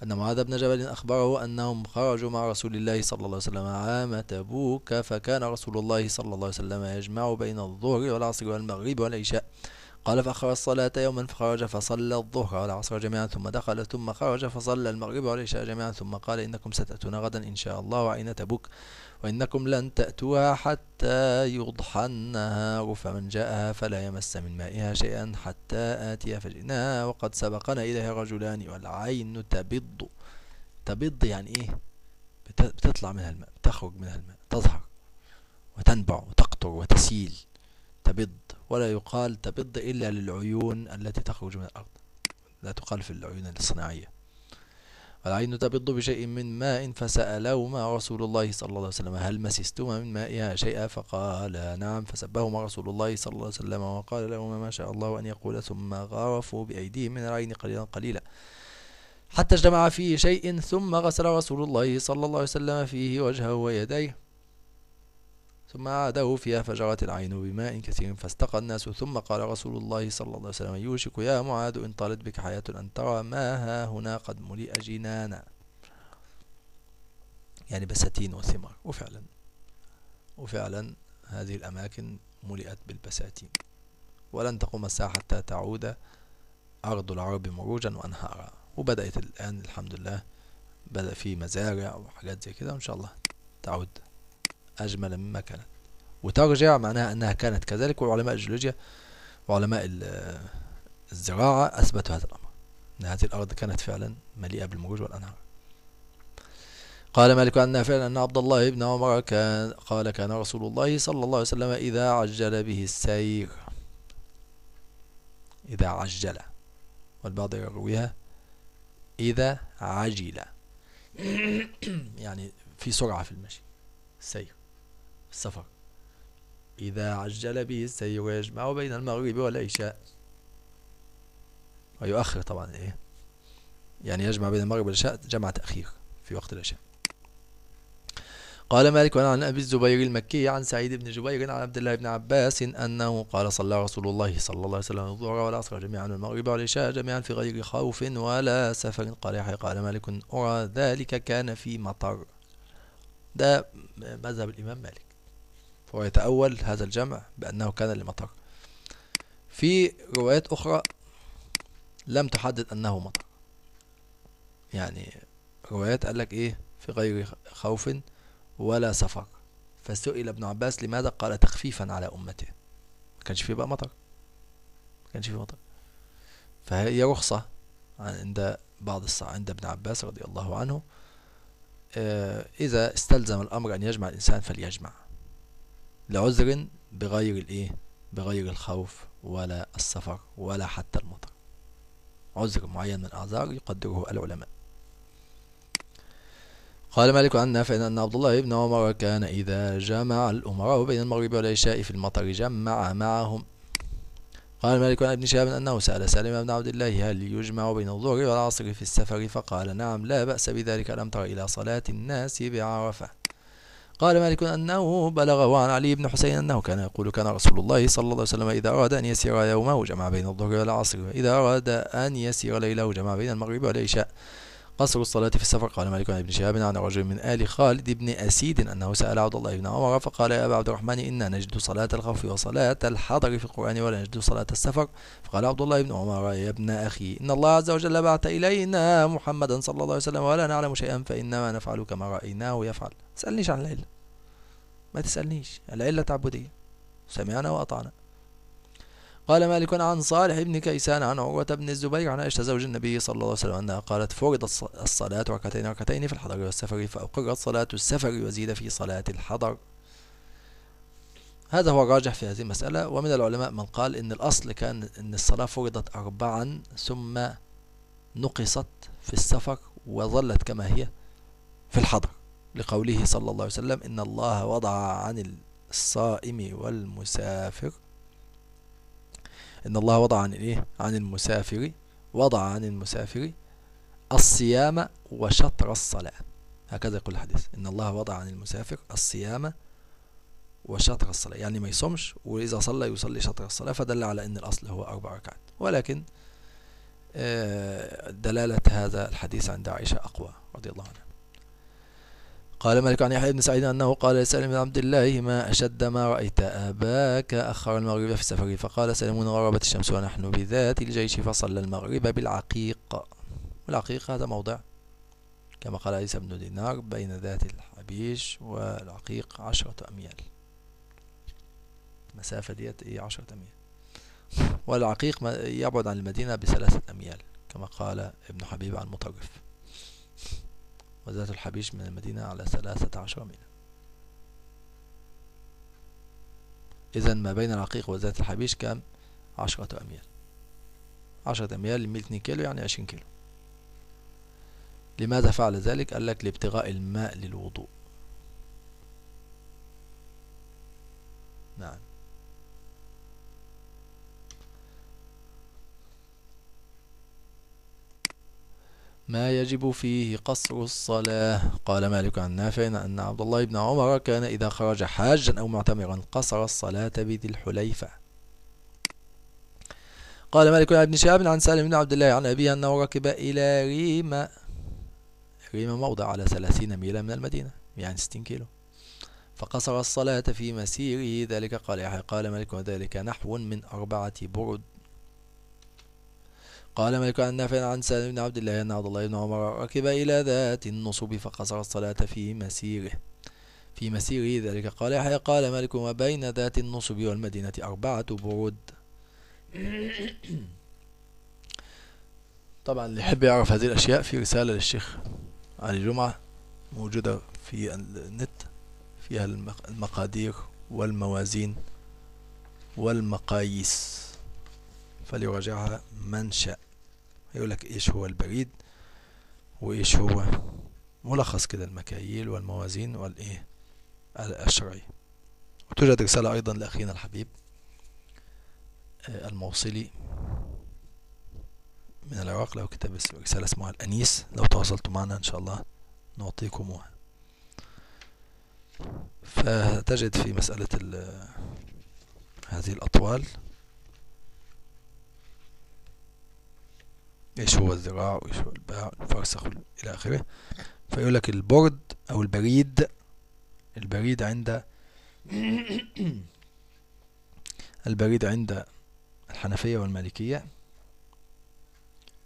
أن معاذ بن جبل أخبره أنهم خرجوا مع رسول الله صلى الله عليه وسلم عام تبوك فكان رسول الله صلى الله عليه وسلم يجمع بين الظهر والعصر والمغرب والعشاء قال فأخر الصلاة يوما فخرج فصلى الظهر والعصر جميعا ثم دخل ثم خرج فصلى المغرب والعشاء جميعا ثم قال إنكم ستأتون غدا إن شاء الله وعين تبوك وإنكم لن تأتوها حتى يضحى النهار فمن جاءها فلا يمس من مائها شيئا حتى آتي فجئناها وقد سبقنا إليها رجلان والعين تبض تبض يعني إيه بتطلع منها الماء تخرج منها الماء تظهر وتنبع وتقطر وتسيل تبض ولا يقال تبض إلا للعيون التي تخرج من الأرض لا تقال في العيون الصناعية العين تبض بشيء من ماء فسألهما رسول الله صلى الله عليه وسلم هل مسستما من مائها شيئا فقال نعم فسبهما رسول الله صلى الله عليه وسلم وقال لهما ما شاء الله أن يقول ثم غرفوا بأيديهم من العين قليلا قليلا حتى اجتمع فيه شيء ثم غسل رسول الله صلى الله عليه وسلم فيه وجهه ويديه ثم عاده فيها فجرت العين بماء كثير فاستقى الناس ثم قال رسول الله صلى الله عليه وسلم يوشك يا معاذ إن طالت بك حياة أن ترى ما ها هنا قد ملئ جنانا يعني بساتين وثمار وفعلا وفعلا هذه الأماكن ملئت بالبساتين ولن تقوم الساعة حتى تعود أرض العرب مروجا وأنهارا وبدأت الآن الحمد لله بدأ في مزارع وحاجات زي كده وإن شاء الله تعود أجمل مما كانت وترجع معناها أنها كانت كذلك وعلماء الجيولوجيا وعلماء الزراعة أثبتوا هذا الأمر أن هذه الأرض كانت فعلا مليئة بالمروج والأنهار قال مالك عن فعلا أن عبد الله بن عمر كان قال كان رسول الله صلى الله عليه وسلم إذا عجل به السير إذا عجل والبعض يرويها إذا عجل (coughs) يعني في سرعة في المشي السير السفر إذا عجل به السير يجمع بين المغرب والعشاء ويؤخر طبعا إيه يعني يجمع بين المغرب والعشاء جمع تأخير في وقت العشاء قال مالك عن أبي الزبير المكي عن سعيد بن جبير عن عبد الله بن عباس إن أنه قال صلى رسول الله صلى الله عليه وسلم الظهر والعصر جميعا والمغرب والعشاء جميعا في غير خوف ولا سفر قال يحيى قال مالك أرى ذلك كان في مطر ده مذهب الإمام مالك ويتأول هذا الجمع بأنه كان لمطر في روايات أخرى لم تحدد أنه مطر يعني روايات قال لك إيه في غير خوف ولا سفر فسئل ابن عباس لماذا قال تخفيفا على أمته ما كانش فيه بقى مطر ما كانش فيه مطر فهي رخصة عند بعض الصع... عند ابن عباس رضي الله عنه آه، إذا استلزم الأمر أن يجمع الإنسان فليجمع لعذر بغير الايه بغير الخوف ولا السفر ولا حتى المطر عذر معين من الأعذار يقدره العلماء قال مالك عن نافع أن عبد الله بن عمر كان إذا جمع الأمراء بين المغرب والعشاء في المطر جمع معهم قال مالك عن ابن شهاب أنه سأل سالم بن عبد الله هل يجمع بين الظهر والعصر في السفر فقال نعم لا بأس بذلك ألم تر إلى صلاة الناس بعرفة قال مالك أنه بلغه عن علي بن حسين أنه كان يقول كان رسول الله صلى الله عليه وسلم إذا أراد أن يسير يومه جمع بين الظهر والعصر إذا أراد أن يسير ليله جمع بين المغرب والعشاء قصر الصلاة في السفر قال مالك بن شهاب عن نعم، رجل من آل خالد بن أسيد أنه سأل عبد الله بن عمر فقال يا أبا عبد الرحمن إنا نجد صلاة الخوف وصلاة الحضر في القرآن ولا نجد صلاة السفر فقال عبد الله بن عمر يا ابن أخي إن الله عز وجل بعث إلينا محمدا صلى الله عليه وسلم ولا نعلم شيئا فإنما نفعل كما رأيناه يفعل تسألنيش عن العلة ما تسألنيش العلة تعبدية سمعنا وأطعنا قال مالك عن صالح بن كيسان عن عروة بن الزبير عن عائشة زوج النبي صلى الله عليه وسلم أنها قالت فرضت الصلاة ركعتين ركعتين في الحضر والسفر فأقرت صلاة السفر وزيد في صلاة الحضر هذا هو الراجح في هذه المسألة ومن العلماء من قال إن الأصل كان إن الصلاة فرضت أربعا ثم نقصت في السفر وظلت كما هي في الحضر لقوله صلى الله عليه وسلم إن الله وضع عن الصائم والمسافر إن الله وضع عن إيه عن المسافر وضع عن المسافر الصيام وشطر الصلاة هكذا يقول الحديث إن الله وضع عن المسافر الصيام وشطر الصلاة يعني ما يصومش وإذا صلى يصلي شطر الصلاة فدل على أن الأصل هو أربع ركعات ولكن آه، دلالة هذا الحديث عند عائشة أقوى رضي الله عنها قال مالك عن يحيى بن سعيد أنه قال لسالم بن عبد الله ما أشد ما رأيت أباك أخر المغرب في السفر فقال سالم غربت الشمس ونحن بذات الجيش فصلى المغرب بالعقيق والعقيق هذا موضع كما قال عيسى بن دينار بين ذات الحبيش والعقيق عشرة أميال المسافة ديت إيه عشرة أميال والعقيق يبعد عن المدينة بثلاثة أميال كما قال ابن حبيب عن مطرف وزاد الحبيش من المدينة على ثلاثة عشر ميلا إذا ما بين العقيق وزاد الحبيش كام عشرة أميال عشرة أميال لميل اتنين كيلو يعني عشرين كيلو لماذا فعل ذلك قال لك لابتغاء الماء للوضوء نعم ما يجب فيه قصر الصلاة قال مالك عن نافع أن عبد الله بن عمر كان إذا خرج حاجا أو معتمرا قصر الصلاة بذي الحليفة قال مالك عن ابن شهاب عن سالم بن عبد الله عن أبيه أنه ركب إلى ريمة ريمة موضع على ثلاثين ميلا من المدينة يعني ستين كيلو فقصر الصلاة في مسيره ذلك قال يحيى قال مالك وذلك نحو من أربعة برد قال مالك عن نافع عن سالم بن عبد الله أن عبد الله بن عمر ركب إلى ذات النصب فقصر الصلاة في مسيره في مسيره ذلك قال يحيى قال مالك وبين ذات النصب والمدينة أربعة برود (clears throat) طبعا اللي يحب يعرف هذه الأشياء في رسالة للشيخ علي جمعة موجودة في النت فيها المقادير والموازين والمقاييس فليراجعها من شاء يقول لك ايش هو البريد وايش هو ملخص كده المكاييل والموازين والايه الشرعية وتوجد رسالة ايضا لاخينا الحبيب آه، الموصلي من العراق له كتاب رسالة اسمها الأنيس لو تواصلتوا معنا إن شاء الله نعطيكموها فتجد في مسألة هذه الأطوال ايش هو الذراع وايش هو الباع الفرسخ الى اخره فيقول لك البرد او البريد البريد عند (coughs) البريد عند الحنفية والمالكية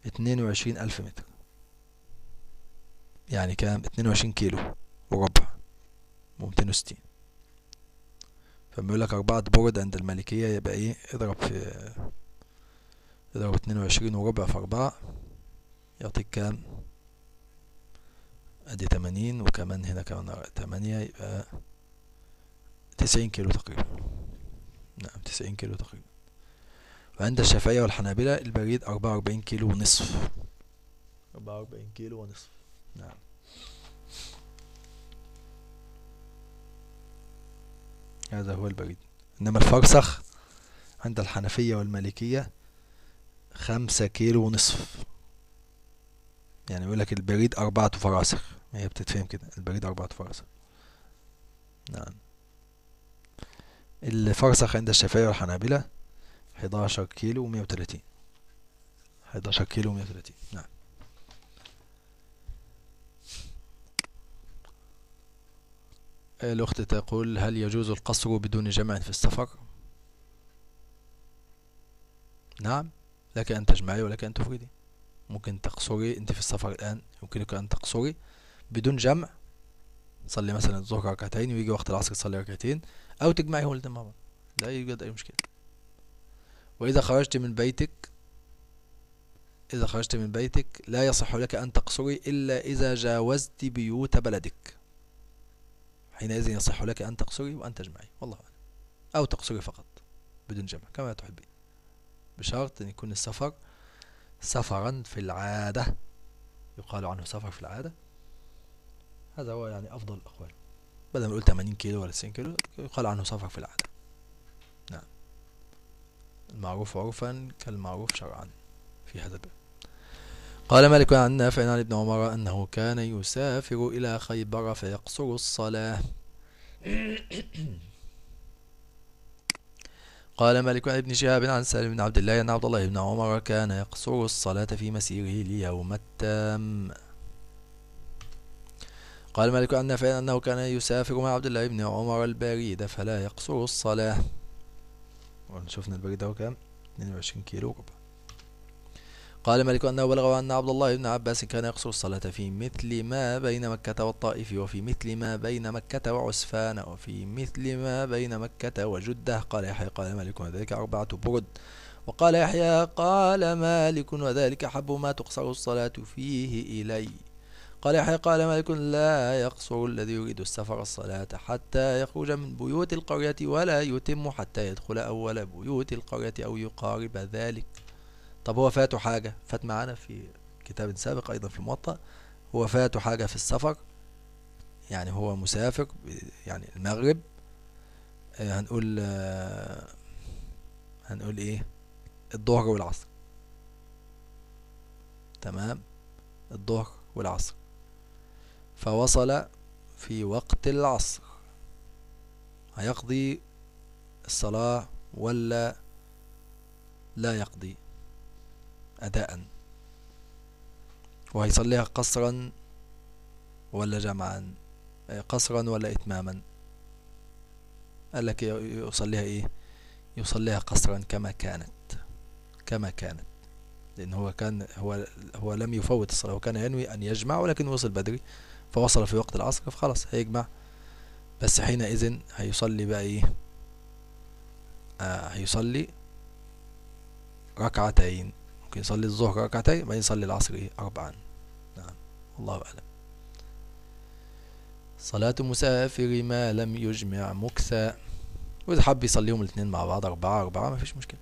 اتنين وعشرين ألف متر يعني كام اتنين وعشرين كيلو وربع ومتين وستين فلما يقول لك أربعة برد عند المالكية يبقى ايه اضرب في اضرب اتنين وعشرين وربع في أربعة يعطيك كام ادي 80 وكمان هنا كمان 8 يبقى تسعين كيلو تقريبا نعم تسعين كيلو تقريبا وعند الشافعية والحنابلة البريد أربعة وأربعين كيلو ونصف أربعة وأربعين كيلو ونصف نعم هذا هو البريد إنما الفرسخ عند الحنفية والمالكية خمسة كيلو ونصف يعني يقول لك البريد أربعة فراسخ هي بتتفهم كده البريد أربعة فراسخ نعم الفرسخ عند الشافعية والحنابلة 11 كيلو و130 11 كيلو و130 نعم الأخت تقول هل يجوز القصر بدون جمع في السفر؟ نعم لك أن تجمعي ولك أن تفردي ممكن تقصري أنت في السفر الآن يمكنك أن تقصري بدون جمع تصلي مثلا الظهر ركعتين ويجي وقت العصر تصلي ركعتين أو تجمعي هو مع بعض لا يوجد أي مشكلة وإذا خرجت من بيتك إذا خرجت من بيتك لا يصح لك أن تقصري إلا إذا جاوزت بيوت بلدك حينئذ يصح لك أن تقصري وأن تجمعي والله أعلم أو تقصري فقط بدون جمع كما تحبين بشرط أن يكون السفر سفرا في العادة يقال عنه سفر في العادة هذا هو يعني أفضل الأقوال بدل ما نقول 80 كيلو ولا 90 كيلو يقال عنه سفر في العادة نعم المعروف عرفا كالمعروف شرعا في هذا الباب قال مالك عن نافع عن ابن عمر أنه كان يسافر إلى خيبر فيقصر الصلاة قال مالك عن ابن شهاب عن سالم بن عبد الله أن عبد الله بن عمر كان يقصر الصلاة في مسيره اليوم التام قال مالك عن نافع أنه كان يسافر مع عبد الله بن عمر البريد فلا يقصر الصلاة شفنا البريد هو كام 22 كيلو ربع قال مالك أنه بلغه أن عبد الله بن عباس كان يقصر الصلاة في مثل ما بين مكة والطائف وفي مثل ما بين مكة وعسفان وفي مثل ما بين مكة وجدة قال يحيى قال مالك وذلك أربعة برد وقال يحيى قال مالك وذلك حب ما تقصر الصلاة فيه إلي قال يحيى قال مالك لا يقصر الذي يريد السفر الصلاة حتى يخرج من بيوت القرية ولا يتم حتى يدخل أول بيوت القرية أو يقارب ذلك طب هو فاته حاجة فات معانا في كتاب سابق أيضا في الموطأ هو فاته حاجة في السفر يعني هو مسافر يعني المغرب آه، هنقول آه، هنقول ايه الظهر والعصر تمام الظهر والعصر فوصل في وقت العصر هيقضي الصلاة ولا لا يقضي أداء وهيصليها قصرا ولا جمعا قصرا ولا إتماما قال لك يصليها إيه يصليها قصرا كما كانت كما كانت لأن هو كان هو هو لم يفوت الصلاة وكان ينوي أن يجمع ولكن وصل بدري فوصل في وقت العصر فخلاص هيجمع بس حينئذ هيصلي بقى إيه آه هيصلي ركعتين ممكن يصلي الظهر ركعتين ما يصلي العصر إيه؟ اربعا نعم والله اعلم صلاة مسافر ما لم يجمع مكثى وإذا حب يصليهم الاثنين مع بعض أربعة أربعة مفيش مشكلة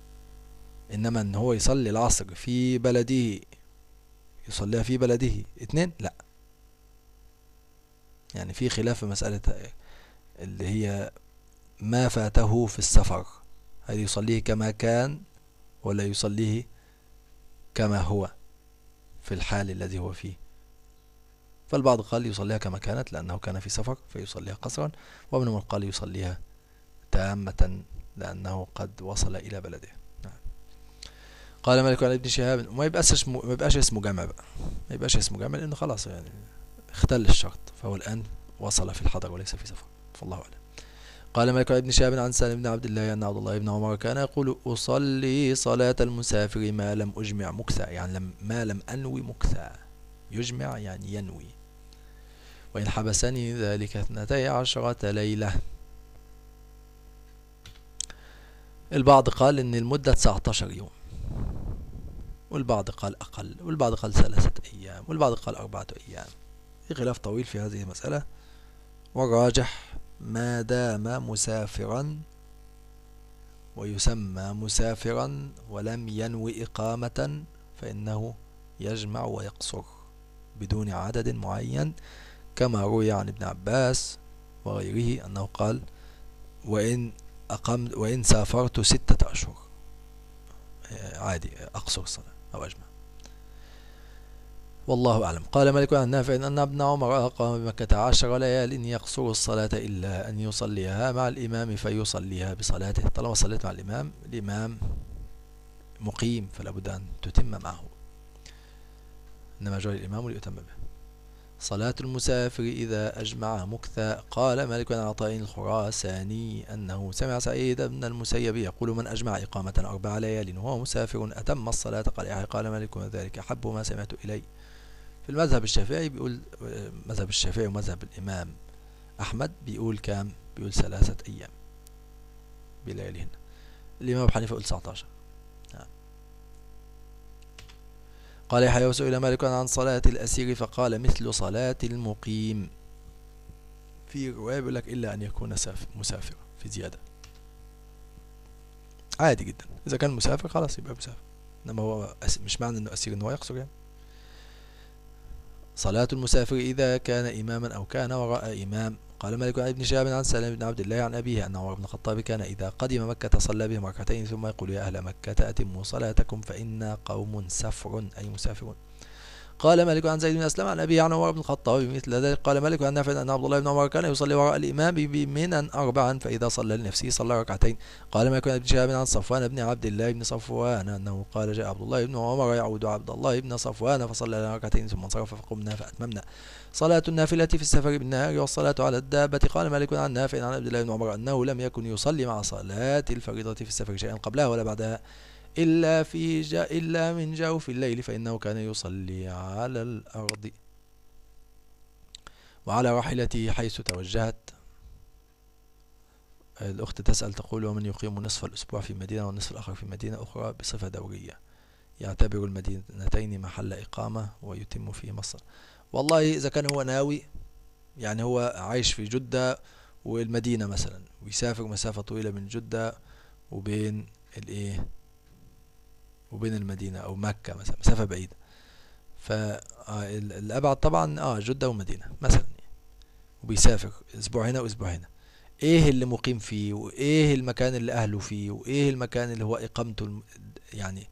إنما إن هو يصلي العصر في بلده يصليها في بلده اتنين لا يعني في خلاف في مسألة اللي هي ما فاته في السفر هل يصليه كما كان ولا يصليه كما هو في الحال الذي هو فيه فالبعض قال يصليها كما كانت لأنه كان في سفر فيصليها قصرا وابن قال يصليها تامة لأنه قد وصل إلى بلده نعم. قال مالك عن ابن شهاب ما يبقاش ما يبقاش اسمه جامع بقى ما يبقاش اسمه جامع لأنه خلاص يعني اختل الشرط فهو الآن وصل في الحضر وليس في سفر فالله أعلم قال مالك بن شهاب عن سالم بن عبد الله أن عبد الله بن عمر كان يقول أصلي صلاة المسافر ما لم أجمع مكثى يعني لم ما لم أنوي مكثى يجمع يعني ينوي وإن حبسني ذلك اثنتي عشرة ليلة البعض قال إن المدة 19 يوم والبعض قال أقل والبعض قال ثلاثة أيام والبعض قال أربعة أيام في خلاف طويل في هذه المسألة والراجح ما دام مسافرا ويسمى مسافرا ولم ينوي إقامة فإنه يجمع ويقصر بدون عدد معين كما روي عن ابن عباس وغيره أنه قال وإن أقمت وإن سافرت ستة أشهر آه، عادي أقصر صلاة أو أجمع والله أعلم قال مالك عن نافع أن ابن عمر أقام بمكة عشر ليال يقصر الصلاة إلا أن يصليها مع الإمام فيصليها بصلاته طالما صليت مع الإمام الإمام مقيم فلا بد أن تتم معه إنما جاء الإمام ليتم به صلاة المسافر إذا أجمع مكثى قال مالك عن عطاء الخراساني أنه سمع سعيد بن المسيب يقول من أجمع إقامة أربع ليال وهو مسافر أتم الصلاة قال قال مالك ذلك أحب ما سمعت إليه في المذهب الشافعي بيقول مذهب الشافعي ومذهب الإمام أحمد بيقول كام بيقول ثلاثة أيام هنا الإمام أبو حنيفة يقول 19 نعم. قال يحيى وسئل مالك عن صلاة الأسير فقال مثل صلاة المقيم في رواية بيقول لك إلا أن يكون مسافر في زيادة عادي جدا إذا كان مسافر خلاص يبقى مسافر إنما هو مش معنى إنه أسير إن هو يقصر يعني صلاة المسافر إذا كان إماما أو كان وراء إمام قال مالك عن ابن شهاب عن سالم بن عبد الله عن أبيه أن عمر بن الخطاب كان إذا قدم مكة صلى بهم ركعتين ثم يقول يا أهل مكة أتموا صلاتكم فإنا قوم سفر أي مسافرون قال مالك عن زيد بن أسلم عن أبي عن عمر بن الخطاب مثل ذلك قال مالك عن نافع أن عبد الله بن عمر كان يصلي وراء الإمام بمنا أربعا فإذا صلى لنفسه صلى ركعتين قال مالك عن شهاب عن صفوان بن عبد الله بن صفوان أنه قال جاء عبد الله بن عمر يعود عبد الله بن صفوان فصلى لنا ركعتين ثم انصرف فقمنا فأتممنا صلاة النافلة في السفر بالنهار والصلاة على الدابة قال مالك عن نافع عن عبد الله بن عمر أنه لم يكن يصلي مع صلاة الفريضة في السفر شيئا قبلها ولا بعدها إلا في جا إلا من جوف الليل فإنه كان يصلي على الأرض وعلى راحلته حيث توجهت الأخت تسأل تقول ومن يقيم نصف الأسبوع في مدينة والنصف الآخر في مدينة أخرى بصفة دورية يعتبر المدينتين محل إقامة ويتم فيه مصر والله إذا كان هو ناوي يعني هو عايش في جدة والمدينة مثلا ويسافر مسافة طويلة من جدة وبين الإيه وبين المدينة أو مكة مثلا مسافة بعيدة فالأبعد آه، طبعا اه جدة ومدينة مثلا وبيسافر أسبوع هنا وأسبوع هنا ايه اللي مقيم فيه وايه المكان اللي اهله فيه وايه المكان اللي هو اقامته يعني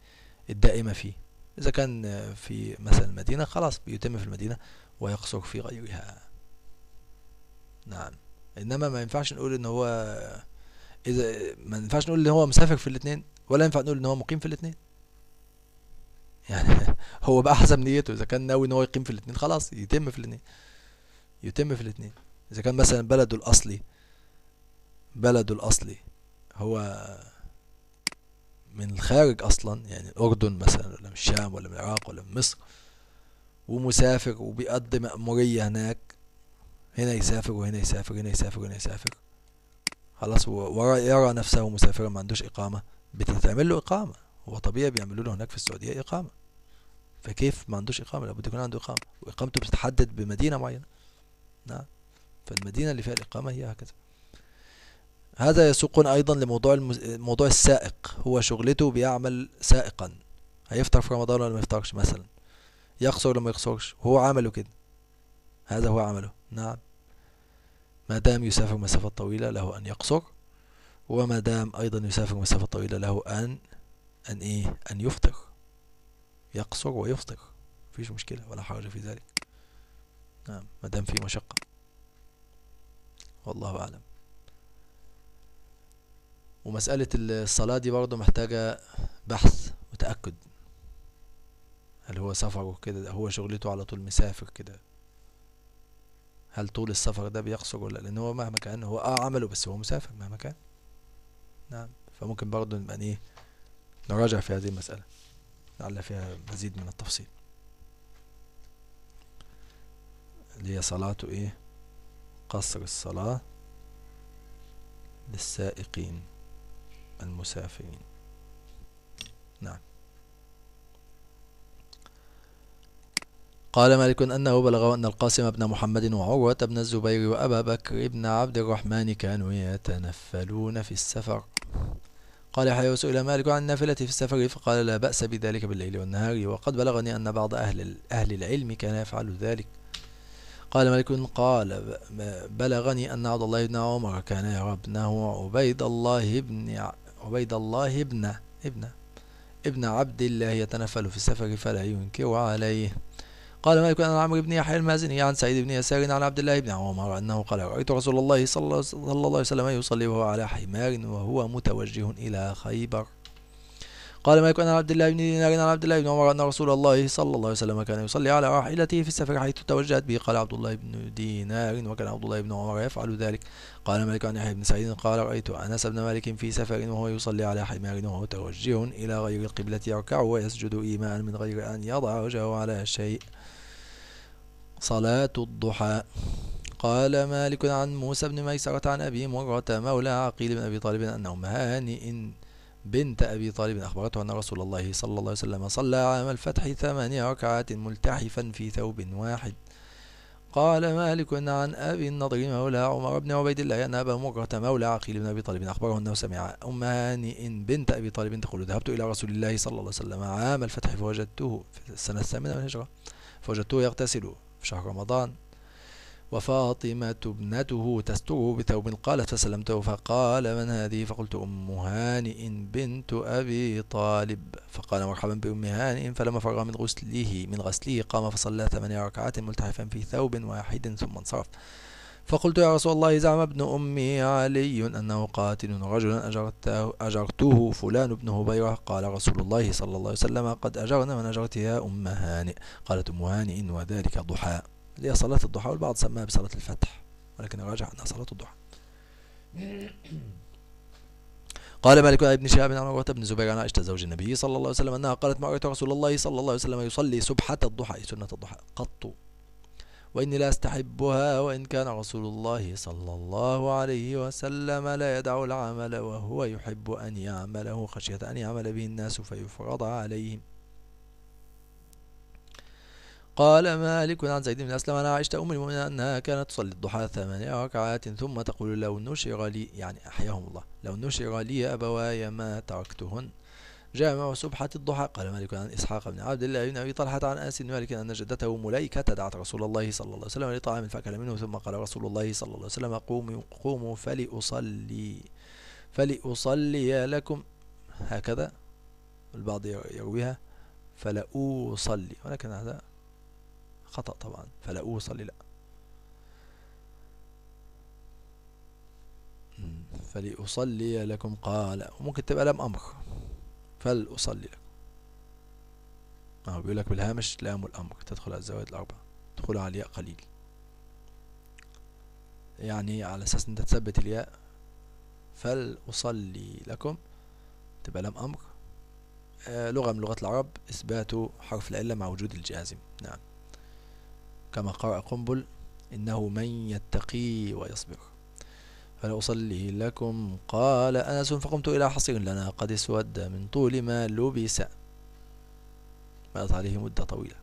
الدائمه فيه اذا كان في مثلا المدينه خلاص بيتم في المدينه ويقصر في غيرها نعم انما ما ينفعش نقول ان هو اذا ما ينفعش نقول ان هو مسافر في الاثنين ولا ينفع نقول ان هو مقيم في الاثنين يعني (laughs) هو بقى حسب نيته اذا كان ناوي ان هو يقيم في الاثنين خلاص يتم في الاثنين يتم في الاثنين اذا كان مثلا بلده الاصلي بلده الاصلي هو من الخارج اصلا يعني الاردن مثلا ولا من الشام ولا من العراق ولا من مصر ومسافر وبيقضي مأمورية هناك هنا يسافر وهنا يسافر هنا يسافر وهنا يسافر خلاص ويرى نفسه مسافرا ما عندوش إقامة بتتعمل له إقامة هو طبيعي بيعملوا له هناك في السعوديه اقامه فكيف ما عندوش اقامه لابد يكون عنده اقامه واقامته بتتحدد بمدينه معينه نعم فالمدينه اللي فيها الاقامه هي هكذا هذا يسوقنا ايضا لموضوع المز... موضوع السائق هو شغلته بيعمل سائقا هيفطر في رمضان ولا ما يفطرش مثلا يقصر ولا ما يقصرش هو عمله كده هذا هو عمله نعم ما دام يسافر مسافة طويلة له أن يقصر وما دام أيضا يسافر مسافة طويلة له أن أن إيه أن يفطر يقصر ويفطر مفيش مشكلة ولا حرج في ذلك نعم ما دام في مشقة والله أعلم ومسألة الصلاة دي برضه محتاجة بحث وتأكد هل هو سفره كده هو شغلته على طول مسافر كده هل طول السفر ده بيقصر ولا لأن هو مهما كان هو اه عمله بس هو مسافر مهما كان نعم فممكن برضه نبقى ايه نراجع في هذه المسألة لعل فيها مزيد من التفصيل اللي هي صلاة ايه قصر الصلاة للسائقين المسافرين نعم قال مالك أنه بلغ أن القاسم بن محمد وعروة بن الزبير وأبا بكر بن عبد الرحمن كانوا يتنفلون في السفر قال يحيى وسئل مالك عن النافلة في السفر فقال لا بأس بذلك بالليل والنهار وقد بلغني أن بعض أهل, أهل العلم كان يفعل ذلك قال مالك قال بلغني أن عبد الله بن عمر كان يرى ابنه عبيد الله بن عبيد الله ابن ابن ابن عبد الله يتنفل في السفر فلا ينكر عليه قال مالك عن عمرو بن يحيى المازني عن سعيد بن يسار عن عبد الله بن عمر أنه قال رأيت رسول الله صلى الله عليه وسلم يصلي وهو على حمار وهو متوجه إلى خيبر قال مالك عن عبد الله بن دينار عن عبد الله بن عمر أن رسول الله صلى الله عليه وسلم كان يصلي على راحلته في السفر حيث توجهت به قال عبد الله بن دينار وكان عبد الله بن عمر يفعل ذلك قال مالك عن يحيى بن سعيد قال رأيت أنس بن مالك في سفر وهو يصلي على حمار وهو متوجه إلى غير القبلة يركع ويسجد إيماء من غير أن يضع وجهه على شيء صلاة الضحى قال مالك عن موسى بن ميسرة عن أبي مرة مولى عقيل بن أبي طالب أن أم هانئ بنت أبي طالب أخبرته أن رسول الله صلى الله عليه وسلم صلى عام الفتح ثماني ركعات ملتحفا في ثوب واحد قال مالك عن أبي النضر مولى عمر بن عبيد الله أن أبا مرة مولى عقيل بن أبي طالب أخبره أنه سمع أم هانئ بنت أبي طالب تقول ذهبت إلى رسول الله صلى الله عليه وسلم عام الفتح فوجدته في السنة الثامنة من الهجرة فوجدته يغتسل في شهر رمضان وفاطمة ابنته تستره بثوب قالت فسلمته فقال من هذه فقلت أم هانئ بنت أبي طالب فقال مرحبا بأم هانئ فلما فرغ من غسله من غسله قام فصلى ثمانية ركعات ملتحفا في ثوب واحد ثم انصرف فقلت يا رسول الله زعم ابن أمي علي أنه قاتل رجلا أجرته, أجرته فلان بن هبيرة قال رسول الله صلى الله عليه وسلم قد أجرنا من أجرت يا أم هانئ قالت أم هانئ وذلك ضحى هي صلاة الضحى والبعض سماها بصلاة الفتح ولكن راجع أنها صلاة الضحى قال مالك ابن شهاب عن عروة بن زبير عن عائشة زوج النبي صلى الله عليه وسلم أنها قالت ما رأيت رسول الله صلى الله عليه وسلم يصلي سبحة الضحى سنة الضحى قط وإني لا أستحبها وإن كان رسول الله صلى الله عليه وسلم لا يدع العمل وهو يحب أن يعمله خشية أن يعمل به الناس فيفرض عليهم قال مالك عن زيد بن أسلم أنا عائشة أم المؤمنين أنها كانت تصلي الضحى ثمانية ركعات ثم تقول لو نشر لي يعني أحياهم الله لو نشر لي أبواي ما تركتهن جامع سبحة الضحى قال مالك عن إسحاق بن عبد الله بن أبي طلحة عن أنس بن مالك أن جدته مليكة دعت رسول الله صلى الله عليه وسلم لطعام فأكل منه ثم قال رسول الله صلى الله عليه وسلم قوموا قوموا فلأصلي فلأصلي لكم هكذا البعض يرويها فلأصلي ولكن هذا خطأ طبعا فلأصلي لا فلأصلي لكم قال وممكن تبقى لم أمر فلأصلي لكم آه، هو بيقول لك بالهامش لام الأمر تدخل على الزوائد الأربعة تدخل على الياء قليل يعني على أساس أنت تثبت الياء فلأصلي لكم تبقى لام أمر آه، لغة من لغات العرب إثبات حرف العلة مع وجود الجازم نعم كما قرأ قنبل إنه من يتقي ويصبر فلأصلي لكم قال أنس فقمت إلى حصير لنا قد اسود من طول ما لبس مات عليه مدة طويلة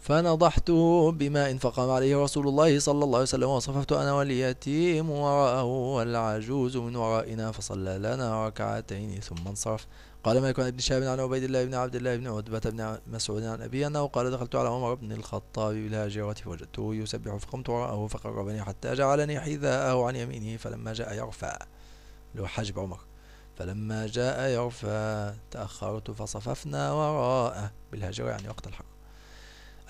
فنضحته بماء فقام عليه رسول الله صلى الله عليه وسلم وصففت أنا واليتيم وراءه والعجوز من ورائنا فصلى لنا ركعتين ثم انصرف قال ما عن ابن شهاب عن عبيد الله بن عبد الله بن عتبة بن مسعود عن أبي أنه قال دخلت على عمر بن الخطاب بالهاجرة فوجدته يسبح فقمت وراءه فقربني حتى جعلني حذاءه عن يمينه فلما جاء يرفع له حجب عمر فلما جاء يرفع تأخرت فصففنا وراءه بالهجرة يعني وقت الحرب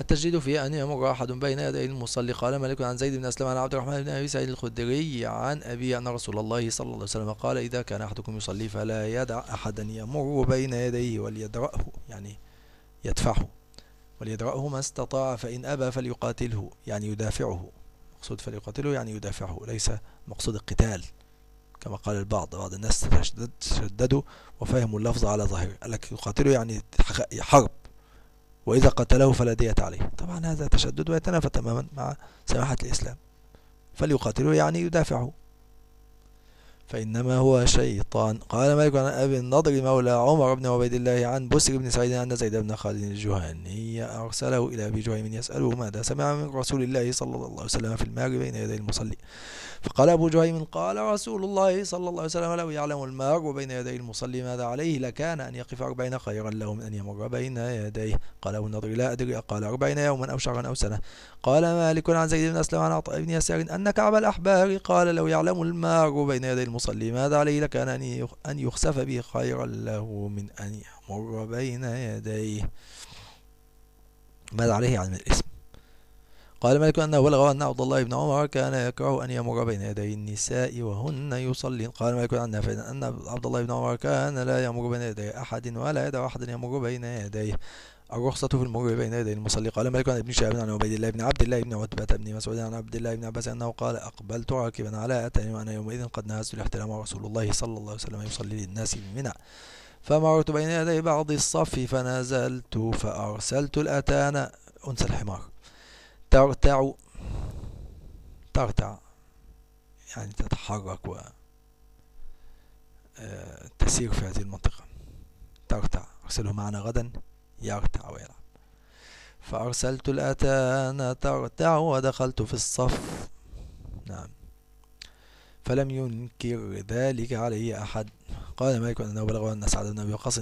التجديد في أن يمر أحد بين يدي المصلي قال مالك عن زيد بن أسلم عن عبد الرحمن بن أبي سعيد الخدري عن أبي أن رسول الله صلى الله عليه وسلم قال إذا كان أحدكم يصلي فلا يدع أحدا يمر بين يديه وليدرأه يعني يدفعه وليدرأه ما استطاع فإن أبى فليقاتله يعني يدافعه مقصود فليقاتله يعني يدافعه ليس مقصود القتال كما قال البعض بعض الناس تشددوا وفهموا اللفظ على ظاهره قال لك يقاتله يعني حرب وإذا قتله فلا دية عليه طبعا هذا تشدد ويتنافى تماما مع سماحة الإسلام فليقاتله يعني يدافعه فإنما هو شيطان قال مالك عن أبي النضر مولى عمر بن عبيد الله عن بسر بن سعيد أن زيد بن خالد الجهني أرسله إلى أبي جهيم يسأله ماذا سمع من رسول الله صلى الله عليه وسلم في المار بين يدي المصلي فقال أبو جهيم قال رسول الله صلى الله عليه وسلم لو يعلم المار وبين يدي المصلي ماذا عليه لكان أن يقف أربعين خيرا له من أن يمر بين يديه قال أبو النضر لا أدري أقال أربعين يوما أو شهرا أو سنة قال مالك عن زيد بن أسلم عن عطاء بن يسار أن كعب الأحبار قال لو يعلم المار بين يدي المصلي ماذا عليه لكان أن يخسف به خيرا له من أن يمر بين يديه ماذا عليه عن يعني الإسم قال مالك أنه بلغ أن عبد الله بن عمر كان يكره أن يمر بين يدي النساء وهن يصلين قال مالك عن نافع أن عبد الله بن عمر كان لا يمر بين يدي أحد ولا يدع أحد يمر بين يديه الرخصة في المر بين يدي المصلي قال مالك عن ابن شهاب عن عبيد الله بن عبد الله بن عتبة بن مسعود عن عبد الله بن عباس أنه قال أقبلت راكبا على أتاني وأنا يومئذ قد نهزت الاحتلام ورسول الله صلى الله عليه وسلم يصلي للناس بمنى فمررت بين يدي بعض الصف فنزلت فأرسلت الأتان أنثى الحمار ترتع ترتع يعني تتحرك و آه، تسير في هذه المنطقة ترتع أرسله معنا غدا يرتع ويلعب فأرسلت الأتان ترتع ودخلت في الصف نعم فلم ينكر ذلك علي أحد قال مالك أنه بلغ أن سعد بن أبي وقاص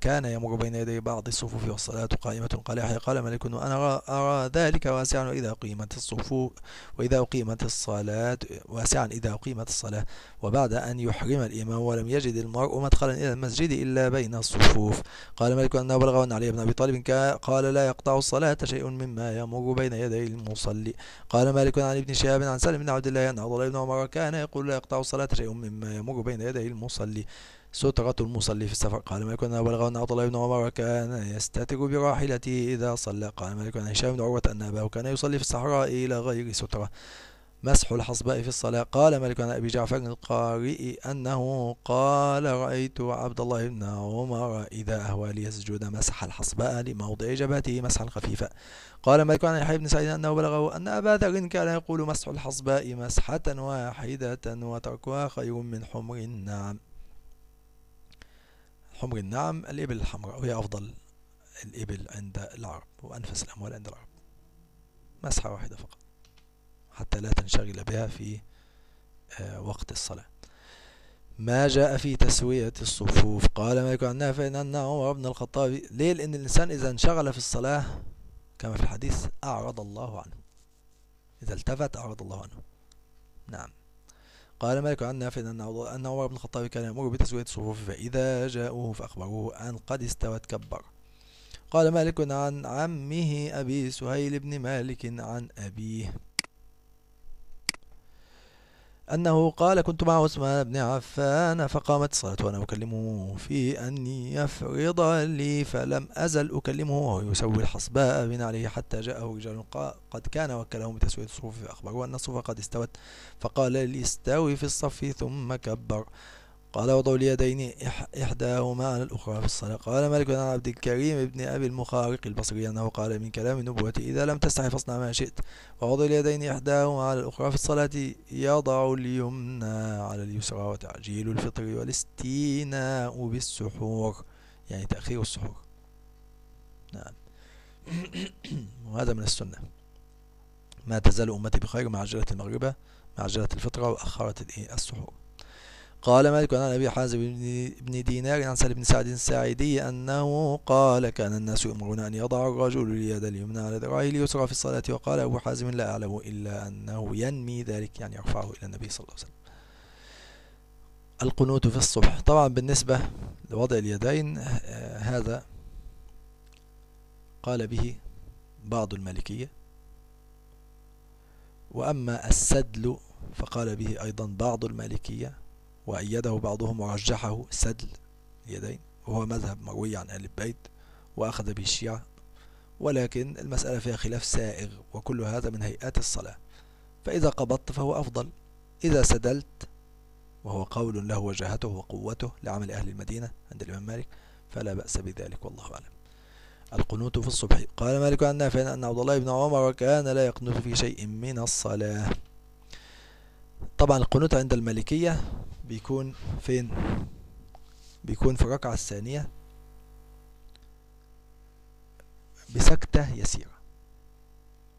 كان يمر بين يدي بعض الصفوف والصلاة قائمة قال يحيى قال مالك أنا أرى ذلك واسعا وإذا أقيمت الصفوف وإذا أقيمت الصلاة واسعا إذا أقيمت الصلاة وبعد أن يحرم الإمام ولم يجد المرء مدخلا إلى المسجد إلا بين الصفوف قال مالك أنه بلغ أن علي بن أبي طالب قال لا يقطع الصلاة شيء مما يمر بين يدي المصلي قال مالك عن ابن شهاب عن سالم بن عبد الله أن عبد الله بن عمر كان يقول لا يقطع الصلاة شيء مما يمر بين يدي المصلي المصلي سترة المصلي في السفر قال مالك أنه بلغ أن عبد الله بن عمر كان يستتر براحلته إذا صلى قال مالك أن هشام بن عروة أن أباه كان يصلي في الصحراء إلى غير سترة مسح الحصباء في الصلاة قال مالك عن أبي جعفر القارئ أنه قال رأيت عبد الله بن عمر إذا أهوى ليسجد مسح الحصباء لموضع جبهته مسحا خفيفا قال مالك عن يحيى بن سعيد أنه بلغه أن أبا ذر كان يقول مسح الحصباء مسحة واحدة وتركها خير من حمر النعم حمر النعم الإبل الحمراء وهي أفضل الإبل عند العرب وأنفس الأموال عند العرب مسحة واحدة فقط حتى لا تنشغل بها في آه، وقت الصلاة ما جاء في تسوية الصفوف قال مالك عن نافع أن عمر بن الخطاب ليه لأن الإنسان إذا انشغل في الصلاة كما في الحديث أعرض الله عنه إذا التفت أعرض الله عنه نعم قال مالك عن نافع أن أن عمر بن الخطاب كان يأمر بتسوية الصفوف فإذا جاءوه فأخبروه أن قد استوى تكبر. قال مالك عن عمه أبي سهيل بن مالك عن أبيه أنه قال كنت مع عثمان بن عفان فقامت الصلاة وأنا أكلمه في أن يفرض لي فلم أزل أكلمه وهو يسوي الحصباء من عليه حتى جاءه رجال قد كان وكلهم بتسوية الصفوف فأخبره أن الصفوف قد استوت فقال لي استوي في الصف ثم كبر قال وضع اليدين إحداهما على الأخرى في الصلاة قال مالك عن عبد الكريم ابن أبي المخارق البصري أنه قال من كلام النبوة إذا لم تستحي فاصنع ما شئت ووضع اليدين إحداهما على الأخرى في الصلاة يضع اليمنى على اليسرى وتعجيل الفطر والاستيناء بالسحور يعني تأخير السحور نعم (clears throat) وهذا من السنة ما تزال أمتي بخير مع عجلة المغربة مع عجلة الفطرة وأخرت السحور قال مالك عن أبي حازم بن دينار عن سالم بن سعد الساعدي أنه قال كان الناس يؤمرون أن يضع الرجل اليد اليمنى على ذراعه اليسرى في الصلاة وقال أبو حازم لا أعلم إلا أنه ينمي ذلك يعني يرفعه إلى النبي صلى الله عليه وسلم القنوت في الصبح طبعا بالنسبة لوضع اليدين آه، هذا قال به بعض المالكية وأما السدل فقال به أيضا بعض المالكية وأيده بعضهم ورجحه سدل اليدين وهو مذهب مروي عن آل البيت وأخذ به الشيعة ولكن المسألة فيها خلاف سائغ وكل هذا من هيئات الصلاة فإذا قبضت فهو أفضل إذا سدلت وهو قول له وجاهته وقوته لعمل أهل المدينة عند الإمام مالك فلا بأس بذلك والله أعلم القنوت في الصبح قال مالك عن نافع أن عبد الله بن عمر كان لا يقنط في شيء من الصلاة طبعا القنوت عند المالكية بيكون فين بيكون في الركعة الثانية بسكتة يسيرة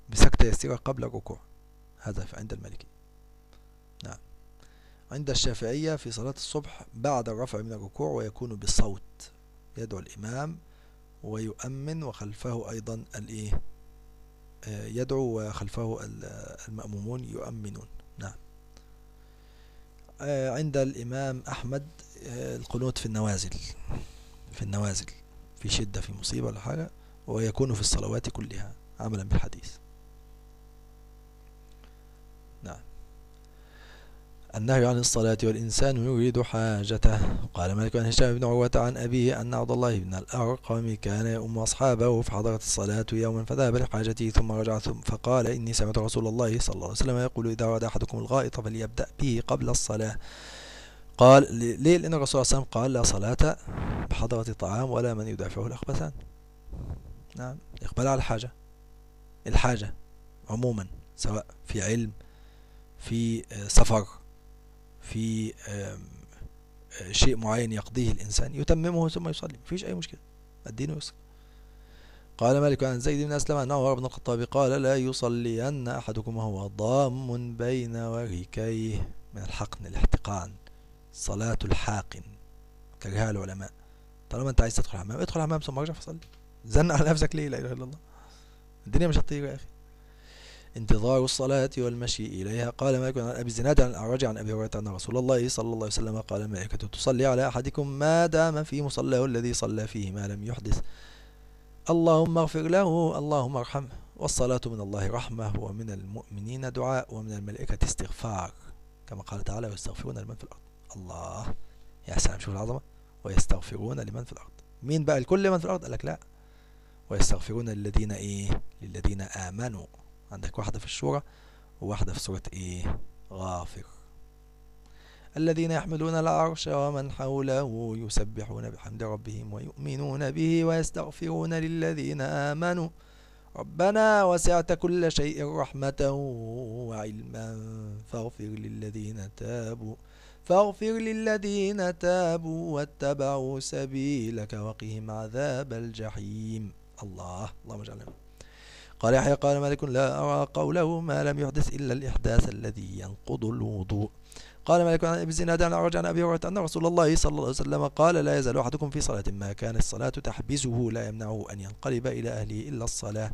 بسكتة يسيرة قبل الركوع هذا عند المالكي نعم عند الشافعية في صلاة الصبح بعد الرفع من الركوع ويكون بصوت يدعو الإمام ويؤمن وخلفه أيضا الإيه آه، يدعو وخلفه المأمومون يؤمنون آه، عند الإمام أحمد آه، القنوت في النوازل في النوازل في شدة في مصيبة ولا حاجة ويكون في الصلوات كلها عملا بالحديث النهي عن الصلاة والإنسان يريد حاجته قال مالك عن هشام بن عروة عن أبيه أن عبد الله بن الأرقم كان يؤم أصحابه فحضرت الصلاة يوما فذهب لحاجته ثم رجع ثم فقال إني سمعت رسول الله صلى الله عليه وسلم يقول إذا أراد أحدكم الغائط فليبدأ به قبل الصلاة قال ليه لأن الرسول صلى الله عليه وسلم قال لا صلاة بحضرة الطعام ولا من يدافعه الأخبثان نعم إقبال على الحاجة الحاجة عموما سواء في علم في آه، سفر في آه، شيء معين يقضيه الإنسان يتممه ثم يصلي فيش أي مشكلة الدين يسر قال مالك عن زيد بن أسلم أنه عمر بن الخطاب قال لا يصلين أحدكم وهو ضام بين وركيه من الحقن الاحتقان صلاة الحاقن كرهها العلماء طالما أنت عايز تدخل الحمام ادخل الحمام ثم ارجع فصلي زن على نفسك ليه لا إله إلا الله الدنيا مش هتطير يا أخي انتظار الصلاة والمشي إليها قال مالك عن أبي الزناد عن الأعرج عن أبي هريرة أن رسول الله صلى الله عليه وسلم قال الملائكة تصلي على أحدكم ما دام في مصلاه الذي صلى فيه ما لم يحدث اللهم اغفر له اللهم ارحمه والصلاة من الله رحمة ومن المؤمنين دعاء ومن الملائكة استغفار كما قال تعالى ويستغفرون لمن في الأرض الله يا سلام شوف العظمة ويستغفرون لمن في الأرض مين بقى الكل من في الأرض قال لك لا ويستغفرون الذين إيه للذين آمنوا عندك واحدة في الشورى وواحدة في سورة ايه غافر الذين يحملون العرش ومن حوله يسبحون بحمد ربهم ويؤمنون به ويستغفرون للذين آمنوا ربنا وسعت كل شيء رحمة وعلما فاغفر للذين تابوا فاغفر للذين تابوا واتبعوا سبيلك وقهم عذاب الجحيم الله اللهم اجعلنا قال يحيى قال مالك لا أرى قوله ما لم يحدث إلا الإحداث الذي ينقض الوضوء قال مالك عن ابن زناد عن عرج عن ابي هريره ان رسول الله صلى الله عليه وسلم قال لا يزال احدكم في صلاه ما كان الصلاه تحبسه لا يمنعه ان ينقلب الى اهله الا الصلاه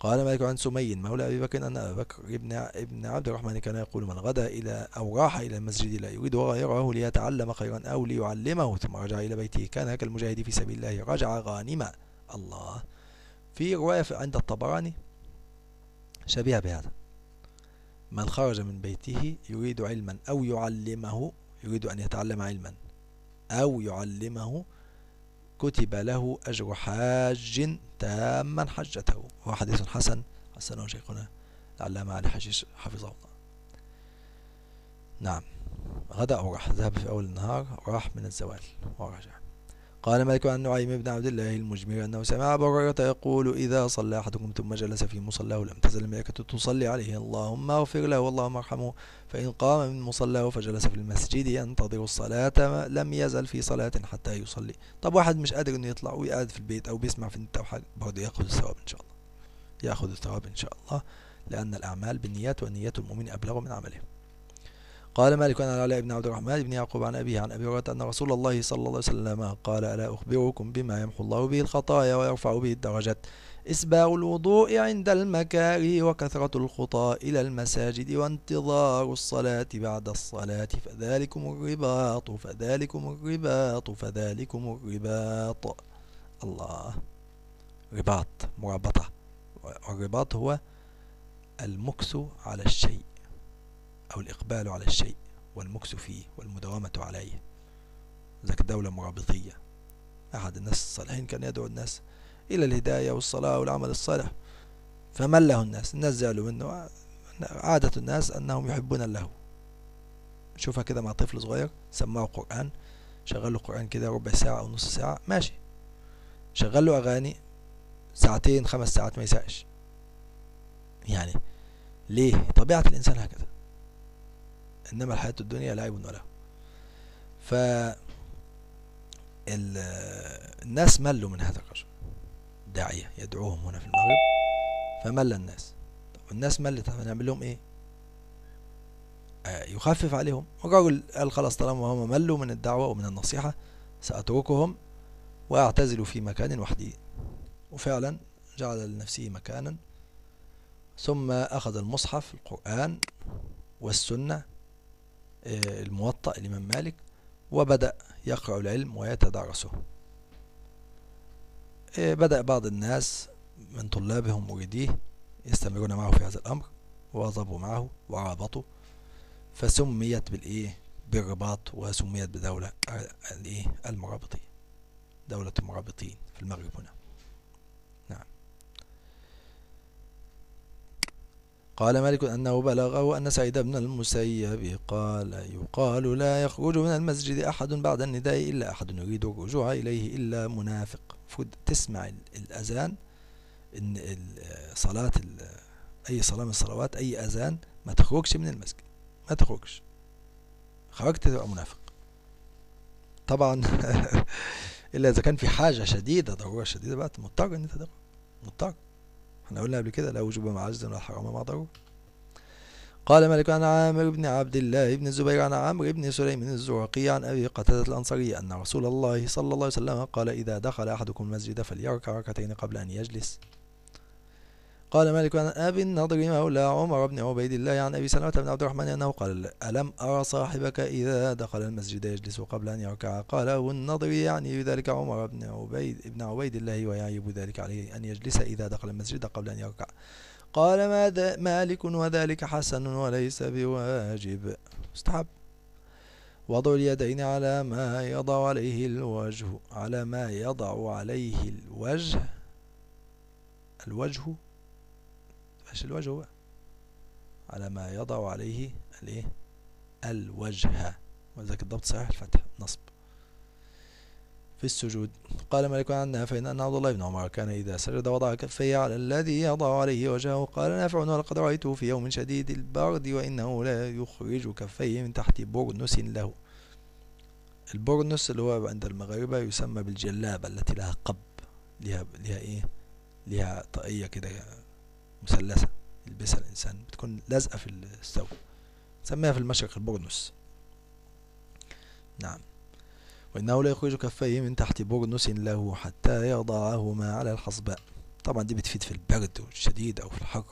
قال مالك عن سمي مولى ابي بكر ان ابا بكر ابن ابن عبد الرحمن كان يقول من غدا الى او راح الى المسجد لا يريد غيره ليتعلم خيرا او ليعلمه ثم رجع الى بيته كان كالمجاهد في سبيل الله رجع غانما الله في رواية عند الطبراني شبيهة بهذا من خرج من بيته يريد علما أو يعلمه يريد أن يتعلم علما أو يعلمه كتب له أجر حاج تاما حجته هو حديث حسن حسنه شيخنا العلامة علي حشيش حفظه الله نعم غدا أو راح ذهب في أول النهار راح من الزوال ورجع قال مالك عن نعيم بن عبد الله المجمر أنه سمع أبو هريرة يقول إذا صلى أحدكم ثم جلس في مصلاه لم تزل الملائكة تصلي عليه اللهم اغفر له واللهم ارحمه فإن قام من مصلاه فجلس في المسجد ينتظر الصلاة لم يزل في صلاة حتى يصلي طب واحد مش قادر إنه يطلع ويقعد في البيت أو بيسمع في النت أو حاجة برضه ياخذ الثواب إن شاء الله ياخذ الثواب إن شاء الله لأن الأعمال بالنيات ونيات المؤمن أبلغ من عمله قال مالك عن علاء بن عبد الرحمن بن يعقوب عن أبيه عن أبي هريرة أن رسول الله صلى الله عليه وسلم قال ألا أخبركم بما يمحو الله به الخطايا ويرفع به الدرجات إسباغ الوضوء عند المكاره وكثرة الخطى إلى المساجد وانتظار الصلاة بعد الصلاة فذلكم الرباط فذلكم الرباط فذلكم الرباط الله رباط مربطة والرباط هو المكس على الشيء أو الإقبال على الشيء والمكس فيه والمداومة عليه ذاك دولة مرابطية أحد الناس الصالحين كان يدعو الناس إلى الهداية والصلاة والعمل الصالح فمله الناس الناس زعلوا منه عادة الناس أنهم يحبون اللهو شوفها كده مع طفل صغير سمعه قرآن شغل له قرآن كده ربع ساعة أو نص ساعة ماشي شغل له أغاني ساعتين خمس ساعات ما يسعش يعني ليه طبيعة الإنسان هكذا إنما الحياة الدنيا لعب وله ف الناس ملوا من هذا الرجل داعية يدعوهم هنا في المغرب فمل الناس الناس ملت هنعمل لهم ايه آه، يخفف عليهم وقال قال خلاص طالما هم ملوا من الدعوة ومن النصيحة سأتركهم وأعتزل في مكان وحدي وفعلا جعل لنفسه مكانا ثم أخذ المصحف القرآن والسنة آه، الموطأ الإمام مالك وبدأ يقرأ العلم ويتدارسه آه، بدأ بعض الناس من طلابه ومريديه يستمرون معه في هذا الأمر وضربوا معه وعابطوا فسميت بالإيه بالرباط وسميت بدولة آه، الإيه المرابطية دولة المرابطين في المغرب هنا قال مالك أنه بلغه أن سعيد بن المسيب قال يقال لا يخرج من المسجد أحد بعد النداء إلا أحد يريد الرجوع إليه إلا منافق فد تسمع الأذان إن صلاة أي صلاة من الصلوات أي أذان ما تخرجش من المسجد ما تخرجش خرجت تبقى منافق طبعا (laughs) إلا إذا كان في حاجة شديدة ضرورة شديدة بقى مضطر إن أنت مضطر احنا قلنا قبل كده لا وجوب عجز ولا حرام مع ضرورة قال مالك عن عامر بن عبد الله بن الزبير عن عامر بن سليم الزرقي عن أبي قتادة الأنصاري أن رسول الله صلى الله عليه وسلم قال إذا دخل أحدكم المسجد فليركع ركعتين قبل أن يجلس قال مالك عن أبي النضر مولى عمر بن عبيد الله عن أبي سلمة بن عبد الرحمن أنه قال ألم أرى صاحبك إذا دخل المسجد يجلس قبل أن يركع قال أبو النضر يعني بذلك عمر بن عبيد بن عبيد الله ويعيب ذلك عليه أن يجلس إذا دخل المسجد قبل أن يركع قال ماذا مالك وذلك حسن وليس بواجب استحب وضع اليدين على ما يضع عليه الوجه على ما يضع عليه الوجه الوجه ايش الوجه بقى على ما يضع عليه الايه الوجه ولذلك الضبط صحيح الفتح نصب في السجود قال مالك عن نافع أن عبد الله بن عمر كان إذا سجد وضع كفيه على الذي يضع عليه وجهه قال نافع ولقد رأيته في يوم شديد البرد وإنه لا يخرج كفيه من تحت برنس له البرنس اللي هو عند المغاربة يسمى بالجلابة التي لها قب لها لها إيه لها طاقية كده مثلثه يلبسها الانسان بتكون لازقه في الثوب سميها في المشرق البرنس نعم وإنه لا يخرج كفيه من تحت برنس له حتى يضعهما على الحصباء طبعا دي بتفيد في البرد الشديد أو في الحر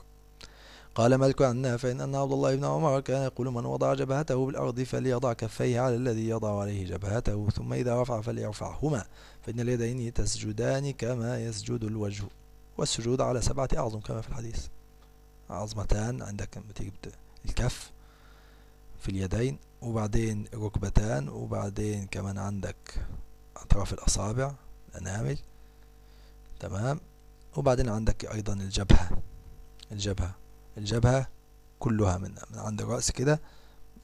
قال مالك عن نافع أن عبد الله بن عمر كان يقول من وضع جبهته بالأرض فليضع كفيه على الذي يضع عليه جبهته ثم إذا رفع فليرفعهما فإن اليدين تسجدان كما يسجد الوجه والسجود على سبعة أعظم كما في الحديث عظمتان عندك الكف في اليدين وبعدين ركبتان وبعدين كمان عندك أطراف الأصابع الأنامل تمام وبعدين عندك أيضا الجبهة الجبهة الجبهة كلها من, من عند الرأس كده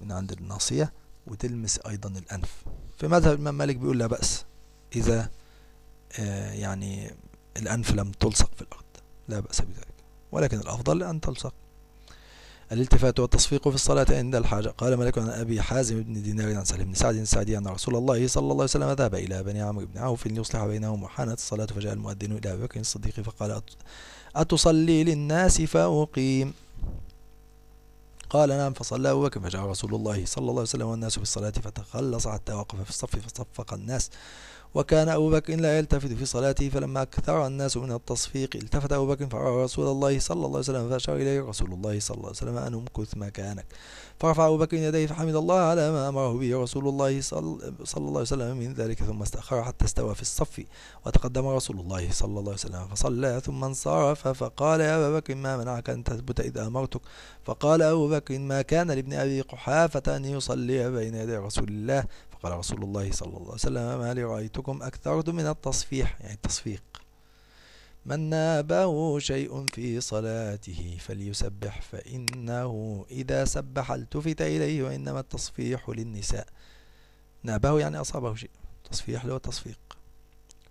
من عند الناصية وتلمس أيضا الأنف في مذهب الإمام مالك بيقول لا بأس إذا آه، يعني الأنف لم تلصق في الأرض لا بأس بذلك ولكن الأفضل أن تلصق الالتفات والتصفيق في الصلاة عند الحاجة قال ملك عن أبي حازم بن دينار عن سالم بن سعد السعدي أن رسول الله صلى الله عليه وسلم ذهب إلى بني عمرو بن عوف ليصلح بينهم وحانت الصلاة فجاء المؤذن إلى أبي بكر الصديق فقال أتصلي للناس فأقيم قال نعم فصلى أبو بكر فجاء رسول الله صلى الله عليه وسلم والناس في الصلاة فتخلص حتى وقف في الصف فصفق الناس وكان أبو بكر لا يلتفت في صلاته فلما أكثر الناس من التصفيق التفت أبو بكر فرأى رسول الله صلى الله عليه وسلم فأشار إليه رسول الله صلى الله عليه وسلم أن امكث مكانك فرفع أبو بكر يديه فحمد الله على ما أمره به رسول الله صلى الله عليه وسلم من ذلك ثم استأخر حتى استوى في الصف وتقدم رسول الله صلى الله عليه وسلم فصلى ثم انصرف فقال يا أبا بكر ما منعك أن تثبت إذا أمرتك فقال أبو بكر ما كان لابن أبي قحافة أن يصلي بين يدي رسول الله فقال رسول الله صلى الله عليه وسلم ما لي رأيتكم أكثر من التصفيح يعني التصفيق من نابه شيء في صلاته فليسبح فإنه إذا سبح التفت إليه وإنما التصفيح للنساء نابه يعني أصابه شيء تصفيح له تصفيق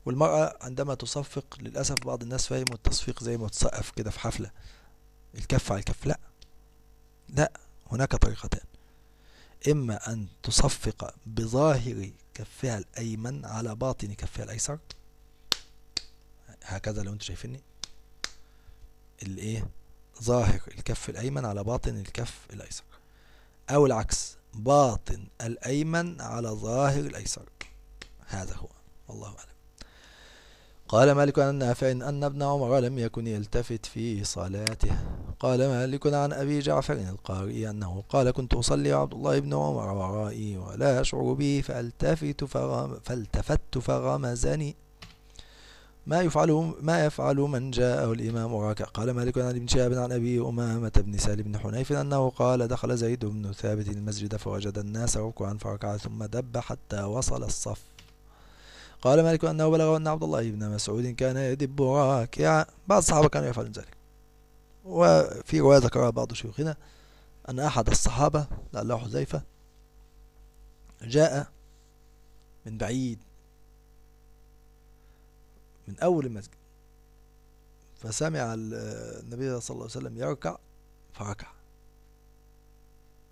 والمرأة عندما تصفق للأسف بعض الناس فاهموا التصفيق زي ما تصقف كده في حفلة الكف على الكف لا لا هناك طريقتان إما أن تصفق بظاهر كفها الأيمن على باطن كفها الأيسر هكذا لو أنتوا شايفيني الإيه ظاهر الكف الأيمن على باطن الكف الأيسر أو العكس باطن الأيمن على ظاهر الأيسر هذا هو والله أعلم قال مالك عن نافع أن ابن عمر لم يكن يلتفت في صلاته قال مالك عن أبي جعفر القاري أنه قال كنت أصلي عبد الله بن عمر ورائي ولا أشعر به فالتفت فغم فالتفت فغمزني ما يفعل ما يفعل من جاءه الإمام راكع قال مالك عن ابن شهاب عن أبي أمامة بن سالم بن حنيف أنه قال دخل زيد بن ثابت المسجد فوجد الناس ركعا فركع ثم دب حتى وصل الصف قال مالك أنه بلغ أن عبد الله بن مسعود كان يدب راكعا بعض الصحابة كانوا يفعلون ذلك وفي رواية ذكرها بعض شيوخنا أن أحد الصحابة لعله حذيفة جاء من بعيد من أول المسجد فسمع النبي صلى الله عليه وسلم يركع فركع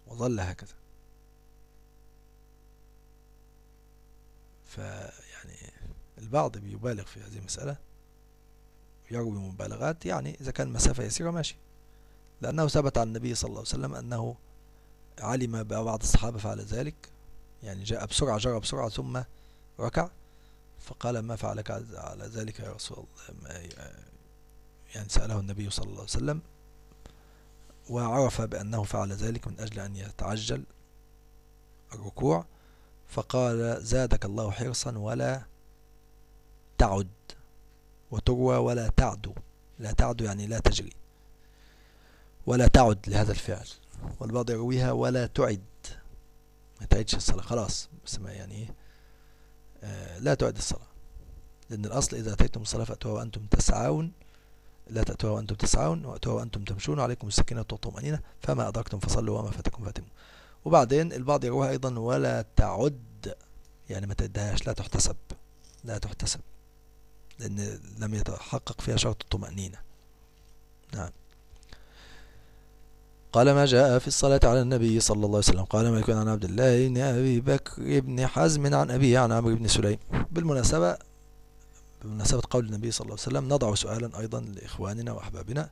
وظل هكذا ف البعض بيبالغ في هذه المسألة يروي مبالغات يعني إذا كان مسافة يسيرة ماشي لأنه ثبت عن النبي صلى الله عليه وسلم أنه علم بعض الصحابة فعل ذلك يعني جاء بسرعة جرى بسرعة ثم ركع فقال ما فعلك على ذلك يا رسول الله يعني سأله النبي صلى الله عليه وسلم وعرف بأنه فعل ذلك من أجل أن يتعجل الركوع فقال زادك الله حرصا ولا تعد وتروى ولا تعدو لا تعدو يعني لا تجري ولا تعد لهذا الفعل والبعض يرويها ولا تعد ما تعدش الصلاة خلاص بس ما يعني إيه؟ آه لا تعد الصلاة لأن الأصل إذا أتيتم الصلاة فأتوها وأنتم تسعون لا تأتوها وأنتم تسعون وأتوها وأنتم تمشون عليكم السكينة والطمأنينة فما أدركتم فصلوا وما فاتكم فاتموا وبعدين البعض يرويها أيضا ولا تعد يعني ما تعدهاش لا تحتسب لا تحتسب لأن لم يتحقق فيها شرط الطمأنينة نعم قال ما جاء في الصلاة على النبي صلى الله عليه وسلم قال ما يكون عن عبد الله بن أبي بكر بن حزم عن أبيه عن يعني عمرو بن سليم بالمناسبة بمناسبة قول النبي صلى الله عليه وسلم نضع سؤالا أيضا لإخواننا وأحبابنا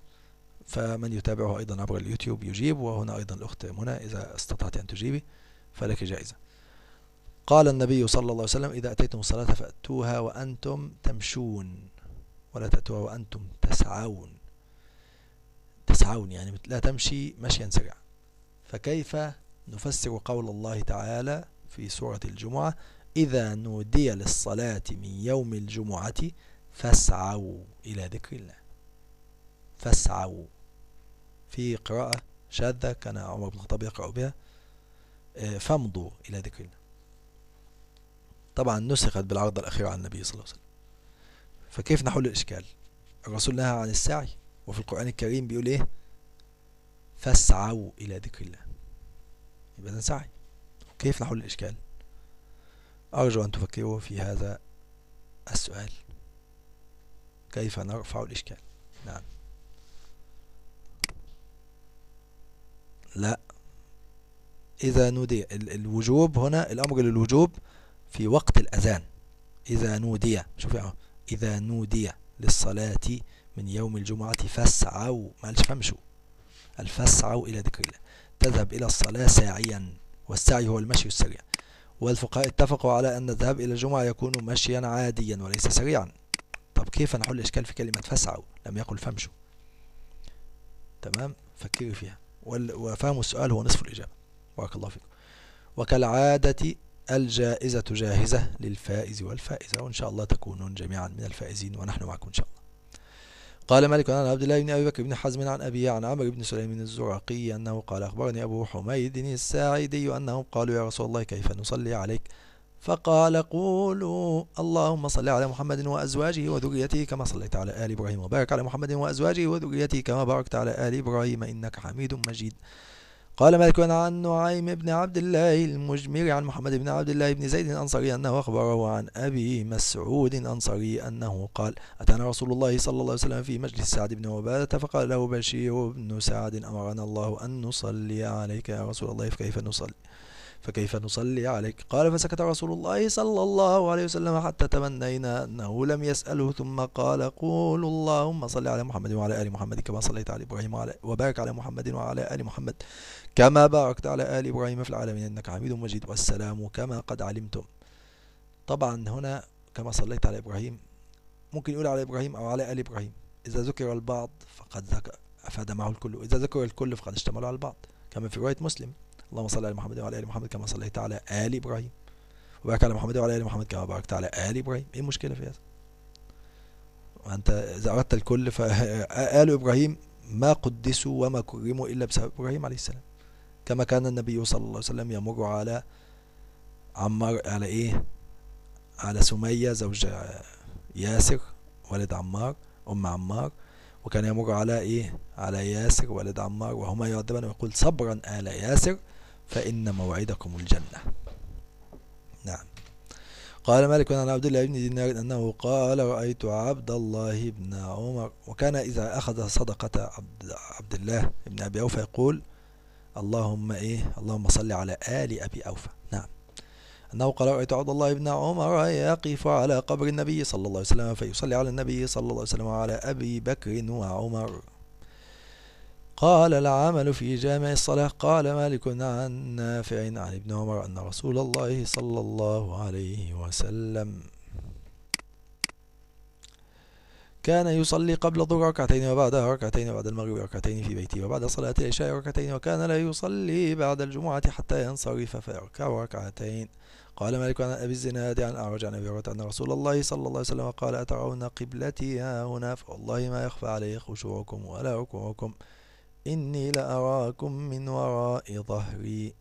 فمن يتابعه أيضا عبر اليوتيوب يجيب وهنا أيضا الأخت منى إذا استطعت أن تجيبي فلك جائزة قال النبي صلى الله عليه وسلم إذا أتيتم الصلاة فأتوها وأنتم تمشون ولا تأتوها وأنتم تسعون تسعون يعني لا تمشي مشيا سريعا فكيف نفسر قول الله تعالى في سورة الجمعة إذا نودي للصلاة من يوم الجمعة فاسعوا إلى ذكر الله فاسعوا في قراءة شاذة كان عمر بن الخطاب يقرأ بها آه، فامضوا إلى ذكر الله طبعا نسخت بالعرض الأخير عن النبي صلى الله عليه وسلم فكيف نحل الإشكال الرسول نهى عن السعي وفي القرآن الكريم بيقول إيه فاسعوا إلى ذكر الله يبقى ده سعي كيف نحل الإشكال أرجو أن تفكروا في هذا السؤال كيف نرفع الإشكال نعم لا إذا نودي الوجوب هنا الأمر للوجوب في وقت الأذان إذا نودي شوف إذا نودي للصلاة من يوم الجمعة فاسعوا ما فامشوا الفاسعوا إلى ذكر الله تذهب إلى الصلاة ساعيا والسعي هو المشي السريع والفقهاء اتفقوا على أن الذهاب إلى الجمعة يكون مشيا عاديا وليس سريعا طب كيف نحل الإشكال في كلمة فاسعوا لم يقل فامشوا تمام فكري فيها وفهم السؤال هو نصف الإجابة بارك الله فيكم وكالعادة الجائزة جاهزة للفائز والفائزة وإن شاء الله تكونون جميعا من الفائزين ونحن معكم إن شاء الله قال مالك عن عبد الله بن أبي بكر بن حزم عن أبي عن عمرو بن سليم الزرقي أنه قال أخبرني أبو حميد الساعدي أنهم قالوا يا رسول الله كيف نصلي عليك فقال قولوا اللهم صل على محمد وأزواجه وذريته كما صليت على آل إبراهيم وبارك على محمد وأزواجه وذريته كما باركت على آل إبراهيم إنك حميد مجيد قال مالك عن نعيم بن عبد الله المجمر عن محمد بن عبد الله بن زيد الأنصاري أنه أخبره عن أبي مسعود الأنصاري أنه قال أتانا رسول الله صلى الله عليه وسلم في مجلس سعد بن عبادة فقال له بشير بن سعد أمرنا الله أن نصلي عليك يا رسول الله فكيف نصلي فكيف نصلي عليك قال فسكت رسول الله صلى الله عليه وسلم حتى تمنينا أنه لم يسأله ثم قال قول اللهم صل على محمد وعلى آل محمد كما صليت على إبراهيم وعلى وبارك على محمد وعلى آل محمد كما باركت على آل إبراهيم في العالمين إنك حميد مجيد والسلام كما قد علمتم طبعا هنا كما صليت على إبراهيم ممكن يقول على إبراهيم أو على آل إبراهيم إذا ذكر البعض فقد ذكر أفاد معه الكل إذا ذكر الكل فقد اشتملوا على البعض كما في رواية مسلم اللهم صل على محمد وعلى آل محمد كما صليت على آل إبراهيم وبارك على محمد وعلى آل محمد كما باركت على آل إبراهيم إيه المشكلة في هذا؟ أنت إذا أردت الكل فآل إبراهيم ما قدسوا وما كرموا إلا بسبب إبراهيم عليه السلام كما كان النبي صلى الله عليه وسلم يمر على عمار على إيه على سمية زوج ياسر والد عمار أم عمار وكان يمر على إيه على ياسر والد عمار وهما يعذبان ويقول صبرا آل ياسر فإن موعدكم الجنة نعم قال مالك عن عبد الله بن دينار أنه قال رأيت عبد الله بن عمر وكان إذا أخذ صدقة عبد, عبد الله بن أبي أوفى يقول اللهم إيه اللهم صل على آل أبي أوفى نعم أنه قال رأيت عبد الله بن عمر يقف على قبر النبي صلى الله عليه وسلم فيصلي على النبي صلى الله عليه وسلم وعلى أبي بكر وعمر قال العمل في جامع الصلاة قال مالك عن نافع عن ابن عمر أن رسول الله صلى الله عليه وسلم كان يصلي قبل الظهر ركعتين وبعدها ركعتين وبعد المغرب ركعتين في بيته وبعد صلاة العشاء ركعتين وكان لا يصلي بعد الجمعة حتى ينصرف فيركع ركعتين قال مالك عن أبي الزناد عن أعرج عن أبي هريرة أن رسول الله صلى الله عليه وسلم قال أترون قبلتي ها هنا فوالله ما يخفى علي خشوعكم ولا ركوعكم إني لأراكم من وراء ظهري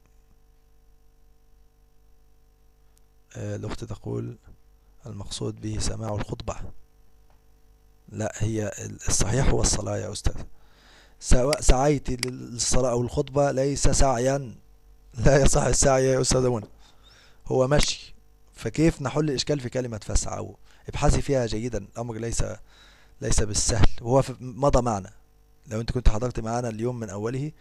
الأخت تقول المقصود به سماع الخطبة لا هي الصحيح هو الصلاة يا أستاذ سواء سعيت للصلاة أو الخطبة ليس سعيا لا يصح السعي يا أستاذ منى هو مشي فكيف نحل الإشكال في كلمة فسعوا ابحثي فيها جيدا الأمر ليس ليس بالسهل وهو مضى معنا لو أنت كنت حضرت معنا اليوم من أوله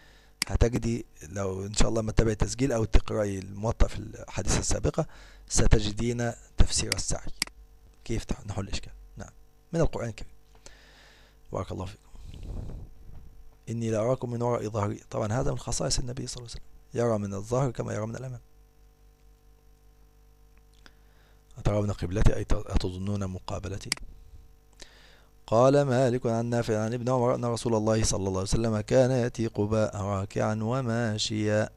هتجدي لو إن شاء الله ما تتابعي التسجيل أو تقرأي الموطأ في الحديثة السابقة ستجدين تفسير السعي كيف نحل الإشكال نعم من القرآن الكريم بارك الله فيكم إني لأراكم من وراء ظهري طبعا هذا من خصائص النبي صلى الله عليه وسلم يرى من الظهر كما يرى من الأمام أترون قبلتي أي أتظنون مقابلتي قال مالك عن نافع عن ابن عمر أن رسول الله صلى الله عليه وسلم كان يأتي قباء راكعا وماشيا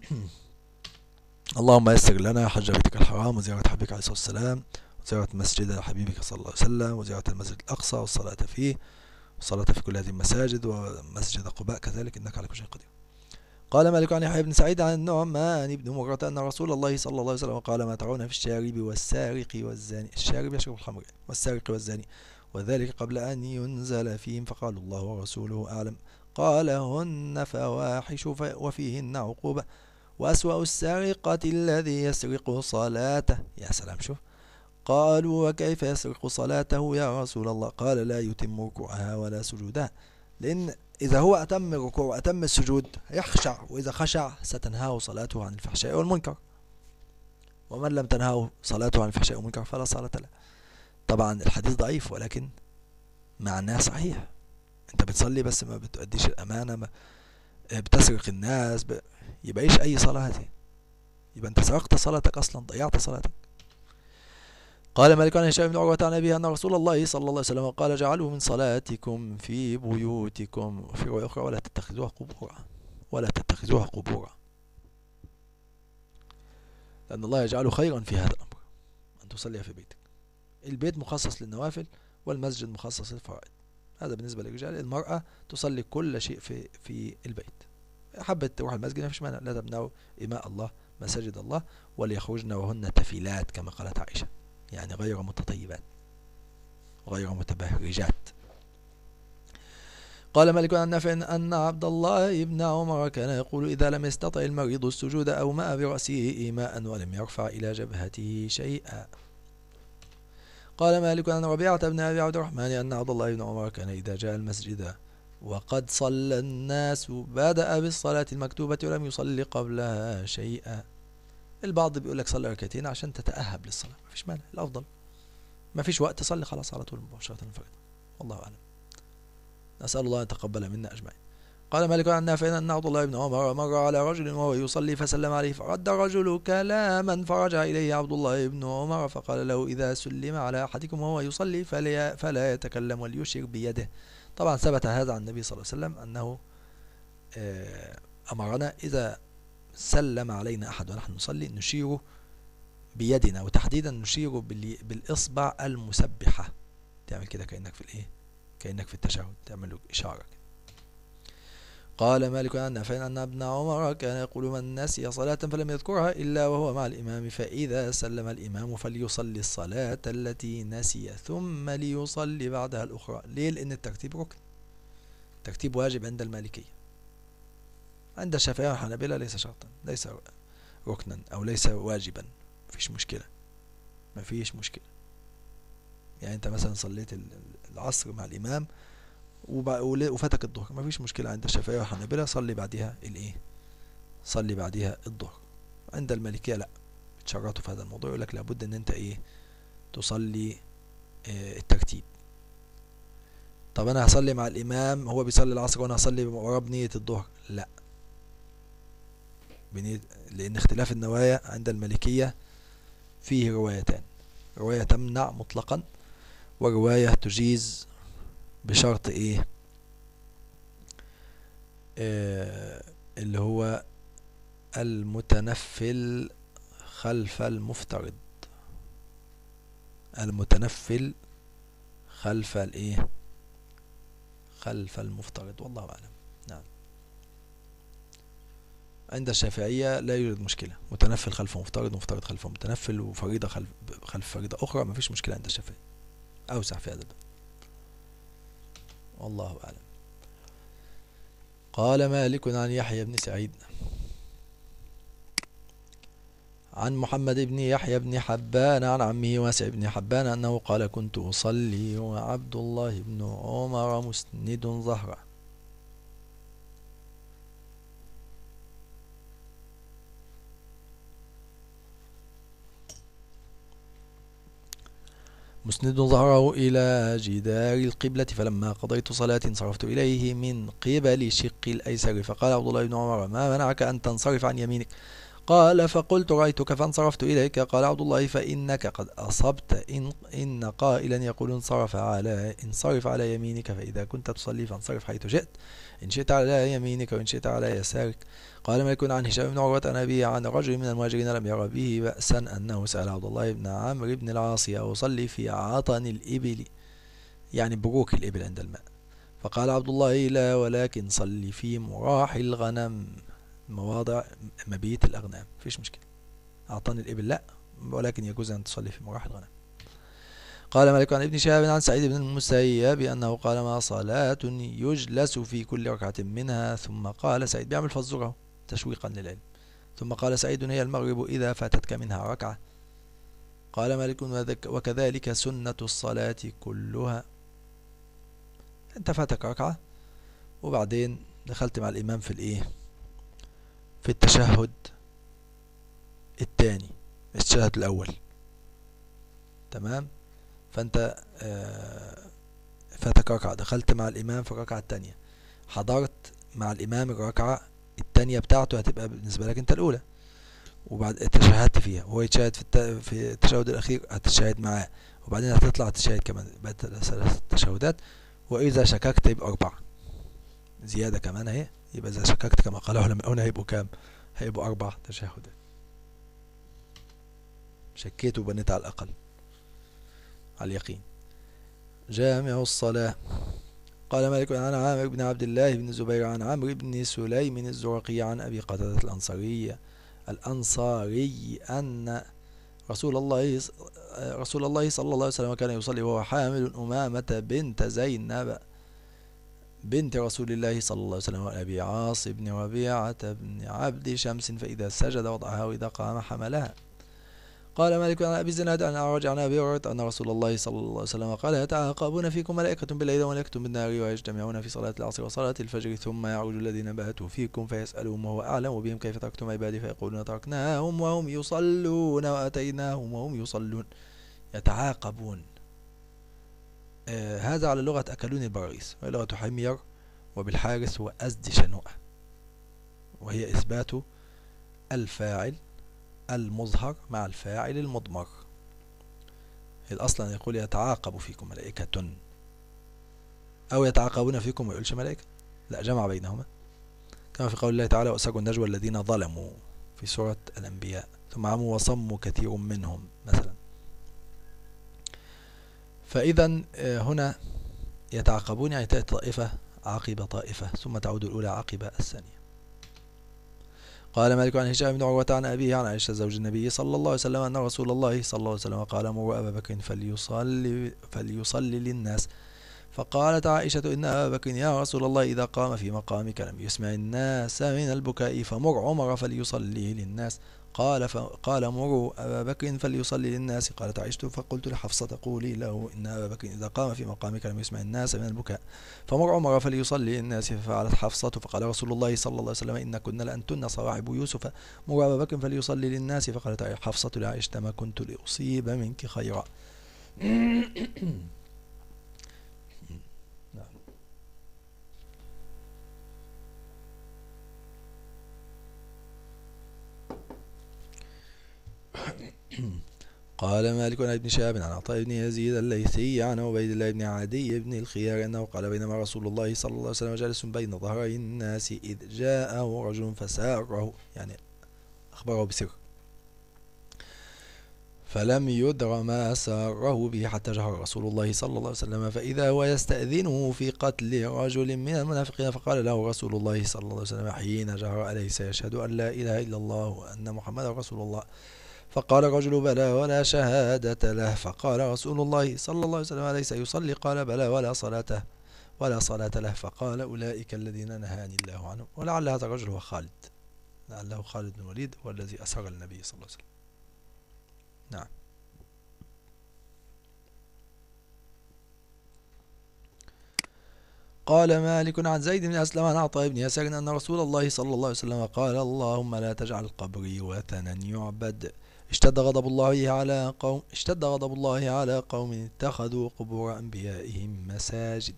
(coughs) اللهم يسر لنا حج بيتك الحرام وزيارة حبيبك عليه الصلاة والسلام زيارة مسجد حبيبك صلى الله عليه وسلم وزيارة المسجد الأقصى والصلاة فيه والصلاة في كل هذه المساجد ومسجد قباء كذلك إنك على كل شيء قدير قال مالك عن يحيى بن سعيد عن النعمان بن مرة أن رسول الله صلى الله عليه وسلم قال ما ترون في الشارب والسارق والزاني الشارب يشرب الخمر يعني، والسارق والزاني وذلك قبل أن ينزل فيهم فقال الله ورسوله أعلم قال هن فواحش وفيهن عقوبة وأسوأ السرقة الذي يسرق صلاته يا سلام شوف قالوا وكيف يسرق صلاته يا رسول الله قال لا يتم ركوعها ولا سجودها لأن إذا هو أتم الركوع وأتم السجود يخشع وإذا خشع ستنهاه صلاته عن الفحشاء والمنكر ومن لم تنهاه صلاته عن الفحشاء والمنكر فلا صلاة له طبعا الحديث ضعيف ولكن معناه صحيح انت بتصلي بس ما بتؤديش الأمانة ما بتسرق الناس ب... يبقى ايش أي صلاة هذه يبقى انت سرقت صلاتك أصلا ضيعت صلاتك قال مالك عن هشام بن عروة عن أبيه أن رسول الله صلى الله عليه وسلم قال جعلوا من صلاتكم في بيوتكم وفي رواية أخرى ولا تتخذوها قبورا ولا تتخذوها قبورا لأن الله يجعل خيرا في هذا الأمر أن تصلي في بيتك البيت مخصص للنوافل والمسجد مخصص للفرائض هذا بالنسبة للرجال المرأة تصلي كل شيء في في البيت حبت تروح المسجد ما فيش مانع لا تمنعوا إماء الله مساجد الله وليخرجن وهن تفيلات كما قالت عائشة يعني غير متطيبات غير متبهرجات قال مالك عن نافع أن عبد الله بن عمر كان يقول إذا لم يستطع المريض السجود أو ماء برأسه إيماء ولم يرفع إلى جبهته شيئا قال مالك عن ربيعة بن أبي عبد الرحمن أن عبد الله بن عمر كان إذا جاء المسجد وقد صلى الناس بدأ بالصلاة المكتوبة ولم يصلي قبلها شيئا البعض بيقول لك صلي ركعتين عشان تتأهب للصلاة مفيش مانع الأفضل مفيش وقت صلي خلاص على طول مباشرة الفجر والله أعلم نسأل الله أن يتقبل منا أجمعين قال مالك عن نافع أن عبد الله بن عمر مر على رجل وهو يصلي فسلم عليه فرد الرجل كلاما فرجع إليه عبد الله بن عمر فقال له إذا سلم على أحدكم وهو يصلي فلا, فلا يتكلم وليشر بيده طبعا ثبت هذا عن النبي صلى الله عليه وسلم أنه آه، أمرنا إذا سلم علينا أحد ونحن نصلي نشير بيدنا وتحديدا نشير بالإصبع المسبحة تعمل كده كأنك في الإيه كأنك في التشهد تعمل له إشارة كده. قال مالك عن نافع أن ابن عمر كان يقول من نسي صلاة فلم يذكرها إلا وهو مع الإمام فإذا سلم الإمام فليصلي الصلاة التي نسي ثم ليصلي بعدها الأخرى ليه لأن الترتيب ركن الترتيب واجب عند المالكية عند الشافعية والحنابلة ليس شرطا ليس ركنا أو ليس واجبا مفيش مشكلة مفيش مشكلة يعني أنت مثلا صليت العصر مع الإمام وفاتك الظهر مفيش مشكلة عند الشافعية والحنابلة صلي بعديها الإيه صلي بعديها الظهر عند المالكية لأ بتشرطوا في هذا الموضوع يقول لك لابد ان انت ايه تصلي آه، الترتيب طب انا هصلي مع الامام هو بيصلي العصر وانا هصلي وراه بنية الظهر لا لأن اختلاف النوايا عند الملكية فيه روايتان رواية تمنع مطلقا ورواية تجيز بشرط ايه آه اللي هو المتنفل خلف المفترض المتنفل خلف الايه خلف المفترض والله اعلم عند الشافعية لا يوجد مشكلة متنفل خلف مفترض ومفترض خلف متنفل وفريضة خلف, خلف فريضة أخرى مفيش مشكلة عند الشافعية أوسع في هذا الباب والله أعلم قال مالك عن يحيى بن سعيد عن محمد بن يحيى بن حبان عن عمه واسع بن حبان أنه قال كنت أصلي وعبد الله بن عمر مسند ظهره مسند ظهره إلى جدار القبلة فلما قضيت صلاة انصرفت إليه من قبل شق الأيسر فقال عبد الله بن عمر ما منعك أن تنصرف عن يمينك قال فقلت رأيتك فانصرفت إليك قال عبد الله فإنك قد أصبت إن, إن قائلا يقول انصرف على انصرف على يمينك فإذا كنت تصلي فانصرف حيث شئت إن شئت على يمينك وإن شئت على يسارك قال ما يكون عن هشام بن عروة عن أبي عن رجل من المهاجرين لم يرى به بأسا أنه سأل عبد الله بن عمرو بن العاص أصلي في عطن الإبل يعني بروك الإبل عند الماء فقال عبد الله لا ولكن صلي في مراح الغنم مواضع مبيت الأغنام فيش مشكلة أعطاني الإبل لا ولكن يجوز أن تصلي في مراح الغنم قال مالك عن ابن شهاب عن سعيد بن المسيب أنه قال ما صلاة يجلس في كل ركعة منها ثم قال سعيد بيعمل فزوره تشويقا للعلم ثم قال سعيد هي المغرب إذا فاتتك منها ركعة قال مالك وكذلك سنة الصلاة كلها انت فاتك ركعة وبعدين دخلت مع الإمام في الإيه في التشهد الثاني التشهد الأول تمام فأنت آه، فاتك ركعة دخلت مع الإمام في الركعة الثانية حضرت مع الإمام الركعة التانية بتاعته هتبقى بالنسبة لك انت الاولى وبعد تشهدت فيها وهو يتشاهد في, الت... في التشهد الاخير هتتشهد معاه وبعدين هتطلع تشهد كمان يبقى ثلاث تشهدات واذا شككت يبقى اربعة زيادة كمان اهي يبقى اذا شككت كما قال علماؤنا هيبقوا كام هيبقوا اربع تشهدات شكيت وبنيت على الاقل على اليقين جامع الصلاة قال مالك عن عامر بن عبد الله بن الزبير عن عمرو بن سليم الزرقي عن أبي قتادة الأنصاري الأنصاري أن رسول الله رسول الله صلى الله عليه وسلم كان يصلي وهو حامل أمامة بنت زينب بنت رسول الله صلى الله عليه وسلم وأبي عاص بن ربيعة بن عبد شمس فإذا سجد وضعها وإذا قام حملها قال مالك عن أبي الزناد عن أعرج عن أبي هريرة أن رسول الله صلى الله عليه وسلم قال يتعاقبون فيكم ملائكة بالليل وملائكة بالنهار ويجتمعون في صلاة العصر وصلاة الفجر ثم يعرج الذين باتوا فيكم فيسألهم وهو أعلم بهم كيف تركتم عبادي فيقولون تركناهم وهم يصلون وأتيناهم وهم يصلون يتعاقبون آه هذا على لغة أكلون البريس وهي لغة حمير وبالحارس وأزد شنوءة وهي إثبات الفاعل المظهر مع الفاعل المضمر الأصل أن يقول يتعاقب فيكم ملائكة أو يتعاقبون فيكم ويقولش ملائكة لا جمع بينهما كما في قول الله تعالى وأسروا النجوى الذين ظلموا في سورة الأنبياء ثم عموا وصموا كثير منهم مثلا فإذا آه، هنا يتعاقبون يعني تأتي طائفة عقب طائفة ثم تعود الأولى عقب الثانية قال مالك عن هشام بن عروة عن أبيه عن عائشة زوج النبي صلى الله عليه وسلم أن رسول الله صلى الله عليه وسلم قال مروا أبا بكر فليصلي, فليصلي للناس فقالت عائشة إن أبا بكر يا رسول الله إذا قام في مقامك لم يسمع الناس من البكاء فمر عمر فليصلي للناس قال قال مروا أبا بكر فليصلي للناس قالت عائشة فقلت لحفصة قولي له إن أبا بكر إذا قام في مقامك لم يسمع الناس من البكاء فمر عمر فليصلي للناس ففعلت حفصة فقال رسول الله صلى الله عليه وسلم إن كنا لأنتن صواعب يوسف مر أبا بكر فليصلي للناس فقالت حفصة لعائشة ما كنت لأصيب منك خيرا (coughs) (coughs) قال مالك عن ابن شهاب عن عطاء بن يزيد الليثي عن عبيد الله بن عدي بن الخيار انه قال بينما رسول الله صلى الله عليه وسلم جالس بين ظهري الناس اذ جاءه رجل فساره يعني اخبره بسر فلم يدر ما ساره به حتى جهر رسول الله صلى الله عليه وسلم فإذا هو يستأذنه في قتل رجل من المنافقين فقال له رسول الله صلى الله عليه وسلم حين جهر أليس يشهد أن لا إله إلا الله وأن محمدا رسول الله فقال الرجل بلى ولا شهادة له فقال رسول الله صلى الله عليه وسلم أليس يصلي قال بلى ولا صلاة ولا صلاة له فقال أولئك الذين نهاني الله عنهم ولعل هذا الرجل هو خالد لعله خالد بن الوليد هو الذي أسر النبي صلى الله عليه وسلم نعم قال مالك عن زيد بن أسلم عن عطاء بن يسار أن رسول الله صلى الله عليه وسلم قال اللهم لا تجعل قبري وثنا يعبد اشتد غضب الله على قوم اشتد غضب الله على قوم اتخذوا قبور أنبيائهم مساجد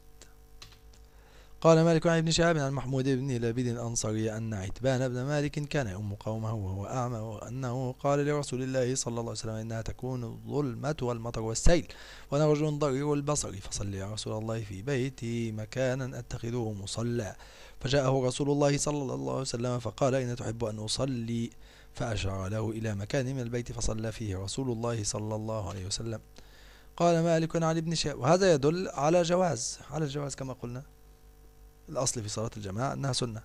قال مالك عن ابن شهاب عن محمود بن لبيد الأنصاري أن عتبان بن مالك كان يؤم قومه وهو أعمى وأنه قال لرسول الله صلى الله عليه وسلم إنها تكون الظلمة والمطر والسيل وأنا رجل ضرير البصر فصل يا رسول الله في بيتي مكانا أتخذه مصلى فجاءه رسول الله صلى الله عليه وسلم فقال إن تحب أن أصلي فأشار له إلى مكان من البيت فصلى فيه رسول الله صلى الله عليه وسلم قال مالك عن ابن شهاب وهذا يدل على جواز على الجواز كما قلنا الأصل في صلاة الجماعة أنها سنة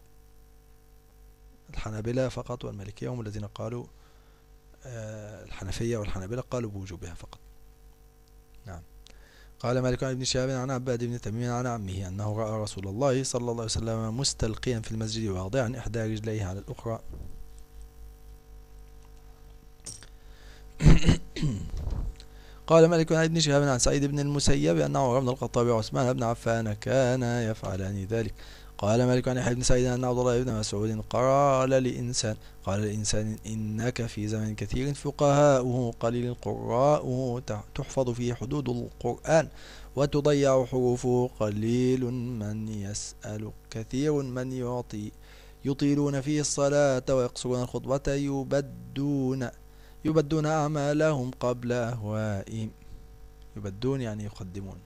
الحنابلة فقط والمالكية هم الذين قالوا آه، الحنفية والحنابلة قالوا بوجوبها فقط نعم قال مالك عن ابن شهاب عن عباد بن تميم عن عمه أنه رأى رسول الله صلى الله عليه وسلم مستلقيا في المسجد واضعا إحدى رجليه على الأخرى (coughs) قال مالك بن ابن شهاب عن سعيد بن المسيب أنه عمر بن الخطاب وعثمان بن عفان كانا يفعلان ذلك قال مالك عن يحيى بن سعيد أن عبد الله بن مسعود قال لإنسان قال لإنسان إنك في زمن كثير فقهاؤه قليل القراء تحفظ فيه حدود القرآن وتضيع حروفه قليل من يسأل كثير من يعطي يطيلون فيه الصلاة ويقصرون الخطبة يبدون يبدون أعمالهم قبل أهوائهم يبدون يعني يقدمون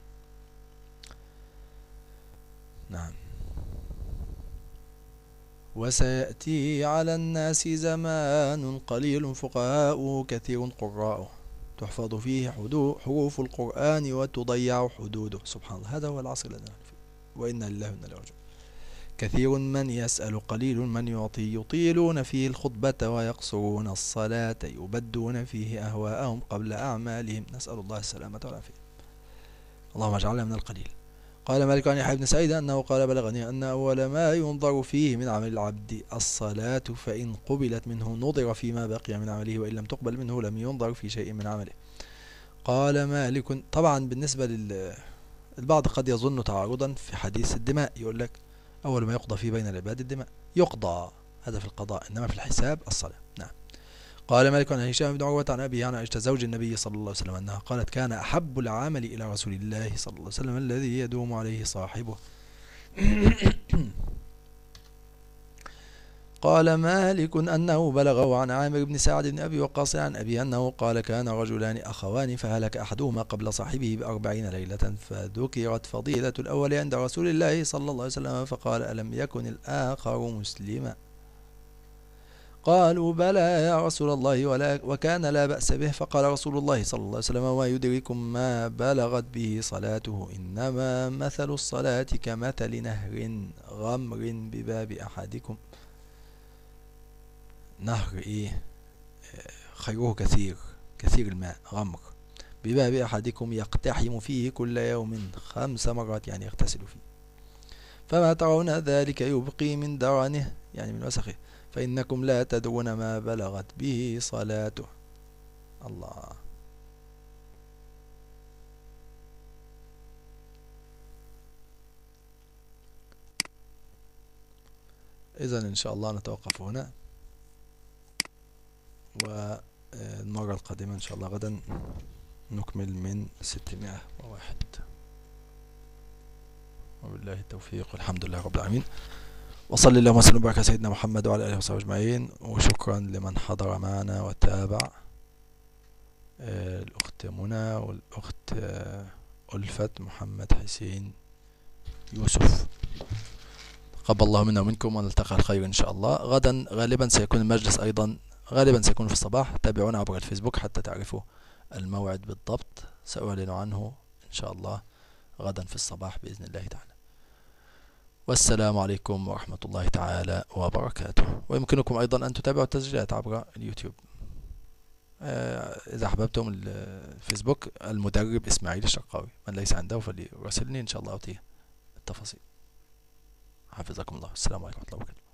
نعم وسيأتي على الناس زمان قليل فقهاء كثير قراء تحفظ فيه حروف القرآن وتضيع حدوده سبحان الله هذا هو العصر الذي نحن فيه وإنا لله وإنا إليه راجعون كثير من يسأل قليل من يعطي يطيلون فيه الخطبة ويقصرون الصلاة يبدون فيه أهواءهم قبل أعمالهم نسأل الله السلامة والعافية اللهم اجعلنا من القليل قال مالك عن يحيى بن سعيد أنه قال بلغني أن أول ما ينظر فيه من عمل العبد الصلاة فإن قبلت منه نظر فيما بقي من عمله وإن لم تقبل منه لم ينظر في شيء من عمله قال مالك طبعا بالنسبة لل البعض قد يظن تعارضا في حديث الدماء يقول لك أول ما يقضى فيه بين العباد الدماء يقضى هذا في القضاء إنما في الحساب الصلاة نعم قال مالك عن هشام بن عروة عن أبي عن عائشة زوج النبي صلى الله عليه وسلم أنها قالت كان أحب العمل إلى رسول الله صلى الله عليه وسلم الذي يدوم عليه صاحبه (clears throat) قال مالك أنه بلغه عن عامر بن سعد بن أبي وقاص عن أبي أنه قال كان رجلان أخوان فهلك أحدهما قبل صاحبه بأربعين ليلة فذكرت فضيلة الأول عند رسول الله صلى الله عليه وسلم فقال ألم يكن الآخر مسلما قالوا بلى يا رسول الله ولا وكان لا بأس به فقال رسول الله صلى الله عليه وسلم وما يدركم ما بلغت به صلاته إنما مثل الصلاة كمثل نهر غمر بباب أحدكم ۖ نهر إيه آه، خيره كثير كثير الماء غمر بباب أحدكم يقتحم فيه كل يوم خمس مرات يعني يغتسل فيه فما ترون ذلك يبقي من درنه يعني من وسخه فإنكم لا تدرون ما بلغت به صلاته الله إذا إن شاء الله نتوقف هنا والمرة القادمة إن شاء الله غدا نكمل من ستمائة وواحد وبالله التوفيق والحمد لله رب العالمين وصلى اللهم وسلم وبارك على سيدنا محمد وعلى آله وصحبه أجمعين وشكرا لمن حضر معنا وتابع الأخت منى والأخت آه، ألفت محمد حسين يوسف تقبل الله منا ومنكم ونلتقى الخير إن شاء الله غدا غالبا سيكون المجلس أيضا غالبا سيكون في الصباح تابعونا عبر الفيسبوك حتى تعرفوا الموعد بالضبط سأعلن عنه إن شاء الله غدا في الصباح بإذن الله تعالى والسلام عليكم ورحمة الله تعالى وبركاته ويمكنكم أيضا أن تتابعوا التسجيلات عبر اليوتيوب آه، إذا أحببتم الفيسبوك المدرب إسماعيل الشقاوي من ليس عنده فليراسلني إن شاء الله أعطيه التفاصيل حفظكم الله السلام عليكم ورحمة الله وبركاته